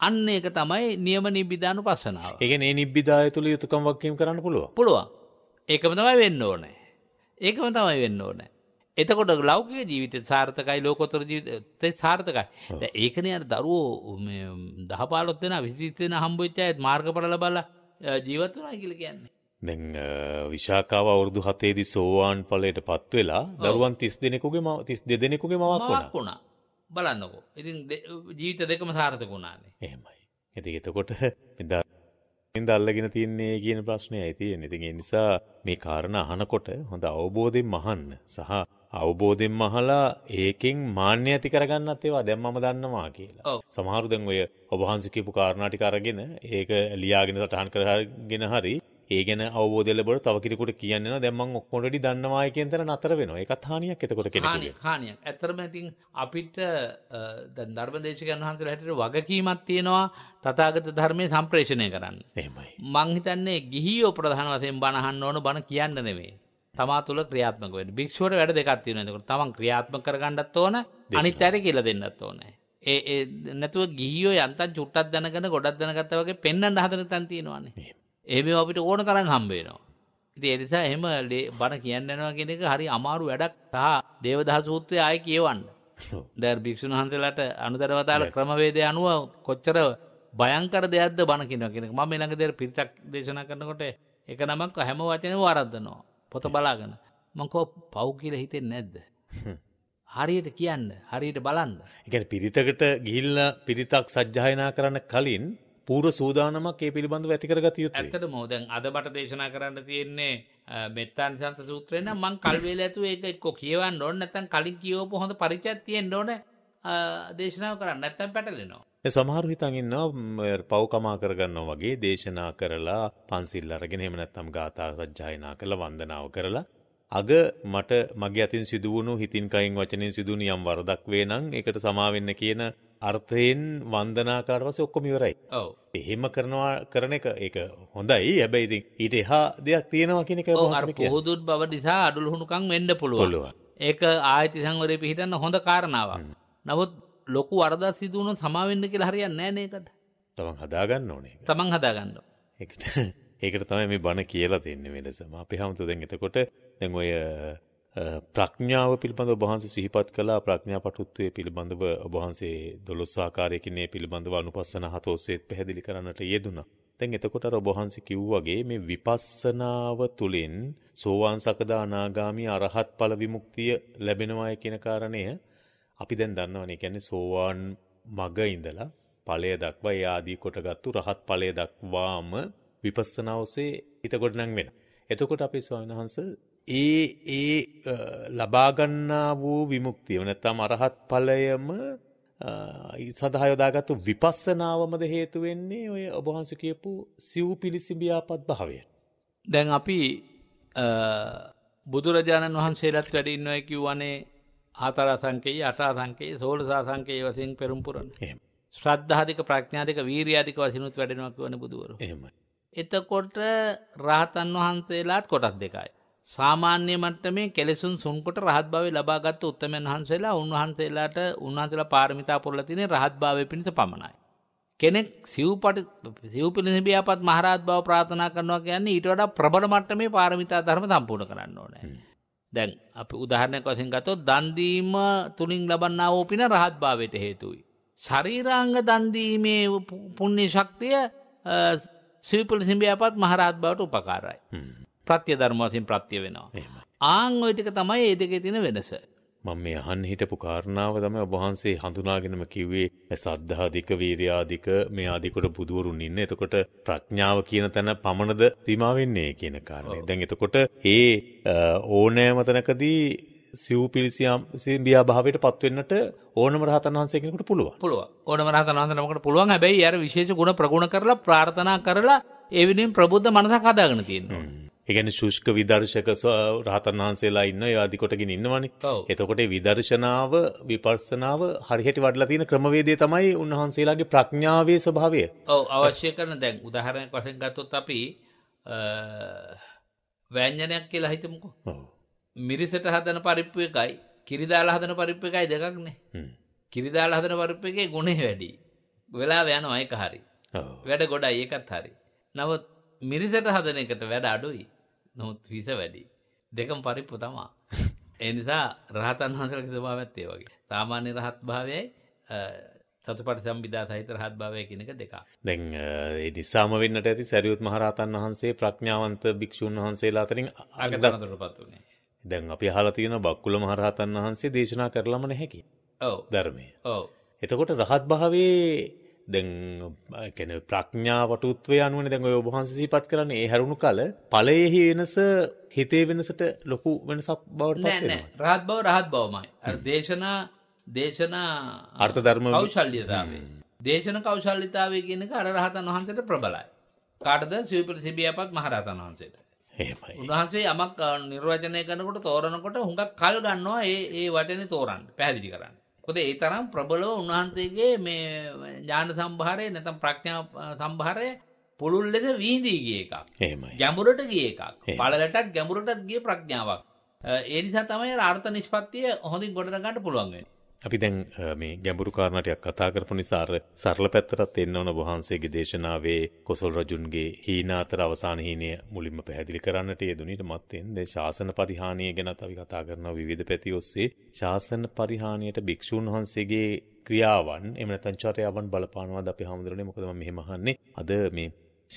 Speaker 2: අන්න ඒක තමයි නියම නිබ්බිදානුපස්සනාව.
Speaker 1: ඒ කියන්නේ මේ නිබ්බිදාය තුල යුතුයකම් වක්කීම් කරන්න පුළුවන්. පුළුවන්. ඒකම තමයි වෙන්න ඕනේ.
Speaker 2: ඒකම තමයි වෙන්න ඕනේ. එතකොට ලෞකික ජීවිතය සාර්ථකයි ලෝකොතර ජීවිතය සාර්ථකයි. දැන් ඒකනේ අර දරුවෝ මේ 10 15 දෙනා 20 දෙනා හම්බ වෙච්ච අය මාර්ගඵල ලබලා ජීවත් වුණා කියලා කියන්නේ.
Speaker 1: දැන් විශාකාව අවුරුදු 7ේදී සෝවාන් ඵලයට පත් වෙලා දරුවන් 30 දෙනෙකුගේ 32 දෙනෙකුගේ මවක් වුණා. මවක් වුණා.
Speaker 2: බලන්නකෝ. ඉතින් ජීවිත දෙකම සාර්ථක වුණානේ.
Speaker 1: එහෙමයි. ඉතින් එතකොට ඉඳ අල්ලගෙන තියන්නේ කියන ප්‍රශ්නයයි තියෙන්නේ. ඉතින් ඒ නිසා මේ කාරණා අහනකොට හොඳ අවබෝධයෙන් මහන්න සහ අවබෝධයෙන් අහලා ඒකෙන් මාන්‍ය ඇති කරගන්නත් ඒවා දැන් මම දන්නවා කියලා. සමහරු දැන් ඔය ඔබ වහන්සේ කියපු කාරණා ටික අරගෙන ඒක ලියාගෙන සටහන් කරගෙන හරි ඒ ගැන අවබෝධය ලැබුණොත් තව කෙනෙකුට කියන්න නේද දැන් මම ඔක්කොම රෙඩි දන්නවායි කියන තර නතර වෙනවා. ඒකත් හානියක් එතකොට කෙනෙකුට. හානියක්.
Speaker 2: හානියක්. ඇත්තටම ඉතින් අපිට දැන් ධර්මදේශකයන් වහන්සේලා හැටියට වගකීමක් තියෙනවා තථාගත ධර්මයේ සම්ප්‍රේෂණය කරන්න. එහෙමයි. මං හිතන්නේ ගිහියෝ ප්‍රධාන වශයෙන් බණ අහන්න ඕන බණ කියන්න නෙමෙයි. තමා තුළ ක්‍රියාත්මක වෙන භික්ෂුවට වැඩ දෙකක් තියෙනකොට තමන් ක්‍රියාත්මක කරගන්නත් ඕන අනිත් අයට කියලා දෙන්නත් ඕනේ. ඒ නැතුව ගිහියෝ යන්තම් චුට්ටක් දැනගෙන ගොඩක් දැනගත්තා වගේ පෙන්වන්න හදන තැන් තියෙනවානේ. ඒ මේවා අපිට ඕන තරම් හම්බ වෙනවා. ඉතින් ඒ නිසා එහෙම බණ කියන්න යනවා කියන එක හරි අමාරු වැඩක්. සහ දේවදහ සූත්‍රය ආයේ කියවන්න. දැන් භික්ෂුන් වහන්සේලාට අනුතරවතාල ක්‍රමවේදය අනුව කොච්චර භයංකර දෙයක්ද බණ කියනවා කියන එක. මම ඊළඟ දේර පිරිතක් දේශනා කරනකොට එක නමක් හැම වචනෙම වරද්දනවා. පොත බලාගන මංකෝ පව් කියල හිතෙන් නැද්ද හරියට කියන්න හරියට බලන්න
Speaker 1: එකන පිරිතකට ගිල්ල පිරිතක් සජ්ජායනා කරන්න කලින් පූර සූදානමක් ඒ පිළිබඳව ඇතිකරගත යුතු ඇතට
Speaker 2: මෝදැන් අද බට දේශනා කරන්න තියෙන්නේ මෙත්තාන් සන්ත සූත්‍රයන මං කල්වේල ඇතු ඒක එක්කො කියවන්න ඕන්න නැතන් කලින් කියෝප හොඳ පරිචත්තියෙන් ඕන දේශනාව කරන්න නැත්තැම් පැටලෙනවා
Speaker 1: සමහරු හිතන් ඉන්නවා පව්කමා කරගන්නවා වගේ දේශනා කරලා පන්සිල් අරගෙන එහෙම නැත්නම් ගාථා සජ්ජායනා කරලා වන්දනාව කරලා අග මට මගේ අතින් සිදු වුණු හිතින් කයින් වචනෙන් සිදු නියම් වරදක් වේ නම් ඒකට සමා වෙන්න කියන අර්ථයෙන් වන්දනා කරාට පස්සේ ඔක්කොම ඉවරයි. ඔව්. එහෙම කරනවා කරන එක ඒක හොඳයි. හැබැයි ඉතින් ඊට එහා දෙයක් තියෙනවා කියන එක ඔව් අර පොහොදුත් බව නිසා අඩලුහුණුකම් වෙන්න පුළුවන්.
Speaker 2: ඒක ආයති සංවරේ පිහිටන්න හොඳ කාරණාවක්. නමුත් ලොකු වරදා සිදුවුණු සමාවෙන්න කියලා හරියන්නේ නැහැ නේකට.
Speaker 1: තමන් හදාගන්න ඕනේ. තමන් හදාගන්න. ඒකට ඒකට තමයි මේ බණ කියලා දෙන්නේ මේ ලෙස. අපි හැමතෙ දැන් එතකොට දැන් ඔය ප්‍රඥාව පිළිබඳව ඔබහන්සේ සිහිපත් කළා ප්‍රඥා පටුත්වයේ පිළිබඳව ඔබහන්සේ දොළොස් ආකාරයකින් මේ පිළිබඳව අනුපස්සන හත ඔස්සේත් පැහැදිලි කරන්නට යෙදුණා. දැන් එතකොට අර ඔබහන්සේ කිව්වාගේ මේ විපස්සනාව තුළින් සෝවාන් සකදා අනාගාමි අරහත් ඵල විමුක්තිය ලැබෙනවායි කියන කාරණය අපි දැන් දන්නවනේ කියන්නේ සෝවාන් මග ඉඳලා ඵලය දක්වා ඒ ආදී කොටගත්තු රහත් ඵලය දක්වාම විපස්සනා ඔසේ හිත ගොඩනං වෙන. එතකොට අපේ ස්වාමීන් වහන්සේ ඒ ඒ ලබාගන්නා වූ විමුක්තිය නැත්නම් අරහත් ඵලයම සඳහා යොදාගත්තු විපස්සනාවමද හේතු වෙන්නේ ඔය ඔබහන්ස කියපු සිව් පිළිසිඹියාපත් භාවය. දැන් අපි
Speaker 2: බුදුරජාණන් වහන්සේලත් වැඩින්නොය කිව්වනේ ආතරාසංකේය අටාසංකේය සෝලසාසංකේය වශයෙන් පෙරම් පුරන. එහෙම. ශ්‍රද්ධාධික ප්‍රඥාධික වීරියාධික වශයෙන්ුත් වැඩෙනවා කියන බුදුවරු. එහෙමයි. එතකොට රහතන් වහන්සේලාත් කොටස් දෙකයි. සාමාන්‍ය මට්ටමේ කෙලෙසුන් සුන්කොට රහත් භාවය ලබාගත් උත්තමයන් වහන්සේලා උන්වහන්සේලාට උන්වහන්සේලා පාරමිතා පුරලා තියෙන රහත් භාවය පිණිස පමණයි. කෙනෙක් සිව්පටි සිව්පිලිසිබියාපත් මහරහත් බව ප්‍රාර්ථනා කරනවා කියන්නේ ඊට වඩා ප්‍රබල මට්ටමේ පාරමිතා ධර්ම සම්පූර්ණ කරන්න ඕනේ. දැන් අපි උදාහරණයක් වශයෙන් ගත්තොත් දන් දීම තුලින් ලබන්නා වූ පින රහත්භාවයට හේතුයි. ශරීරාංග දන් දීමේ පුණ්‍ය ශක්තිය සිවිපුල සිඹියාපත් මහරහත් බවට උපකාරයි. ප්‍රත්‍ය ධර්ම වශයෙන් ප්‍රත්‍ය වෙනවා. ආන් ওই ටික තමයි මේ දෙකේ තියෙන වෙනස.
Speaker 1: මම මේ අහන්න හිටපු කාරණාව තමයි ඔබ වහන්සේ හඳුනාගෙනම කිව්වේ සද්ධා දික වීර්යාදික මේ ආදිකොට බුදවරුන් ඉන්න. එතකොට ප්‍රඥාව කියන තැන පමණද සීමා වෙන්නේ කියන කාරණේ. දැන් එතකොට ඒ ඕනෑම තැනකදී සිව්පිලිසියම් සිඹියා භාවයට පත් වෙන්නට ඕනම රහතන් වහන්සේ කෙනෙකුට පුළුවන්. පුළුවන්.
Speaker 2: ඕනම රහතන් වහන්සේ නමකට පුළුවන්. හැබැයි අර විශේෂ ගුණ ප්‍රගුණ කරලා ප්‍රාර්ථනා කරලා ඒ වෙනුවෙන් ප්‍රබුද්ධ මනසක් හදාගෙන තියෙනවා.
Speaker 1: ඒගැන ශුෂ්ක විදර්ශක රහතන් වහන්සේලා ඉන්න යවාදිකොටගෙන ඉන්නවනේ එතකොට විදර්ශනාව විපර්සනාව හරිහට වඩලා තියෙන ක්‍රමවේදය තමයි උන්වහන්සේලාගේ ප්‍රඥාවේ ස්වභාවය
Speaker 2: ඔව අවශ්‍ය කරන දැන් උදාහරණයක් වශයෙන් ගත්තොත් අපි වෑංජනයක් කියලා හිතමුකෝ මිරිසට හදන පරිප්පු එකයි කිරිදාලා හදන පරිප්ප එකයි දෙකක්නේ කිරිදාලා හදන පරිප්ප එකේ ගුණේ වැඩි වෙලා යන අයක හරි වැඩ ගොඩයි ඒකත් හරි නවත් මිරිසට හදන එකට වැඩ අඩුයි නොත් විස වැඩි. දෙකම පරිප්පු තමා. ඒ නිසා රහතන් වහන්සේලගේ ස්වභාවයත් ඒ වගේ. සාමාන්‍ය රහත් භාවයයි සතුපට සම්බිදා සහිත රහත් භාවය කෙනක දෙක.
Speaker 1: දැන් ඒ නිසාම වෙන්නට ඇති සැරියුත් මහරහතන් වහන්සේ ප්‍රඥාවන්ත භික්‍ෂූන් වහන්සේලා අතරින් අගතනතුර පත් වනේ. දැන් අපි හලා තියෙන බක්කුල මහරහතන් වහන්සේ දේශනා කරලම නැහැකි. ඔව ධර්මය. ඔව. එතකොට රහත් භාවේ දැන් ප්‍රඥා වටුත්වය අනුවන දැන් ඔබහන්සී පත් කරන්න ඒ හැරුණු කල පලයෙහි වෙනස හිතේ වෙනසට ලොකු වෙනසක් බවට
Speaker 2: රහත් බව රහත් බවමයි දේශනා දේශනා
Speaker 1: අර්ථ ධර්ම කෞශල්්‍යතාවේ
Speaker 2: දේශන කෞශල්ලිතාවේ කියනක අර රහතන් වහන්සට ප්‍රබලයි කාටද සවිපට සිබියපත් මහරතන් වහන්සේට උන්වහන්සේ යමක් නිර්වචනය කනකොට තෝරනකොට හුඟක් කල් ගන්නවා ඒ ඒ වචනය තෝරන්න පැදිලි කරන්න මොකද ඒ තරම් ප්‍රබලව උන්වහන්සේගේ මේ ඥාන සම්භාරය නැතම් ප්‍රඥා සම්භාරය පුළුල් ලෙස වීදී ගිය එකක්. එහෙමයි. ගැඹුරට ගිය එකක්. පළලටත් ගැඹුරටත් ගිය ප්‍රඥාවක්. ඒ නිසා තමයි අර්ථ නිෂ්පත්තිය හොඳින් ගොඩනගන්න පුළුවන් වෙන්නේ.
Speaker 1: අපි දැන් මේ ගැඹුරු කාරණාටියක් කතා කරපු නිසා අර සරල පැත්තටත් එන්න ඕන වහන්සේගේ දේශනාවේ කොසල් රජුන්ගේ හීනාතර අවසාන හීනය මුලින්ම පැහැදිලි කරන්නට යෙදුණිට මත්තෙන් දැන් ශාසන පරිහානිය ගැනත් අපි කතා කරන විවිධ පැති ඔස්සේ ශාසන පරිහානියට භික්ෂුන් වහන්සේගේ ක්‍රියාවන් එහෙම නැත්නම් චර්යාවන් බලපානවාද අපි හැමදෙරනේ මොකද මම මෙහෙම අහන්නේ අද මේ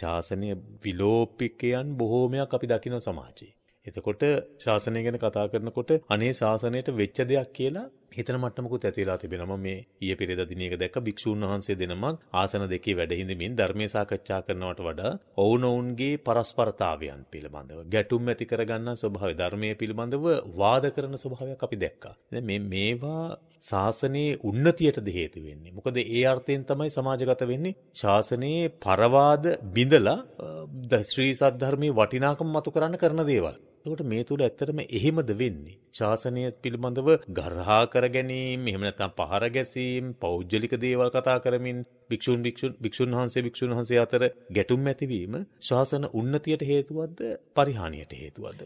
Speaker 1: ශාසනීය විලෝපිකයන් බොහෝමයක් අපි දකින සමාජයේ එතකොට ශාසනය ගැන කතා කරනකොට අනේ ශාසනයට වෙච්ච දෙයක් කියලා හිතන මට්ටමකුත් ඇතිලා තිබෙනවා මේ ඊයේ පෙරේදා දිනයක දැක්ක භික්ෂුන් වහන්සේ දෙනමක් ආසන දෙකේ වැඩහිඳමින් ධර්මයේ සාකච්ඡා කරනවට වඩා ඔවුනොවුන්ගේ පරස්පරතාවයන් පිළිබඳව ගැටුම් ඇති කරගන්න ස්වභාවය ධර්මයේ පිළිබඳව වාද කරන ස්වභාවයක් අපි දැක්කා. දැන් මේ මේවා ශාසනයේ උන්නතියටද හේතු වෙන්නේ. මොකද ඒ අර්ථයෙන් තමයි සමාජගත වෙන්නේ. ශාසනයේ පරවාද බිඳලා ශ්‍රී සද්ධර්මයේ වටිනාකම මතු කරන්න කරන දේවල්. එතකොට මේ තුල ඇත්තටම එහෙමද වෙන්නේ? ශාසනය පිළිබඳව ගරහා කර ගැනීම, එහෙම නැත්නම් පහර ගැසීම්, පෞද්ගලික දේවල් කතා කරමින් භික්ෂුන් භික්ෂුන් භික්ෂුන් වහන්සේ භික්ෂුන් වහන්සේ අතර ගැටුම් ඇතිවීම ශාසන උන්නතියට හේතුවක්ද පරිහානියට හේතුවක්ද?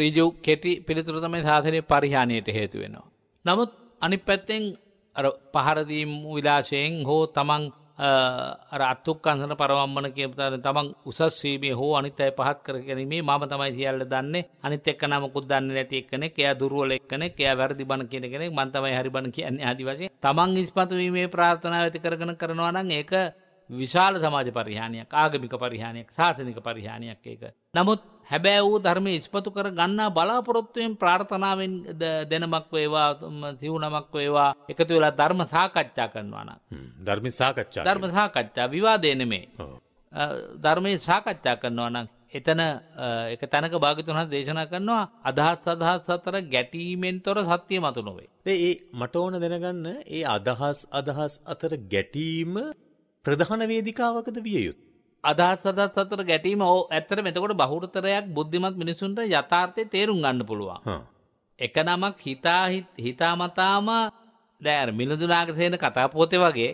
Speaker 1: ඍජු කෙටි පිළිතුර
Speaker 2: තමයි සාසනයේ පරිහානියට හේතු වෙනවා. නමුත් අනිත් පැත්තෙන් අර පහර දීම් විලාසයෙන් හෝ තමන් අර අත්තුක්කන්සන පරවම්මන කියපතන තමන් උසස් වීමේ හෝ අනිත් අය පහත් කර ගැනීමේ මම තමයි සියල්ල දන්නේ අනිත් එක්ක නමකුත් දන්නේ නැති එක්කනේ එයා දුර්වල එක්කනේ එයා වැරදි බණ කියන කෙනෙක් මම තමයි හරි බණ කියන්නේ ආදි වශයෙන් තමන් ඉස්මතු වීමේ ප්‍රාර්ථනාව ඇති කරගෙන කරනවා නම් ඒක විශාල සමාජ පරිහානියක් ආගමික පරිහානියක් සාසනික පරිහානියක් ඒක නමුත් හැබෑ වූ ධර්මය ඉස්පතු කර ගන්නා බලාපොරොත්තුවෙන් ප්‍රාර්ථනාවෙන් දෙනමක් වේවා සිවුනමක් වේවා එකතු වෙලා ධර්ම සාකච්ඡා කරනවාන.
Speaker 1: ධර්මි සාකච්ඡා ධර්ම
Speaker 2: සාකච්ඡා විවාදයනෙමේ. ධර්මය සාකච්ඡා කරනවා නම් එතන එක තැනක භාගිතුන දේශනා කරනවා අදහස් අදහස් අතර ගැටීමෙන් තොර සත්‍යය මතු නොවේ.
Speaker 1: ඒ මට ඕන දෙනගන්න ඒ අදහස් අදහස් අතර ගැටීම ප්‍රධාන වේදිකාවකද විය යුත්. අදහස් සදත්
Speaker 2: අතර ගැටීම ඕ ඇත්තට මෙතකොට බහුරතරයක් බුද්ධිමත් මිනිසුන්ට යථාර්ථය තේරුම් ගන්න පුළුවන්. එක නමක් හිතා හිතාමතාම දෑර මිලදුනාගසයන කතාපෝතය වගේ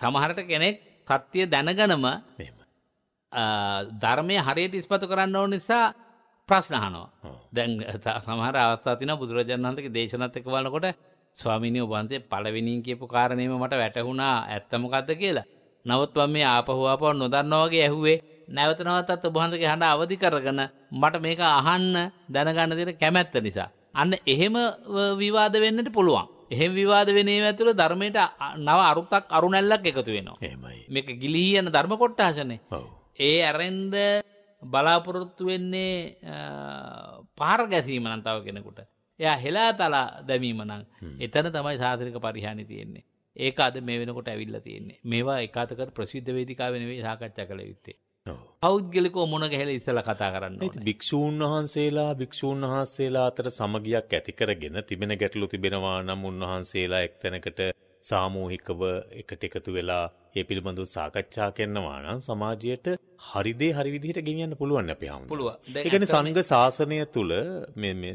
Speaker 2: සමහරට කෙනෙක් කත්තිය දැනගනම ධර්මය හරියට ඉස්පතු කරන්න ඕ නිසා ප්‍රශ්නහනෝ දැන් සමහර අවස්ථාතින බුදුරජාණන්තක දේශනත්තක වලකොට ස්වාමිනය උබන්සේ පලවිනිින් කියපු කාරණීම මට වැටහුණා ඇත්තමකක්ද කියලා නමුත් මම මේ ආපහු ආපහු නොදන්නා වගේ ඇහුවේ නැවත නැවතත් ඔබ වහන්සේගේ හඬ අවදි කරගෙන මට මේක අහන්න දැනගන්න දෙන කැමැත්ත නිසා අන්න එහෙම විවාද වෙන්නට පුළුවන්. එහෙම විවාද වෙන ඒවා ඇතුළ ධර්මයට නව අරුතක් අරුණැල්ලක් එකතු වෙනවා. එහෙමයි. මේක ගිලිහී යන ධර්ම කොටහසනේ. ඔව්. ඒ ඇරෙන්ද බලාපොරොත්තු වෙන්නේ පාර ගැසීම නම් තව කෙනෙකුට. එයා හෙලාතලා දැමීම නම් එතන තමයි සාසනික පරිහානි තියෙන්නේ. ඒක අද මේ වෙනකොට ඇවිල්ල තියන්නේ මේවා එකතකට ප්‍රසිද්ධ වේදිකාවෙනවේ සාකච්ඡා කළ යුත්තේ පෞද්ගලිකෝ මොන ගැහල ඉසල කතා කරන්න
Speaker 1: භික්‍ෂූන් වහන්සේලා භික්‍ෂූන් වහන්සේලා අතර සමගියක් ඇතිකරගෙන තිබෙන ගැටලු තිබෙනවා නම් උන්වහන්සේලා එක්තැනකට සාමූහිකව එකට එකතු වෙලා ඒ පිළිබඳව සාකච්ඡා කරනවා නම් සමාජයට හරි දේ හරි විදිහට ගෙනියන්න පුළුවන් අපේ හැමෝම. පුළුවන්. ඒ කියන්නේ සංඝ ශාසනය තුල මේ මේ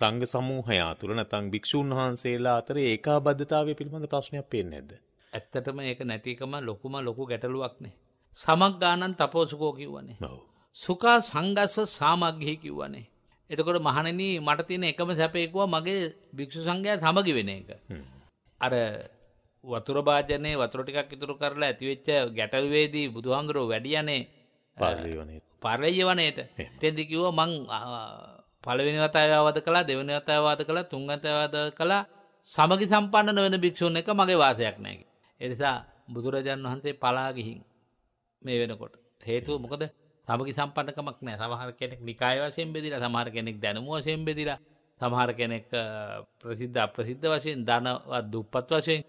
Speaker 1: සංඝ සමූහය තුල නැත්නම් භික්ෂුන් වහන්සේලා අතර ඒකාබද්ධතාවය පිළිබඳ ප්‍රශ්නයක් පේන්නේ නැද්ද? ඇත්තටම ඒක නැතිකම ලොකුම ලොකු ගැටලුවක් නේ. සමග්ගානන් තපෝසුකෝ
Speaker 2: කිව්වනේ. ඔව්. සුකා සංඝස්ස සාමග්ගහි කිව්වනේ. එතකොට මහණෙනි මට තියෙන එකම සැපේකුව මගේ භික්ෂු සංඝයා සමගි වෙන එක. අර වතුර භාජනය වතුර ටිකක් ඉතුරු කරලා ඇතිවෙච්ච ගැටල්වේදී බුදුහාමුදුරුව වැඩියනේ පරය වනයට තෙදි කිව්ව මං පළවෙනි වතායවාද කලා දෙවනි අතයවාද කලා තුන්ගතයවාද කලා සමගි සම්පන්නන වෙන භික්‍ෂූන් එක මගේ වාසයක් නෑකි. එනිසා බුදුරජාන් වහන්සේ පලාගිහින් මේ වෙනකොට. හේතුව මොකද සමගි සම්පන්නකමක් නෑ සමහර කෙනෙක් නිකාය වශයෙන් බෙදිලා සමහර කෙනෙක් දැනුම වශයෙන් බෙදිලා සමහර කෙනෙක් ප්‍රසිද්ධ අප්‍රසිද්ධ වශයෙන් ධනවත් දුප්පත් වශයෙන්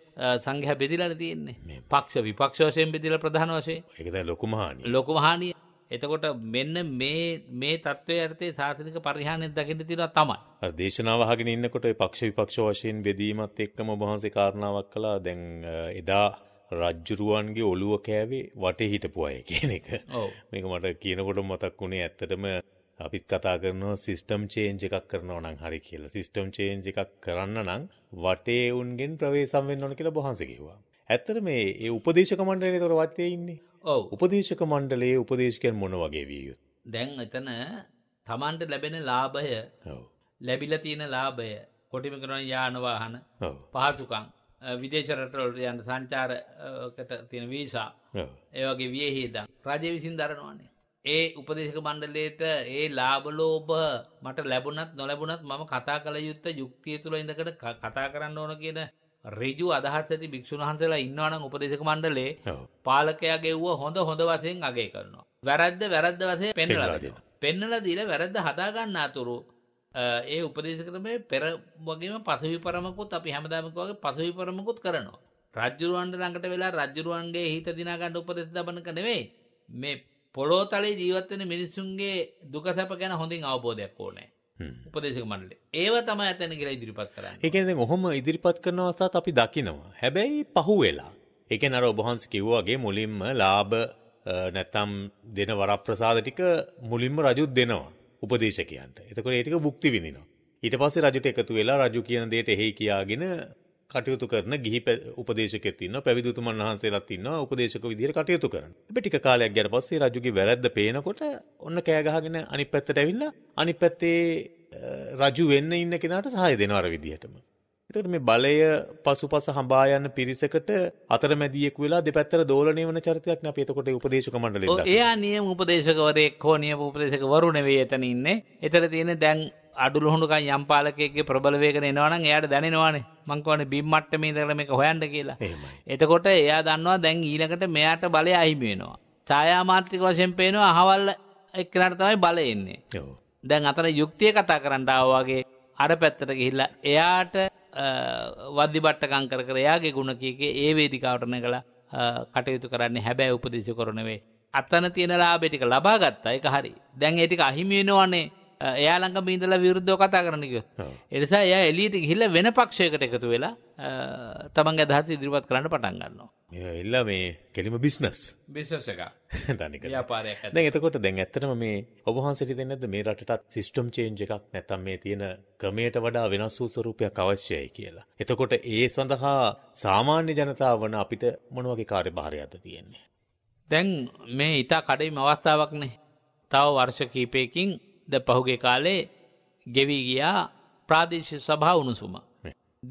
Speaker 2: සංඝහ බෙදිලන තියෙන්නේ පක්ෂ විපක්ෂ වශයෙන් බෙදිල ප්‍රධාන වශයෙන් එකත ලොකුමහානි ලොකුමහානිය එතකොට මෙන්න මේ මේ තත්ත්වය ඇතේ සාසනික පරිහානයක් දකිට තිර තමයි
Speaker 1: දේශනාවහගෙන ඉන්නකොට පක්ෂ විපක්ෂ වශයෙන් බෙදීමත් එක්කම වහන්සේ කාරණාවක් කලා දැන් එදා රජ්ජුරුවන්ගේ ඔළුව කෑවේ වටේ හිටපු අය කියන එක මේක මට කියනකොට මතක් වුණේ ඇත්තටම අපිත් කතා කරනවා සිස්ටම් චේන්ජ් එකක් කරනවා නම් හරි කියලා. සිස්ටම් චේන්ජ් එකක් කරන්න නම් වටේ උන්ගෙන් ප්‍රවේශම් වෙන්න ඕන කියලා බොහන්සේ කිව්වා. ඇත්තට මේ ඒ උපදේශක මණ්ඩලයේ උතර වටේ ඉන්නේ. ඔව්. උපදේශක මණ්ඩලයේ උපදේශකයන් මොන වගේ විය යුතු?
Speaker 2: දැන් එතන Tamanට ලැබෙන ලාභය. ඔව්. ලැබිලා තියෙන ලාභය කොටිම කරන යාන වාහන. ඔව්. පහසුකම්. විදේශ රටවලට යන සංචාරකට තියෙන වීසා. ඒ වගේ වියහිදම් රජය විසින් දරනවානේ. ඒ උපදේශක මණ්ඩලයට ඒ ලාබලෝභ මට ලැබුණත් නොලැබුණත් මම කතා කළ යුත්ත යුක්තිය තුළ ඉඳකට කතා කරන්න ඕන කියන රජු අදහස් ඇති භික්ෂුන් වහන්සේලා ඉන්නවනම් උපදේශක මණ්ඩලේ පාලකයාගේ වුව හොඳ හොඳ වසයෙන් අගේ කරනවා. වැරද්ද වැරද්ද වසය පෙන්නලා පෙන්නලා දීල වැරද්ද හදාගන්න අතුරු ඒ උපදේශකරමය පෙර වගේම පසවිපරමකුත් අපි හැමදාමක වගේ පසවිපරමකුත් කරනවා. රජ්ජුරුවන්ට ළඟට වෙලා රජ්ජුරුවන්ගේ හිත දිනාගන්න උපදෙස් දබනක නෙවෙයි මේ පොළෝතලේ ජීවත්වන මිනිස්සුන්ගේ දුකසැප ගැන හොඳින් අවබෝධයක් ඕනෑ උපදේශක මණ්ඩල ඒව තම ඇතැන කියලා ඉදිරිපත් කරන්න
Speaker 1: එකද ඔහොම ඉදිරිපත් කරන අවස්ථාත් අපි දකිනවා හැබැයි පහු වෙලා එක නර ඔබහන්ස කිව්වාගේ මුලින්ම ලාභ නැත්තම් දෙන වරප්‍රසාද ටික මුලින්ම රජුත් දෙනවා උපදේශකයන්ට එතකොට ඒටික බුක්ති විඳනවා ඊට පස්සේ රජුට එකතු වෙලා රජු කියන දේට එහෙයි කියාගෙන කටයුතු කරන ගිහි උපදේශකෙත් ඉන්නවා පැවිදිතුමන් වහන්සේලාත් ඉන්නවා උපදේශක විදිහට කටයුතු කරන. ඉතින් ටික කාලයක් ගිය පස්සේ රජුගේ වැරැද්ද පේනකොට ඔන්න කෑ ගහගෙන අනිත් පැත්තට ඇවිල්ලා අනිත් පැත්තේ රජු වෙන්න ඉන්න කෙනාට සහාය දෙනවා අර විදිහටම. එතකොට මේ බලය පසුපස හඹා යන පිරිසකට අතරමැදියෙක් වෙලා දෙපැත්තට දෝලණය වෙන චරිතයක් නේ අපි එතකොට උපදේශක මණ්ඩලෙ ඉඳලා.
Speaker 2: එයා නියම උපදේශකවරයෙක් හෝ නියම උපදේශකවරු නෙවෙයි එතන ඉන්නේ. එතන තියෙන දැන් අඩුලොහුණුකන් යම්පාලකගේ ප්‍රබලවේගෙන එනවනම් එයාට දැනෙනවානේ මංකවන බිම්මට්ටමේ දකළ මේක හොයන්ට කියලා එතකොට එයා දන්නවා දැන් ඊලකට මෙයාට බලය අහිමියෙනවා ඡායාමාත්‍රික වශයෙන් පේනවා අහවල් එක්කනට තමයි බලය එන්නේ දැන් අතර යුක්තිය කතා කරන්න ආවාගේ අර පැත්තට ගිහිල්ලා එයාට වද්දි බට්ටකම් කර කර එයාගේ ගුණ කීකේ ඒ වේදිකාවටන කළා කටයුතු කරන්නේ හැබැයි උපදේශ කරනවේ අතන තියෙන ලාභය ටික ලබා ගත්තා ඒක හරි දැන් ඒ ටික අහිමි වෙනවනේ එයා ළඟම ඉඳලා විරුද්ධව කතා කරනකයොත් එනිසා එය එලියට ගිහිල්ල වෙන පක්ෂයකට එකතු වෙලා තමන් අදහස ඉදිරිපත් කරන්න පටන්
Speaker 1: ගන්නවා එල්ලා මේ කෙලිම බිස්නස් බිස්නස් එක දනික ්‍යාපාරයක් දැන් එතකොට දැන් ඇත්තනම මේ ඔබහන්සට දෙන්නද මේ රටත් සිිස්ටම් චේන්ජ එකක් නැතම් මේ තියෙන ක්‍රමයට වඩා වෙනස් වූ ස්වරූපයක් අවශ්‍යයි කියලා එතකොට ඒ සඳහා සාමාන්‍ය ජනතාව වන අපිට මොනවගේ කාර්ය භාරයද තියෙන්නේ දැන් මේ ඉතා කඩයිම අවස්ථාවක්නේ
Speaker 2: තව වර්ෂ කීපයකින් ද පහුගේ කාලේ ගෙවී ගියා ප්‍රාදේශ සභා උණුසුම.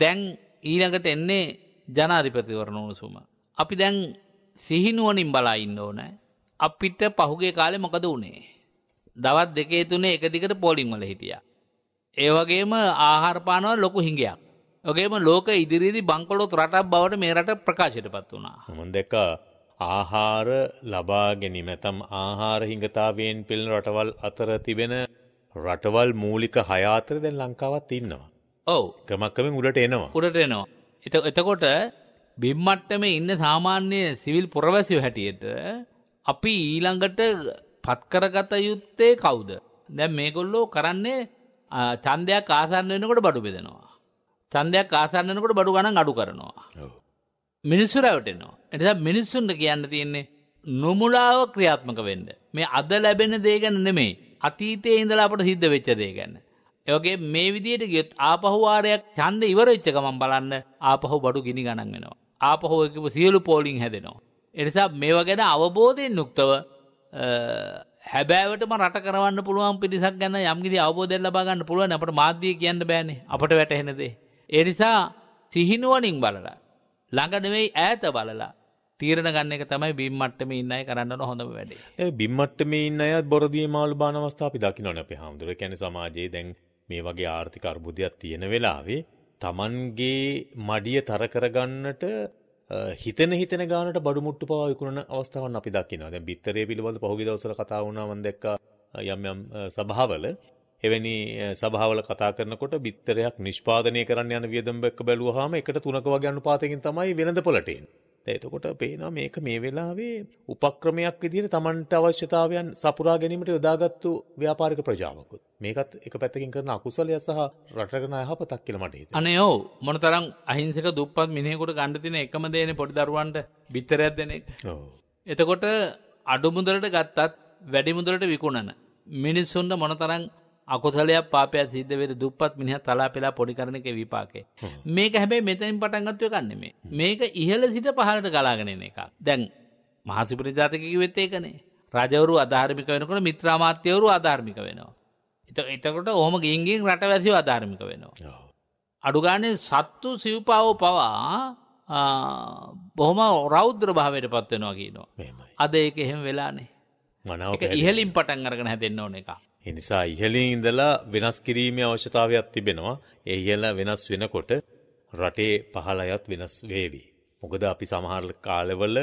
Speaker 2: දැන් ඊළඟට එන්නේ ජනාධිපතිවරණ උණුසුම. අපි දැන් සිහිනුවනින් බලා ඉන්න ඕනෑ. අපිට පහුගේ කාලෙ මොකද වුණේ. දවත් දෙකේ තුනේ එක දිගට පෝලිං වල හිටිය. ඒ වගේම ආහාරපානව ලොකු හිඟයක්. ඔගේම ලෝක ඉදිරිදි බංකොලොත් රටක් බවට මේ රට ප්‍රකාශයට පත් වුණා.
Speaker 1: හොම දෙකා ආහාර ලබා ගැනීම නැත්නම් ආහාර හිඟතාවයෙන් පෙළෙන රටවල් අතර තිබෙන රටවල් මූලික හය අතර දැන් ලංකාවත් ඉන්නවා. ඔව්. ක්‍රමක්‍රමෙන් උඩට එනවා. උඩට එනවා. එතකොට බිම්
Speaker 2: මට්ටමේ ඉන්න සාමාන්‍ය සිවිල් පුරවැසියෝ හැටියට අපි ඊළඟට පත් කරගත යුත්තේ කවුද? දැන් මේගොල්ලෝ කරන්නේ ඡන්දයක් ආසන්න වෙනකොට බඩු බෙදනවා. ඡන්දයක් ආසන්න වෙනකොට බඩු ගණන් අඩු කරනවා. ඔව්. මිනිස්සු රැවටෙනවා. එනිසා මිනිස්සුන්ට කියන්න තියෙන්නේ නොමුලාව ක්‍රියාත්මක වෙන්න. මේ අද ලැබෙන දේ ගැන නෙමෙයි. අතීතයේ ඉඳලා අපට සිද්ධ වෙච්ච දේ ගැන. ඒවගේ මේ විදියට ගියොත් ආපහු වාරයක් ඡන්ද ඉවර වෙච්ච ගමන් බලන්න ආපහු බඩු ගිනි ගණන් වෙනවා. ආපහු එකප සියලු පෝලිං හැදෙනවා. එනිසා මේවා ගැන අවබෝධයෙන් යුක්තව හැබෑවටම රට කරවන්න පුළුවන් පිරිසක් ගැන යම්ගිදි අවබෝධය ලබා ගන්න පුළුවන් අපට මාධ්‍ය කියන්න බෑනේ අපට වැටහෙනදේ. ඒ නිසා සිහිනුවනින් බලලා ළඟනෙවෙයි ඈත බලලා තීරණ ගන්න එක තමයි බිම්මට්ටම ඉන්න අය කරන්න හොඳම වැඩේ.
Speaker 1: ඒ බිම්මට්ටම ඉන්න අයත් බොරදියේ මාළු බාන අවස්ථා අපි දකින්නවනේ අපි හාමුදුර. ඒ කියන්නේ සමාජයේ දැන් මේ වගේ ආර්ථික අර්බුදයක් තියෙන වෙලාවේ Tamanගේ මඩිය තර කරගන්නට හිතන හිතන ගානට බඩු මුට්ටු පවා විකුණන අවස්ථාවන් අපි දකිනවා. දැන් බිත්තරේ පිළිබඳ පහුගිය දවස්වල කතා වුණා මම දැක්කා යම් යම් සභාවල එවැනි සභාවල කතා කරනකොට බිත්තරයක් නිෂ්පාදනය කරන්න යන වියදම් එක්ක බැලුවාම එකට තුනක වගේ අනුපාතකින් තමයි වෙළඳ පොළට එන්නේ. එතකොට පේනවා මේක මේ වෙලාවේ උපක්‍රමයක් විදිහට Tamanට අවශ්‍යතාවයන් සපුරා ගැනීමට යොදාගත්තු ව්‍යාපාරික ප්‍රජාවකුත්. මේකත් එක පැත්තකින් කරන අකුසලය සහ රට කරන යහපතක් කියලා මට හිතෙනවා.
Speaker 2: අනේ ඔව් මොනතරම් අහිංසක දුප්පත් මිනිහෙකුට ගන්න තියෙන එකම දේනේ පොඩි දරුවන්ට බිත්තරයක් දෙන එක. ඔව්. එතකොට අඩු මුදලට ගත්තත් වැඩි මුදලට විකුණන මිනිස්සුන්ට මොනතරම් අකුසලයක් පාපයක් සිද්ධ වෙන දුප්පත් මිනිහා තලා පෙලා පොඩි කරන එකේ විපාකේ. මේක හැබැයි මෙතනින් පටන් ගත්ත එකක් නෙමෙයි. මේක ඉහළ සිට පහළට ගලාගෙන එන එකක්. දැන් මහසිපරි ජාතක කිව්වෙත් ඒකනේ. රජවරු අධාර්මික වෙනකොට මිත්‍රාමාත්‍යවරු අධාර්මික වෙනවා. එතකොට ඔහොම ගින් ගින් රටවැසියෝ අධාර්මික වෙනවා. අඩු ගානේ සත්තු සිව්පාවෝ පවා බොහොම රෞද්‍ර භාවයට පත්වෙනවා කියනවා. අද ඒක එහෙම වෙලානේ.
Speaker 1: මනාව ඉහලින්
Speaker 2: පටන් අරගෙන හැදෙන්න ඕන එකක්.
Speaker 1: ඒ නිසා ඉහළින් ඉඳලා වෙනස් කිරීමේ අවශ්‍යතාවයක් තිබෙනවා. ඒ ඉහළ වෙනස් වෙනකොට රටේ පහළයත් වෙනස් වේවි. මොකද අපි සමහර කාලවල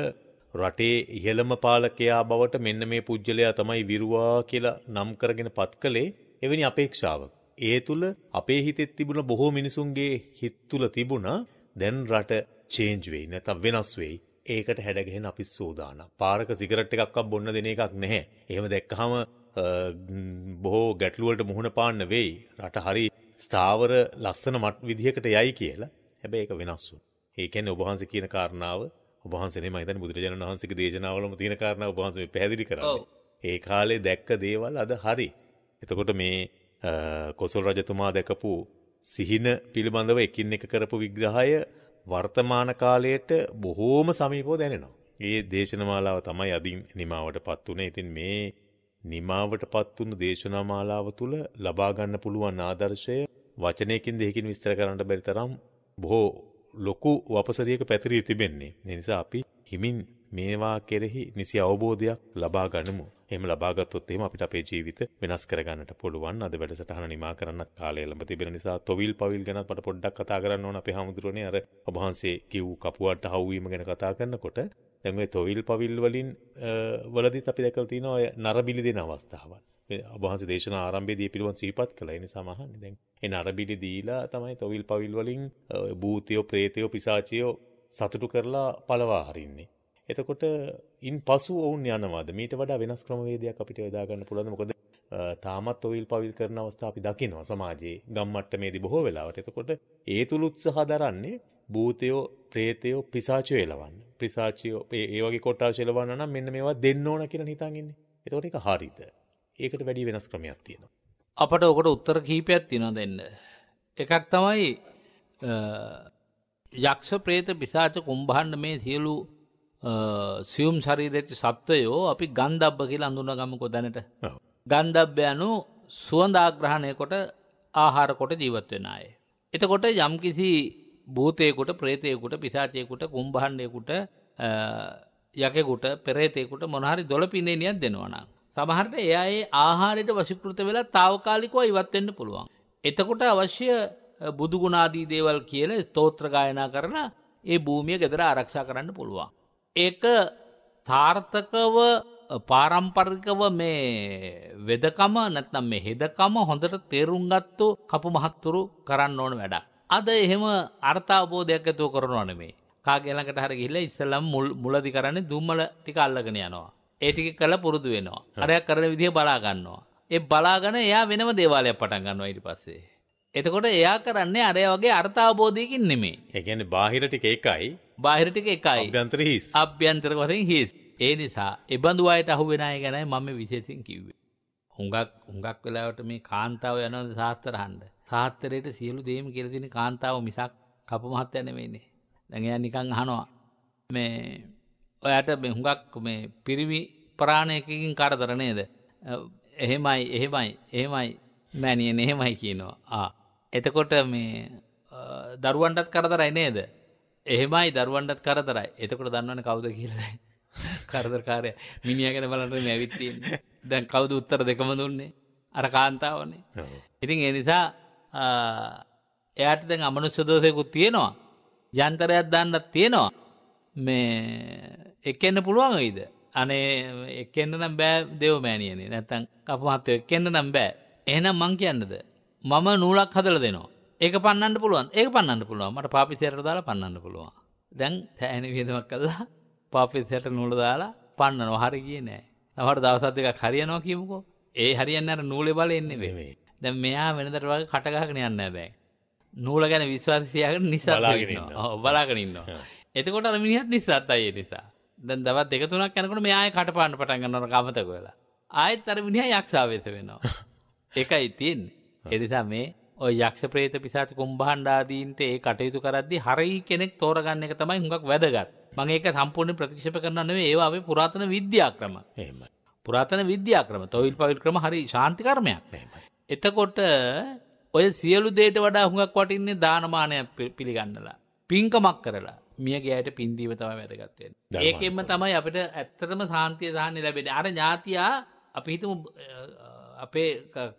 Speaker 1: රටේ ඉහළම පාලකයා බවට මෙන්න මේ පුජ්‍යලයා තමයි විරුවා කියලා නම් කරගෙන පත් කළේ එවැනි අපේක්ෂාවක්. ඒ තුල අපේ හිතෙත් තිබුණ බොහෝ මිනිසුන්ගේ හිත් තුල තිබුණා දැන් රට චේන්ජ් වෙයි නැත්නම් වෙනස් වෙයි. ඒකට හැඩගැහෙන අපි සූදානම්. පාරක සිගරට් එකක්වත් බොන්න දෙන එකක් නැහැ. එහෙම දැක්කහම බොහෝ ගැටලුවට මුහුණ පාන්න වෙයි රට හරි ස්ථාවර ලස්සන මට විදිහකට යයි කියලා හැබැයි ඒක වෙනස් වුණා. ඒ කියන්නේ ඔබ වහන්සේ කියන කාරණාව ඔබ වහන්සේ නෙමෙයි දැන් බුදුරජාණන් වහන්සේගේ දේශනාවලම තියෙන කාරණාව ඔබ වහන්සේ පැහැදිලි කරන්නේ. ඒ කාලේ දැක්ක දේවල් අද හරි. එතකොට මේ කොසල් රජතුමා දැකපු සිහින පිළිබඳව එකින් එක කරපු විග්‍රහය වර්තමාන කාලයට බොහෝම සමීපව දැනෙනවා. ඒ දේශනමාලාව තමයි අදින් නිමාවට පත් වුණේ. ඉතින් මේ නිමාවටපත් වුණු දේශනා මාලාව තුළ ලබා ගන්න පුළුවන් ආදර්ශය වචනයකින් දෙකකින් විස්තර කරන්න බැරි තරම් බොහෝ ලොකු වපසරියක පැතිරී තිබෙන්නේ. ඒ නිසා අපි හිමින් මේවා කෙරෙහි නිසි අවබෝධයක් ලබා ගනිමු. එහෙම ලබා ගත්තොත් එහෙම අපිට අපේ ජීවිත වෙනස් කරගන්නට පුළුවන්. අද වැඩසටහන නිමා කරන්න කාලය ළඟ තිබෙන නිසා තොවිල් පවිල් ගැන මට පොඩ්ඩක් කතා කරන්න ඕන අපේ හැමදෙරෝනේ අර ඔබ වහන්සේ කිව් කපුවට හවුවීම ගැන කතා කරනකොට දැම තොවිල් පවිල් වලින් වලදිත් අපි දැකල්තින ඔය නරබිලි දෙන අවස්ථාව අබහන්ස දේශන ආරම්භේදී පිළිවන් සීපත් කලයින සමහන් දැන් එ නරබිලි දීලා තමයි තොවිල් පවිල් වලින් භූතයෝ ප්‍රේතයෝ පිසාචයෝ සතුටු කරලා පලවා හරින්නේ. එතකොට ඉන් පසු ඔවුන් යනවාද මීට වඩා වෙනස් ක්‍රමවේදයක් අපිට යොදාගන්න පුළුවන් මොකද තාමත් ඔවිල් පවිල් කරන අවස්ථා අපි දකිනවා සමාජයේ ගම්මට්ටමේදී බොහෝ වෙලාවට එතකොට ඒ තුල උත්සාහ දරන්නේ භූතයෝ ප්‍රේතයෝ පිසාචයෝ එලවන්න. පිසාචයෝ ඒ වගේ කොටාශ එලවන්න නම් මෙන්න මේවා දෙන්න ඕන කියලා හිතන් ඉන්නේ. ඒතකොට ඒක හරියද? ඒකට වැඩි වෙනස් ක්‍රමයක් තියෙනවා.
Speaker 2: අපට ඔකට උත්තර කිහිපයක් තියෙනවා දෙන්න. එකක් තමයි යක්ෂ ප්‍රේත පිසාච කුම්භාණ්ඩ මේ සියලු සියුම් ශරීරයේ සත්වයෝ අපි ගන්ධබ්බ කියලා අඳුනගමුකෝ දැනට. ගන්ධබ්බ යනු සුවඳ ආග්‍රහණය කොට ආහාර කොට ජීවත් වෙන අය. එතකොට යම්කිසි භූතයකුට ප්‍රේතයකුට පිසාචයකුට කුම්බහන්ඩයකුට යකෙකුට පෙරේතයකුට මොනහරි දොළ පිනේනියක් දෙනවනම්. සමහරට එයාඒ ආහාරයට වශිකෘත වෙලා තාවකාලිකව ඉවත්වෙන්න පුළුවන්. එතකොට අවශ්‍ය බුදුගුණාදී දේවල් කියන ස්තෝත්‍රගායනා කරලා ඒ භූමිය ගෙදර ආරක්ෂා කරන්න පුළුවන්. ඒක තාර්ථකව පාරම්පරිකව මේ වෙදකම නැත්නම් මේ හෙදකම හොඳට තේරුම්ගත්තු කපු මහත්තුරු කරන්න ඕන වැඩක්. අද එහෙම අර්ථාවබෝධයක් ඇතුව කරනවා නෙමෙයි. කාගේ ළඟට හරි ගිහිල්ලා ඉස්සලම් මුල් මුලදි කරන්නේ දුම්මල ටික අල්ලගෙන යනවා. ඒ ටික කළා පුරුදු වෙනවා. අරයක් කරන විදිය බලා ගන්නවා. ඒ බලාගෙන එයා වෙනම දේවාලයක් පටන් ගන්නවා ඊට පස්සේ. එතකොට එයා කරන්නේ අරය වගේ අර්ථාවබෝධයකින් නෙමෙයි. ඒ කියන්නේ බාහිර ටික එකයි. බාහිර ටික එකයි. අභ්‍යන්තර හිස්. අභ්‍යන්තර වශයෙන් හිස්. ඒ නිසා එබඳු අයට අහු වෙන අය ගැනයි මම විශේෂයෙන් කිව්වේ. හුඟක් හුඟක් වෙලාවට මේ කාන්තාව යනවා සාස්ත්‍රහන්ඩ. තාත්තරයට සියලු දේම කියලා දෙන කාන්තාව මිසක් කපු මහත්තයා නෙමෙයිනේ. දැන් එයා නිකන් අහනවා මේ ඔයාට මේ හුඟක් මේ පිරිවි ප්‍රාණයකකින් කරදර නේද? එහෙමයි එහෙමයි එහෙමයි මෑණියන් එහෙමයි කියනවා. ආ එතකොට මේ දරුවන්ටත් කරදරයි නේද? එහෙමයි දරුවන්ටත් කරදරයි. එතකොට දන්නවනේ කවුද කියලා. කරදරකාරය මිනිහා ගැන බලන්න මේ ඇවිත් තියෙන්නේ. දැන් කවුද උත්තර දෙකම දුන්නේ? අර කාන්තාවනේ. ඉතින් ඒ නිසා එයාට දැන් අමනුෂ්‍ය දෝෂයකුත් තියෙනවා. යන්තරයක් දාන්නත් තියෙනවා. මේ එක්කෙන්න පුළුවන් වෙයිද? අනේ එක්කෙන්න නම් බෑ දේව මෑණියනේ. නැත්තම් කපුමහත්තයෝ එක්කෙන්න නම් බෑ. එහෙනම් මං කියන්නද? මම නූලක් හදලා දෙනවා. ඒක පන්නන්න පුළුවන්. ඒක පන්නන්න පුළුවන්. මට පාපිසෙරට දාලා පන්නන්න පුළුවන්. දැන් සෑහෙන වියදමක් කළා පාපිසෙරට නූල දාලා පන්නනවා. හරි ගියේ නෑ. තවහට දවස් දෙකක් හරියනවා කියමුකෝ. ඒ හරියන්නේ අර නූලේ බලෙන්නේ නෙමෙයි. දැන් මෙයා වෙනදට වගේ කට ගහගෙන යන්නේ නැහැ දැන්. නූල ගැන විශ්වාසය තියාගෙන නිසා බලාගෙන ඉන්නවා. ඔව් බලාගෙන ඉන්නවා. එතකොට අර මිනිහත් නිසාත් අයියේ නිසා. දැන් දවස් දෙක තුනක් යනකොට මෙයා ආයේ කට පාන්න පටන් ගන්නවා කමතක වෙලා. ආයෙත් අර මිනිහා යක්ෂාවේත වෙනවා. එකයි තියෙන්නේ. ඒ නිසා මේ ඔය යක්ෂ ප්‍රේත පිසාච කුම්භාණ්ඩ ආදීන්ට ඒ කටයුතු කරද්දී හරි කෙනෙක් තෝරගන්න එක තමයි හුඟක් වැදගත්. මම ඒක සම්පූර්ණයෙන් ප්‍රතික්ෂේප කරනවා නෙවෙයි ඒවා අපේ පුරාතන විද්‍යාක්‍රම. එහෙමයි. පුරාතන විද්‍යාක්‍රම, තොවිල් පවිල් ක්‍රම හරි ශාන්ති කර්මයක්. එහෙමයි. එතකොට ඔය සියලු දේට වඩා හුඟක් වටින්නේ දානමානයක් පිළිගන්නලා. පින්කමක් කරලා මියගේ අයට පින්දීව තම වැදගත්වෙන්. ඒකෙන්ම තමයි අපට ඇත්තටම සාන්තිය දාන්න ලැබෙන අර ඥාතියා අපි හිතම අපේ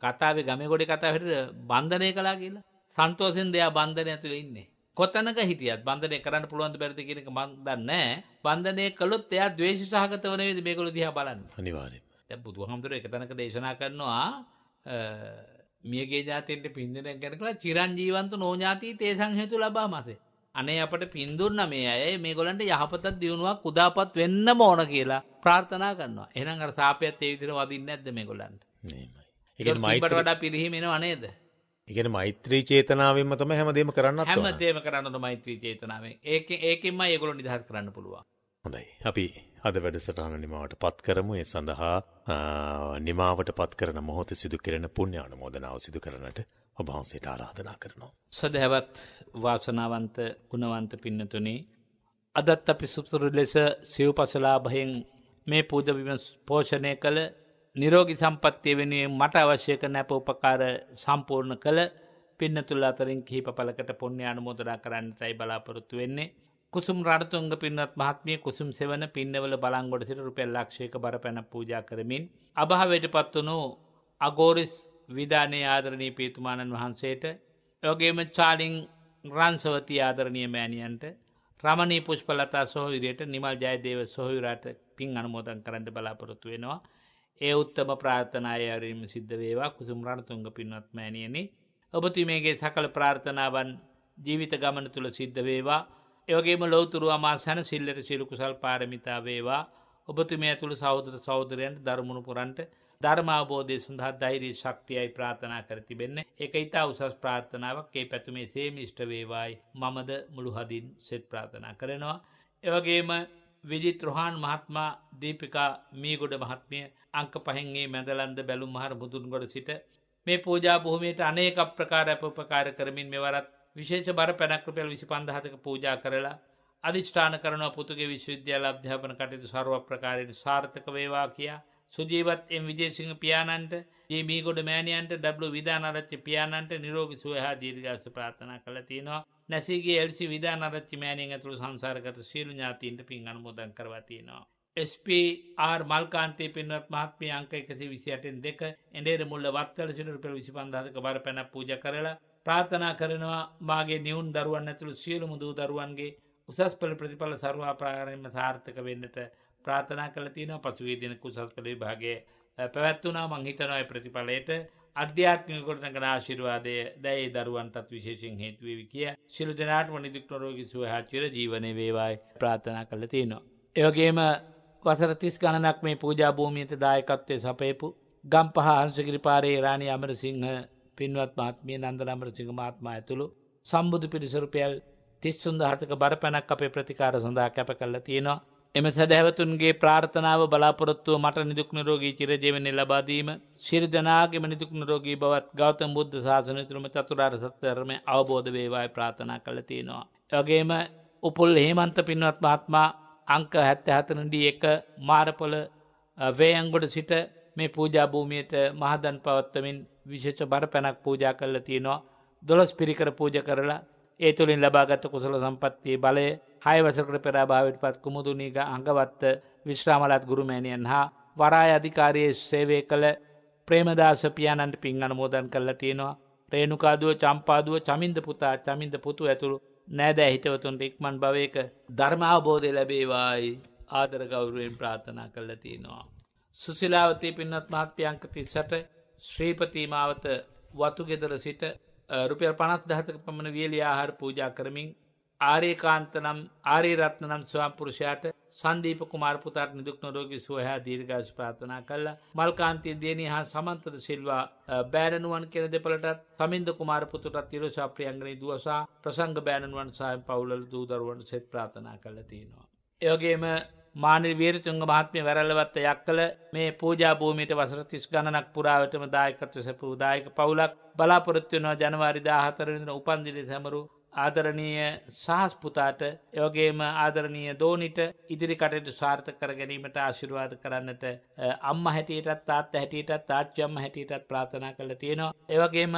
Speaker 2: කතාවේ ගමකොඩි කතාවට බන්ධනය කලා කියලා සන්තෝසෙන් දෙයා බන්ධනය ඇතුළ ඉන්නේ. කොතනක හිටියත් බන්ධනය කරන්න පුළුවන්ද බැරිද කියනක මන්දන්නෑ බන්ධනය කළොත් එයා දවේශ සහගත වනවේද මේකොළ දිහා බලන්න
Speaker 1: අනිවාරය. බුදුහමුදුර
Speaker 2: එකතනක දේශනා කරනවා මියගේ ජාතයට පින්දනය කර කළ චිරන් ජීවන්ත නෝජාතී තේසං හේතු ලබා මසේ. අනේ අපට පින්දුන්න මේ අය මේ ගොලන්ට යහපතත් දියුණුවක් උදාපත් වෙන්න මෝන කියලා ප්‍රාර්ථනා කරනවා එනම් අර සාපයත් ඒ විදිර වදින්න ඇද මේ ගොලන්ට මයිට වඩා පිරිහිමෙන වනේද.
Speaker 1: ඉගෙන මෛත්‍රී චේතනාවෙන්ම තම හැමදේම කරන්න හැමදේම
Speaker 2: කරන්න මෛත්‍රී චේතනාවෙන් ඒක ඒකෙන්ම ඒගොලු නිදහස් කරන්න පුළුවන්
Speaker 1: හොඳයි අපි අද වැඩසටහන නිමාවට පත් කරමු. ඒ සඳහා නිමාවට පත් කරන මොහොත සිදු කෙරෙන පුණ්‍ය අනුමෝදනාව සිදු කරනට ඔබ වහන්සේට ආරාධනා කරනවා.
Speaker 2: සදහැවත් වාසනාවන්ත ගුණවන්ත පින්නතුනි අදත් අපි සුපුරු ලෙස සිව්පසලාභයෙන් මේ පූජ පෝෂණය කළ නිරෝගී සම්පත්තිය වෙනුවෙන් මට අවශ්‍ය කරන අප උපකාර සම්පූර්ණ කළ පින්නතුල් අතරින් කිහිප පළකට පුණ්‍ය අනුමෝදනා කරන්නටයි බලාපොරොත්තු වෙන්නේ. කුසුම් රඩතුන්ග පින්වත් මහත්මිය කුසුම් සෙවන පින්නවල බලංගොඩ සිට රුපැල් ලක්ෂයක බර පැන පූජා කරමින් අභාවයට පත්වනු අගෝරිස් විධානය ආදරණී පීතුමාණන් වහන්සේට යෝගේම චාලිං රන්සවති ආදරණය මෑණියන්ට රමණී පුෂ්පලතා සොහවිරයට නිමල් ජයදේව සොහවිරාට පින් අනුමෝදන් කරන්න බලාපොරොත්තු වෙනවා ඒ උත්තම ප්‍රාර්ථනායවරීම සිද්ධ වේවා කුසුම් රණතුන්ග පින්වත් මෑණියනි ඔබතුමේගේ සකල ප්‍රාර්ථනාවන් ජීවිත ගමන තුළ සිද්ධ වේවා ඒවගේ ලොවතුරු අමා සැන සිල්ලට සිලුකුසල් පාරමිතා වේවා ඔබතුම ඇතුළ සෞදර සෞදරයන්ට ධර්මුණු පුරන්ට ධර්මාබෝධය සඳහා දෛරී ශක්තියයි ප්‍රාථනා කර තිබෙන්න එක ඉතා උසස් ප්‍රාර්ථනාවක් ඒ පැතුමේ සේම ෂ්ට වේවායි මමද මුළුහදින් සෙත් ප්‍රාථනා කරනවා. එවගේම විජිත් රොහාන් මහත්මා දීපිකා මීගොඩ මහත්මිය අංක පහෙන්ගේ මැදලන්ද බැලුම් මහර බුදුන් ගොඩ සිට මේ පූජා බොහොමයට අනේක ප්‍රකාර අපපකාර කරමින් මෙවරත් විශේෂ බර පැනක් රුපියල් විසි පන්දහතක පූජා කරලා අධිෂ්ඨාන කරන පුතුගේ විශ්වවිද්‍යාල අධ්‍යාපන කටයුතු සරුව ප්‍රකාරයට සාර්ථක වේවා කියා සුජීවත් එම් විජේසිංහ පියාණන්ට ජීමීගොඩ මෑණියන්ට ඩබ්ලු විධානරච්චි පියාණන්ට නිරෝගී සුවය හා දීර්ඝාස ප්‍රාර්ථනා කළා තියෙනවා. නැසීගේ එල්සි විධානරච්චි මෑණියන් ඇතුළු සංසාරගත සියලු ඥාතීන්ට පින් අනුමෝදන් කරවා තියෙනවා. ස්පR මල්කාන්තේ පෙන්වත් මහත්මිය අංක 128න් දෙක එඬේර මුල්ල වත්තල සිට රුපියල් 25000ක බර පැනක් පූජා කරලා ප්‍රාථනා කරනවා මාගේ නිවුන් දරුවන් ඇතුළු සියලු මුදූ දරුවන්ගේ උසස් පල ප්‍රතිඵල සර්වාපාරයෙන්ම සාර්ථක වෙන්නට ප්‍රාථනා කළ තියෙන පසුවේ දෙනකු සස් පල විභාගේ පැවැත්වනා මංහිතනොයි ප්‍රතිඵලයට අධ්‍යාත්මික කොටනකට ආශිරවාදය දැයි දරුවන්ටත් විශේෂෙන් හේතුවවි කිය ශිලු ජනාට මනිදුක්නොරෝගි සුවහාචිර ජීවන වේවායි ප්‍රාථනා කළ තියෙනවා. එවගේම වසරතිස් ගණනක් මේ පූජාභූමියත දායකත්වය සපයපු ගම්පහ අංශකිරිපාරේ රාණි අමරසිංහ පින්වත් මාත්මිය නන්දරමර සිංහ මාත්මා ඇතුළු සම්බුදු පිරිසරුපියල් තිස්සුන්ද හසක බර පැනක් අපේ ප්‍රතිකාර සඳහා කැප කල්ල තියෙනවා. එම සැදැවතුන්ගේ ප්‍රාර්ථනාව බලාපොරොත්තුව මට නිදුක් නිරෝගී චිරජීවනය ලබාදීම ශිර ජනාගේම නිදුක් නිරෝගී බවත් ගෞතම බුද්ධ ශාසන තුරම චතුරාර්ය සත්‍ය ධර්මය අවබෝධ වේවායි ප්‍රාර්ථනා කළ තියෙනවා. වගේම උපුල් හේමන්ත පින්වත් මහත්මා අංක 74.1 මාරපොළ වේයන්ගොඩ සිට මේ පූජා භූමියට මහදන් පවත්වමින් විශේෂ බර පැනක් පූජා කල්ල තියෙනවා දොළොස් පිරිකර පූජ කරලා ඒ තුළින් ලබාගත්ත කුසල සම්පත්තියේ බලය හයවසකට පෙරාභාවිට පත් කුමුදුනීග අඟවත්ත විශ්‍රාමලත් ගුරුමෑණියන් හා වරාය අධිකාරයේ සේවය කළ ප්‍රේමදාස පියාණන්ට පින් අනමෝදන් කරලා තියෙනවා රේණුකාදුව චම්පාදුව චමින්ද පුතා චමින්ද පුතු ඇතුළු නෑදෑ හිතවතුන්ට ඉක්මන් භවයක ධර්මාවබෝධය ලැබේවායි ආදර ගෞරුවෙන් ප්‍රාථනා කරලා තියෙනවා. සුසිලාවතය පින්නත් මහත්්‍යංක තිස්සට ශ්‍රීපතී මාවත වතුගෙදර සිට රුපියල් පනත් දහතක පමණ වියලි ආහාර පූජා කරමින් ආරේකාන්ත නම් ආරේරත්න නම් ස්වාම්පුරුෂයාට සන්දීප කුමාරපුතාට නිදුක් නොරෝගී සුවහා දීර්ඝාස ප්‍රාර්ථනා කළා. මල්කාන්තිය දේනී හා සමන්තද සිල්වා බෑණනුවන් කියන දෙපළටත් සමින්ද කුමාරපුතුටත් තිරෝසා ප්‍රියංගනී දුවසා ප්‍රසංග බෑණනුවන් සහ පවුලල දූ දරුවන්ට සෙත් ප්‍රාර්ථනා කළා තියෙනවා. ඒ වගේම මානල් වීරතුංග මහත්මය වැරල්ලවත්ත යක් කළ මේ පූජාභූමීට වසර තිස් ගණනක් පුරාවටම දායකත්ව සැපූදායක පවුලක් බලාපොරොත්වනවා ජනවාරිදා හතරවිඳන උපන්දිලි සැමරු ආදරණීය සහස්පුතාට එවගේම ආදරණීය දෝනිට ඉදිරි කටයුතු සාර්ථක කර ගැනීමට ආශිර්වාද කරන්නට අම්ම හැටියටත් තාත්ත හැටියටත් තාච්චම්ම හැටියටත් ප්‍රාථනා කළ තියෙනවා. එවගේම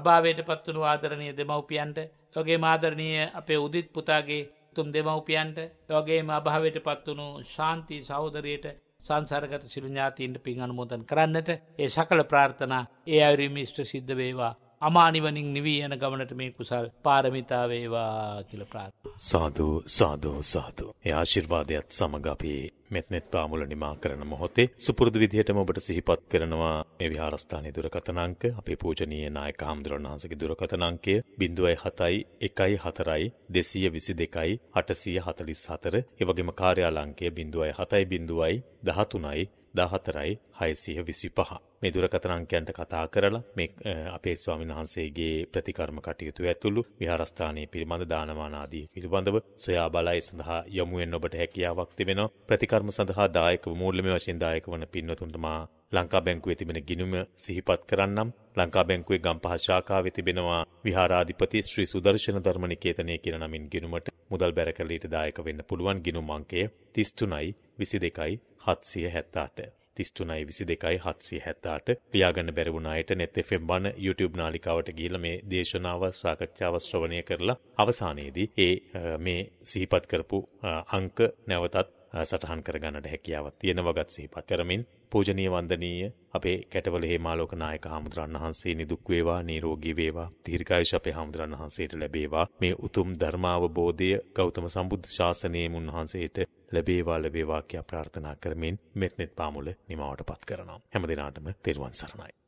Speaker 2: අභාවයට පත්වනු ආදරණය දෙමව්පියන්ට ඔගේ මාදරණය අපේ උදිත් පුතාගේ උතුම් දෙමව්පියන්ට යෝගේම අභාවයට පත්වුණු ශාන්ති සහෝදරයට සංසාරගත සිරුඥාතීන්ට පින් අනුමෝදන් කරන්නට ඒ සකල ප්‍රාර්ථනා ඒ අයුරිමිෂ්ට සිද්ධ වේවා අමානිවනින් නිවී යන ගමනට මේ කුසල් පාරමිතාවේවා කියල ප්‍රාත්.
Speaker 1: සාධූ සාධෝ සාතු. එ ආශිර්වාදයත් සමඟ අපේ මෙත්නෙත් පාමුල නිමා කරන මොහොතේ සුපුරදු විදිහටම ඔබට සිහිපත් කරනවා මේ විහාරස්ථානයේ දුරකථනාංක අපේ පූජනීය නායක හාමුදුරන් වහන්සේගේ දුරකථනාංකය 0.7යි 1.4යි 222යි 844 ඒ වගේම කාර්යාලංකය 0.7යි 0.13යි 14යි 625 මේ දුරකථන අංකයන්ට කතා කරලා මේ අපේ ස්වාමීන් වහන්සේගේ ප්‍රතිකර්ම කටයුතු ඇතුළු විහාරස්ථානයේ පිළිබඳ දානමාන ආදී පිළිබඳව සොයා බලය සඳහා යොමු වෙන්න ඔබට හැකියාවක් තිබෙනවා. ප්‍රතිකර්ම සඳහා දායක මූල්‍යමය වශයෙන් දායක වන පින්වතුන්ට මා ලංකා බැංකුවේ තිබෙන ගිණුම සිහිපත් කරන්නම්. ලංකා බැංකුවේ ගම්පහ ශාඛාවේ තිබෙනවා විහාරාධිපති ශ්‍රී සුදර්ශන ධර්මනිකේතනය කියන නමින් ගිණුමට මුදල් බැරකලීට දායක වෙන්න පුළුවන් ගිණුම් අංකය 33යි 22යි 778. තිස්තුනයි විසි දෙකයි හත්සේ හැත්තාට ලියාගන්න බැරවුණනායට නෙත් එෆම් බන YouTube නාලිකාවට ගිහිල මේ දේශනාව සාකච්ඡාව ශ්‍රවණය කරලා අවසානයේදී ඒ මේ සිහිපත් කරපු අංක නැවතත් සටහන් කරගන්නට හැකියාවක් තියෙනවගත් සිහිපත් කරමින් පූජනීය වන්දනීය අපේ කැටවල හේමාලෝක නායක හාමුදුරන් වහන්සේ නිදුක් වේවා නිරෝගී වේවා දීර්ඝායුෂ අපේ හාමුදුරන් වහන්සේට ලැබේවා මේ උතුම් ධර්මාවබෝධය ගෞතම සම්බුද්ධ ශාසනයේ මුන්වහන්සේට ලැබේවා ලැබේවා කියා ප්‍රාර්ථනා කරමින් මෙත්නෙත් පාමුල නිමවටපත් කරනවා හැම දිනාටම තෙරුවන් සරණයි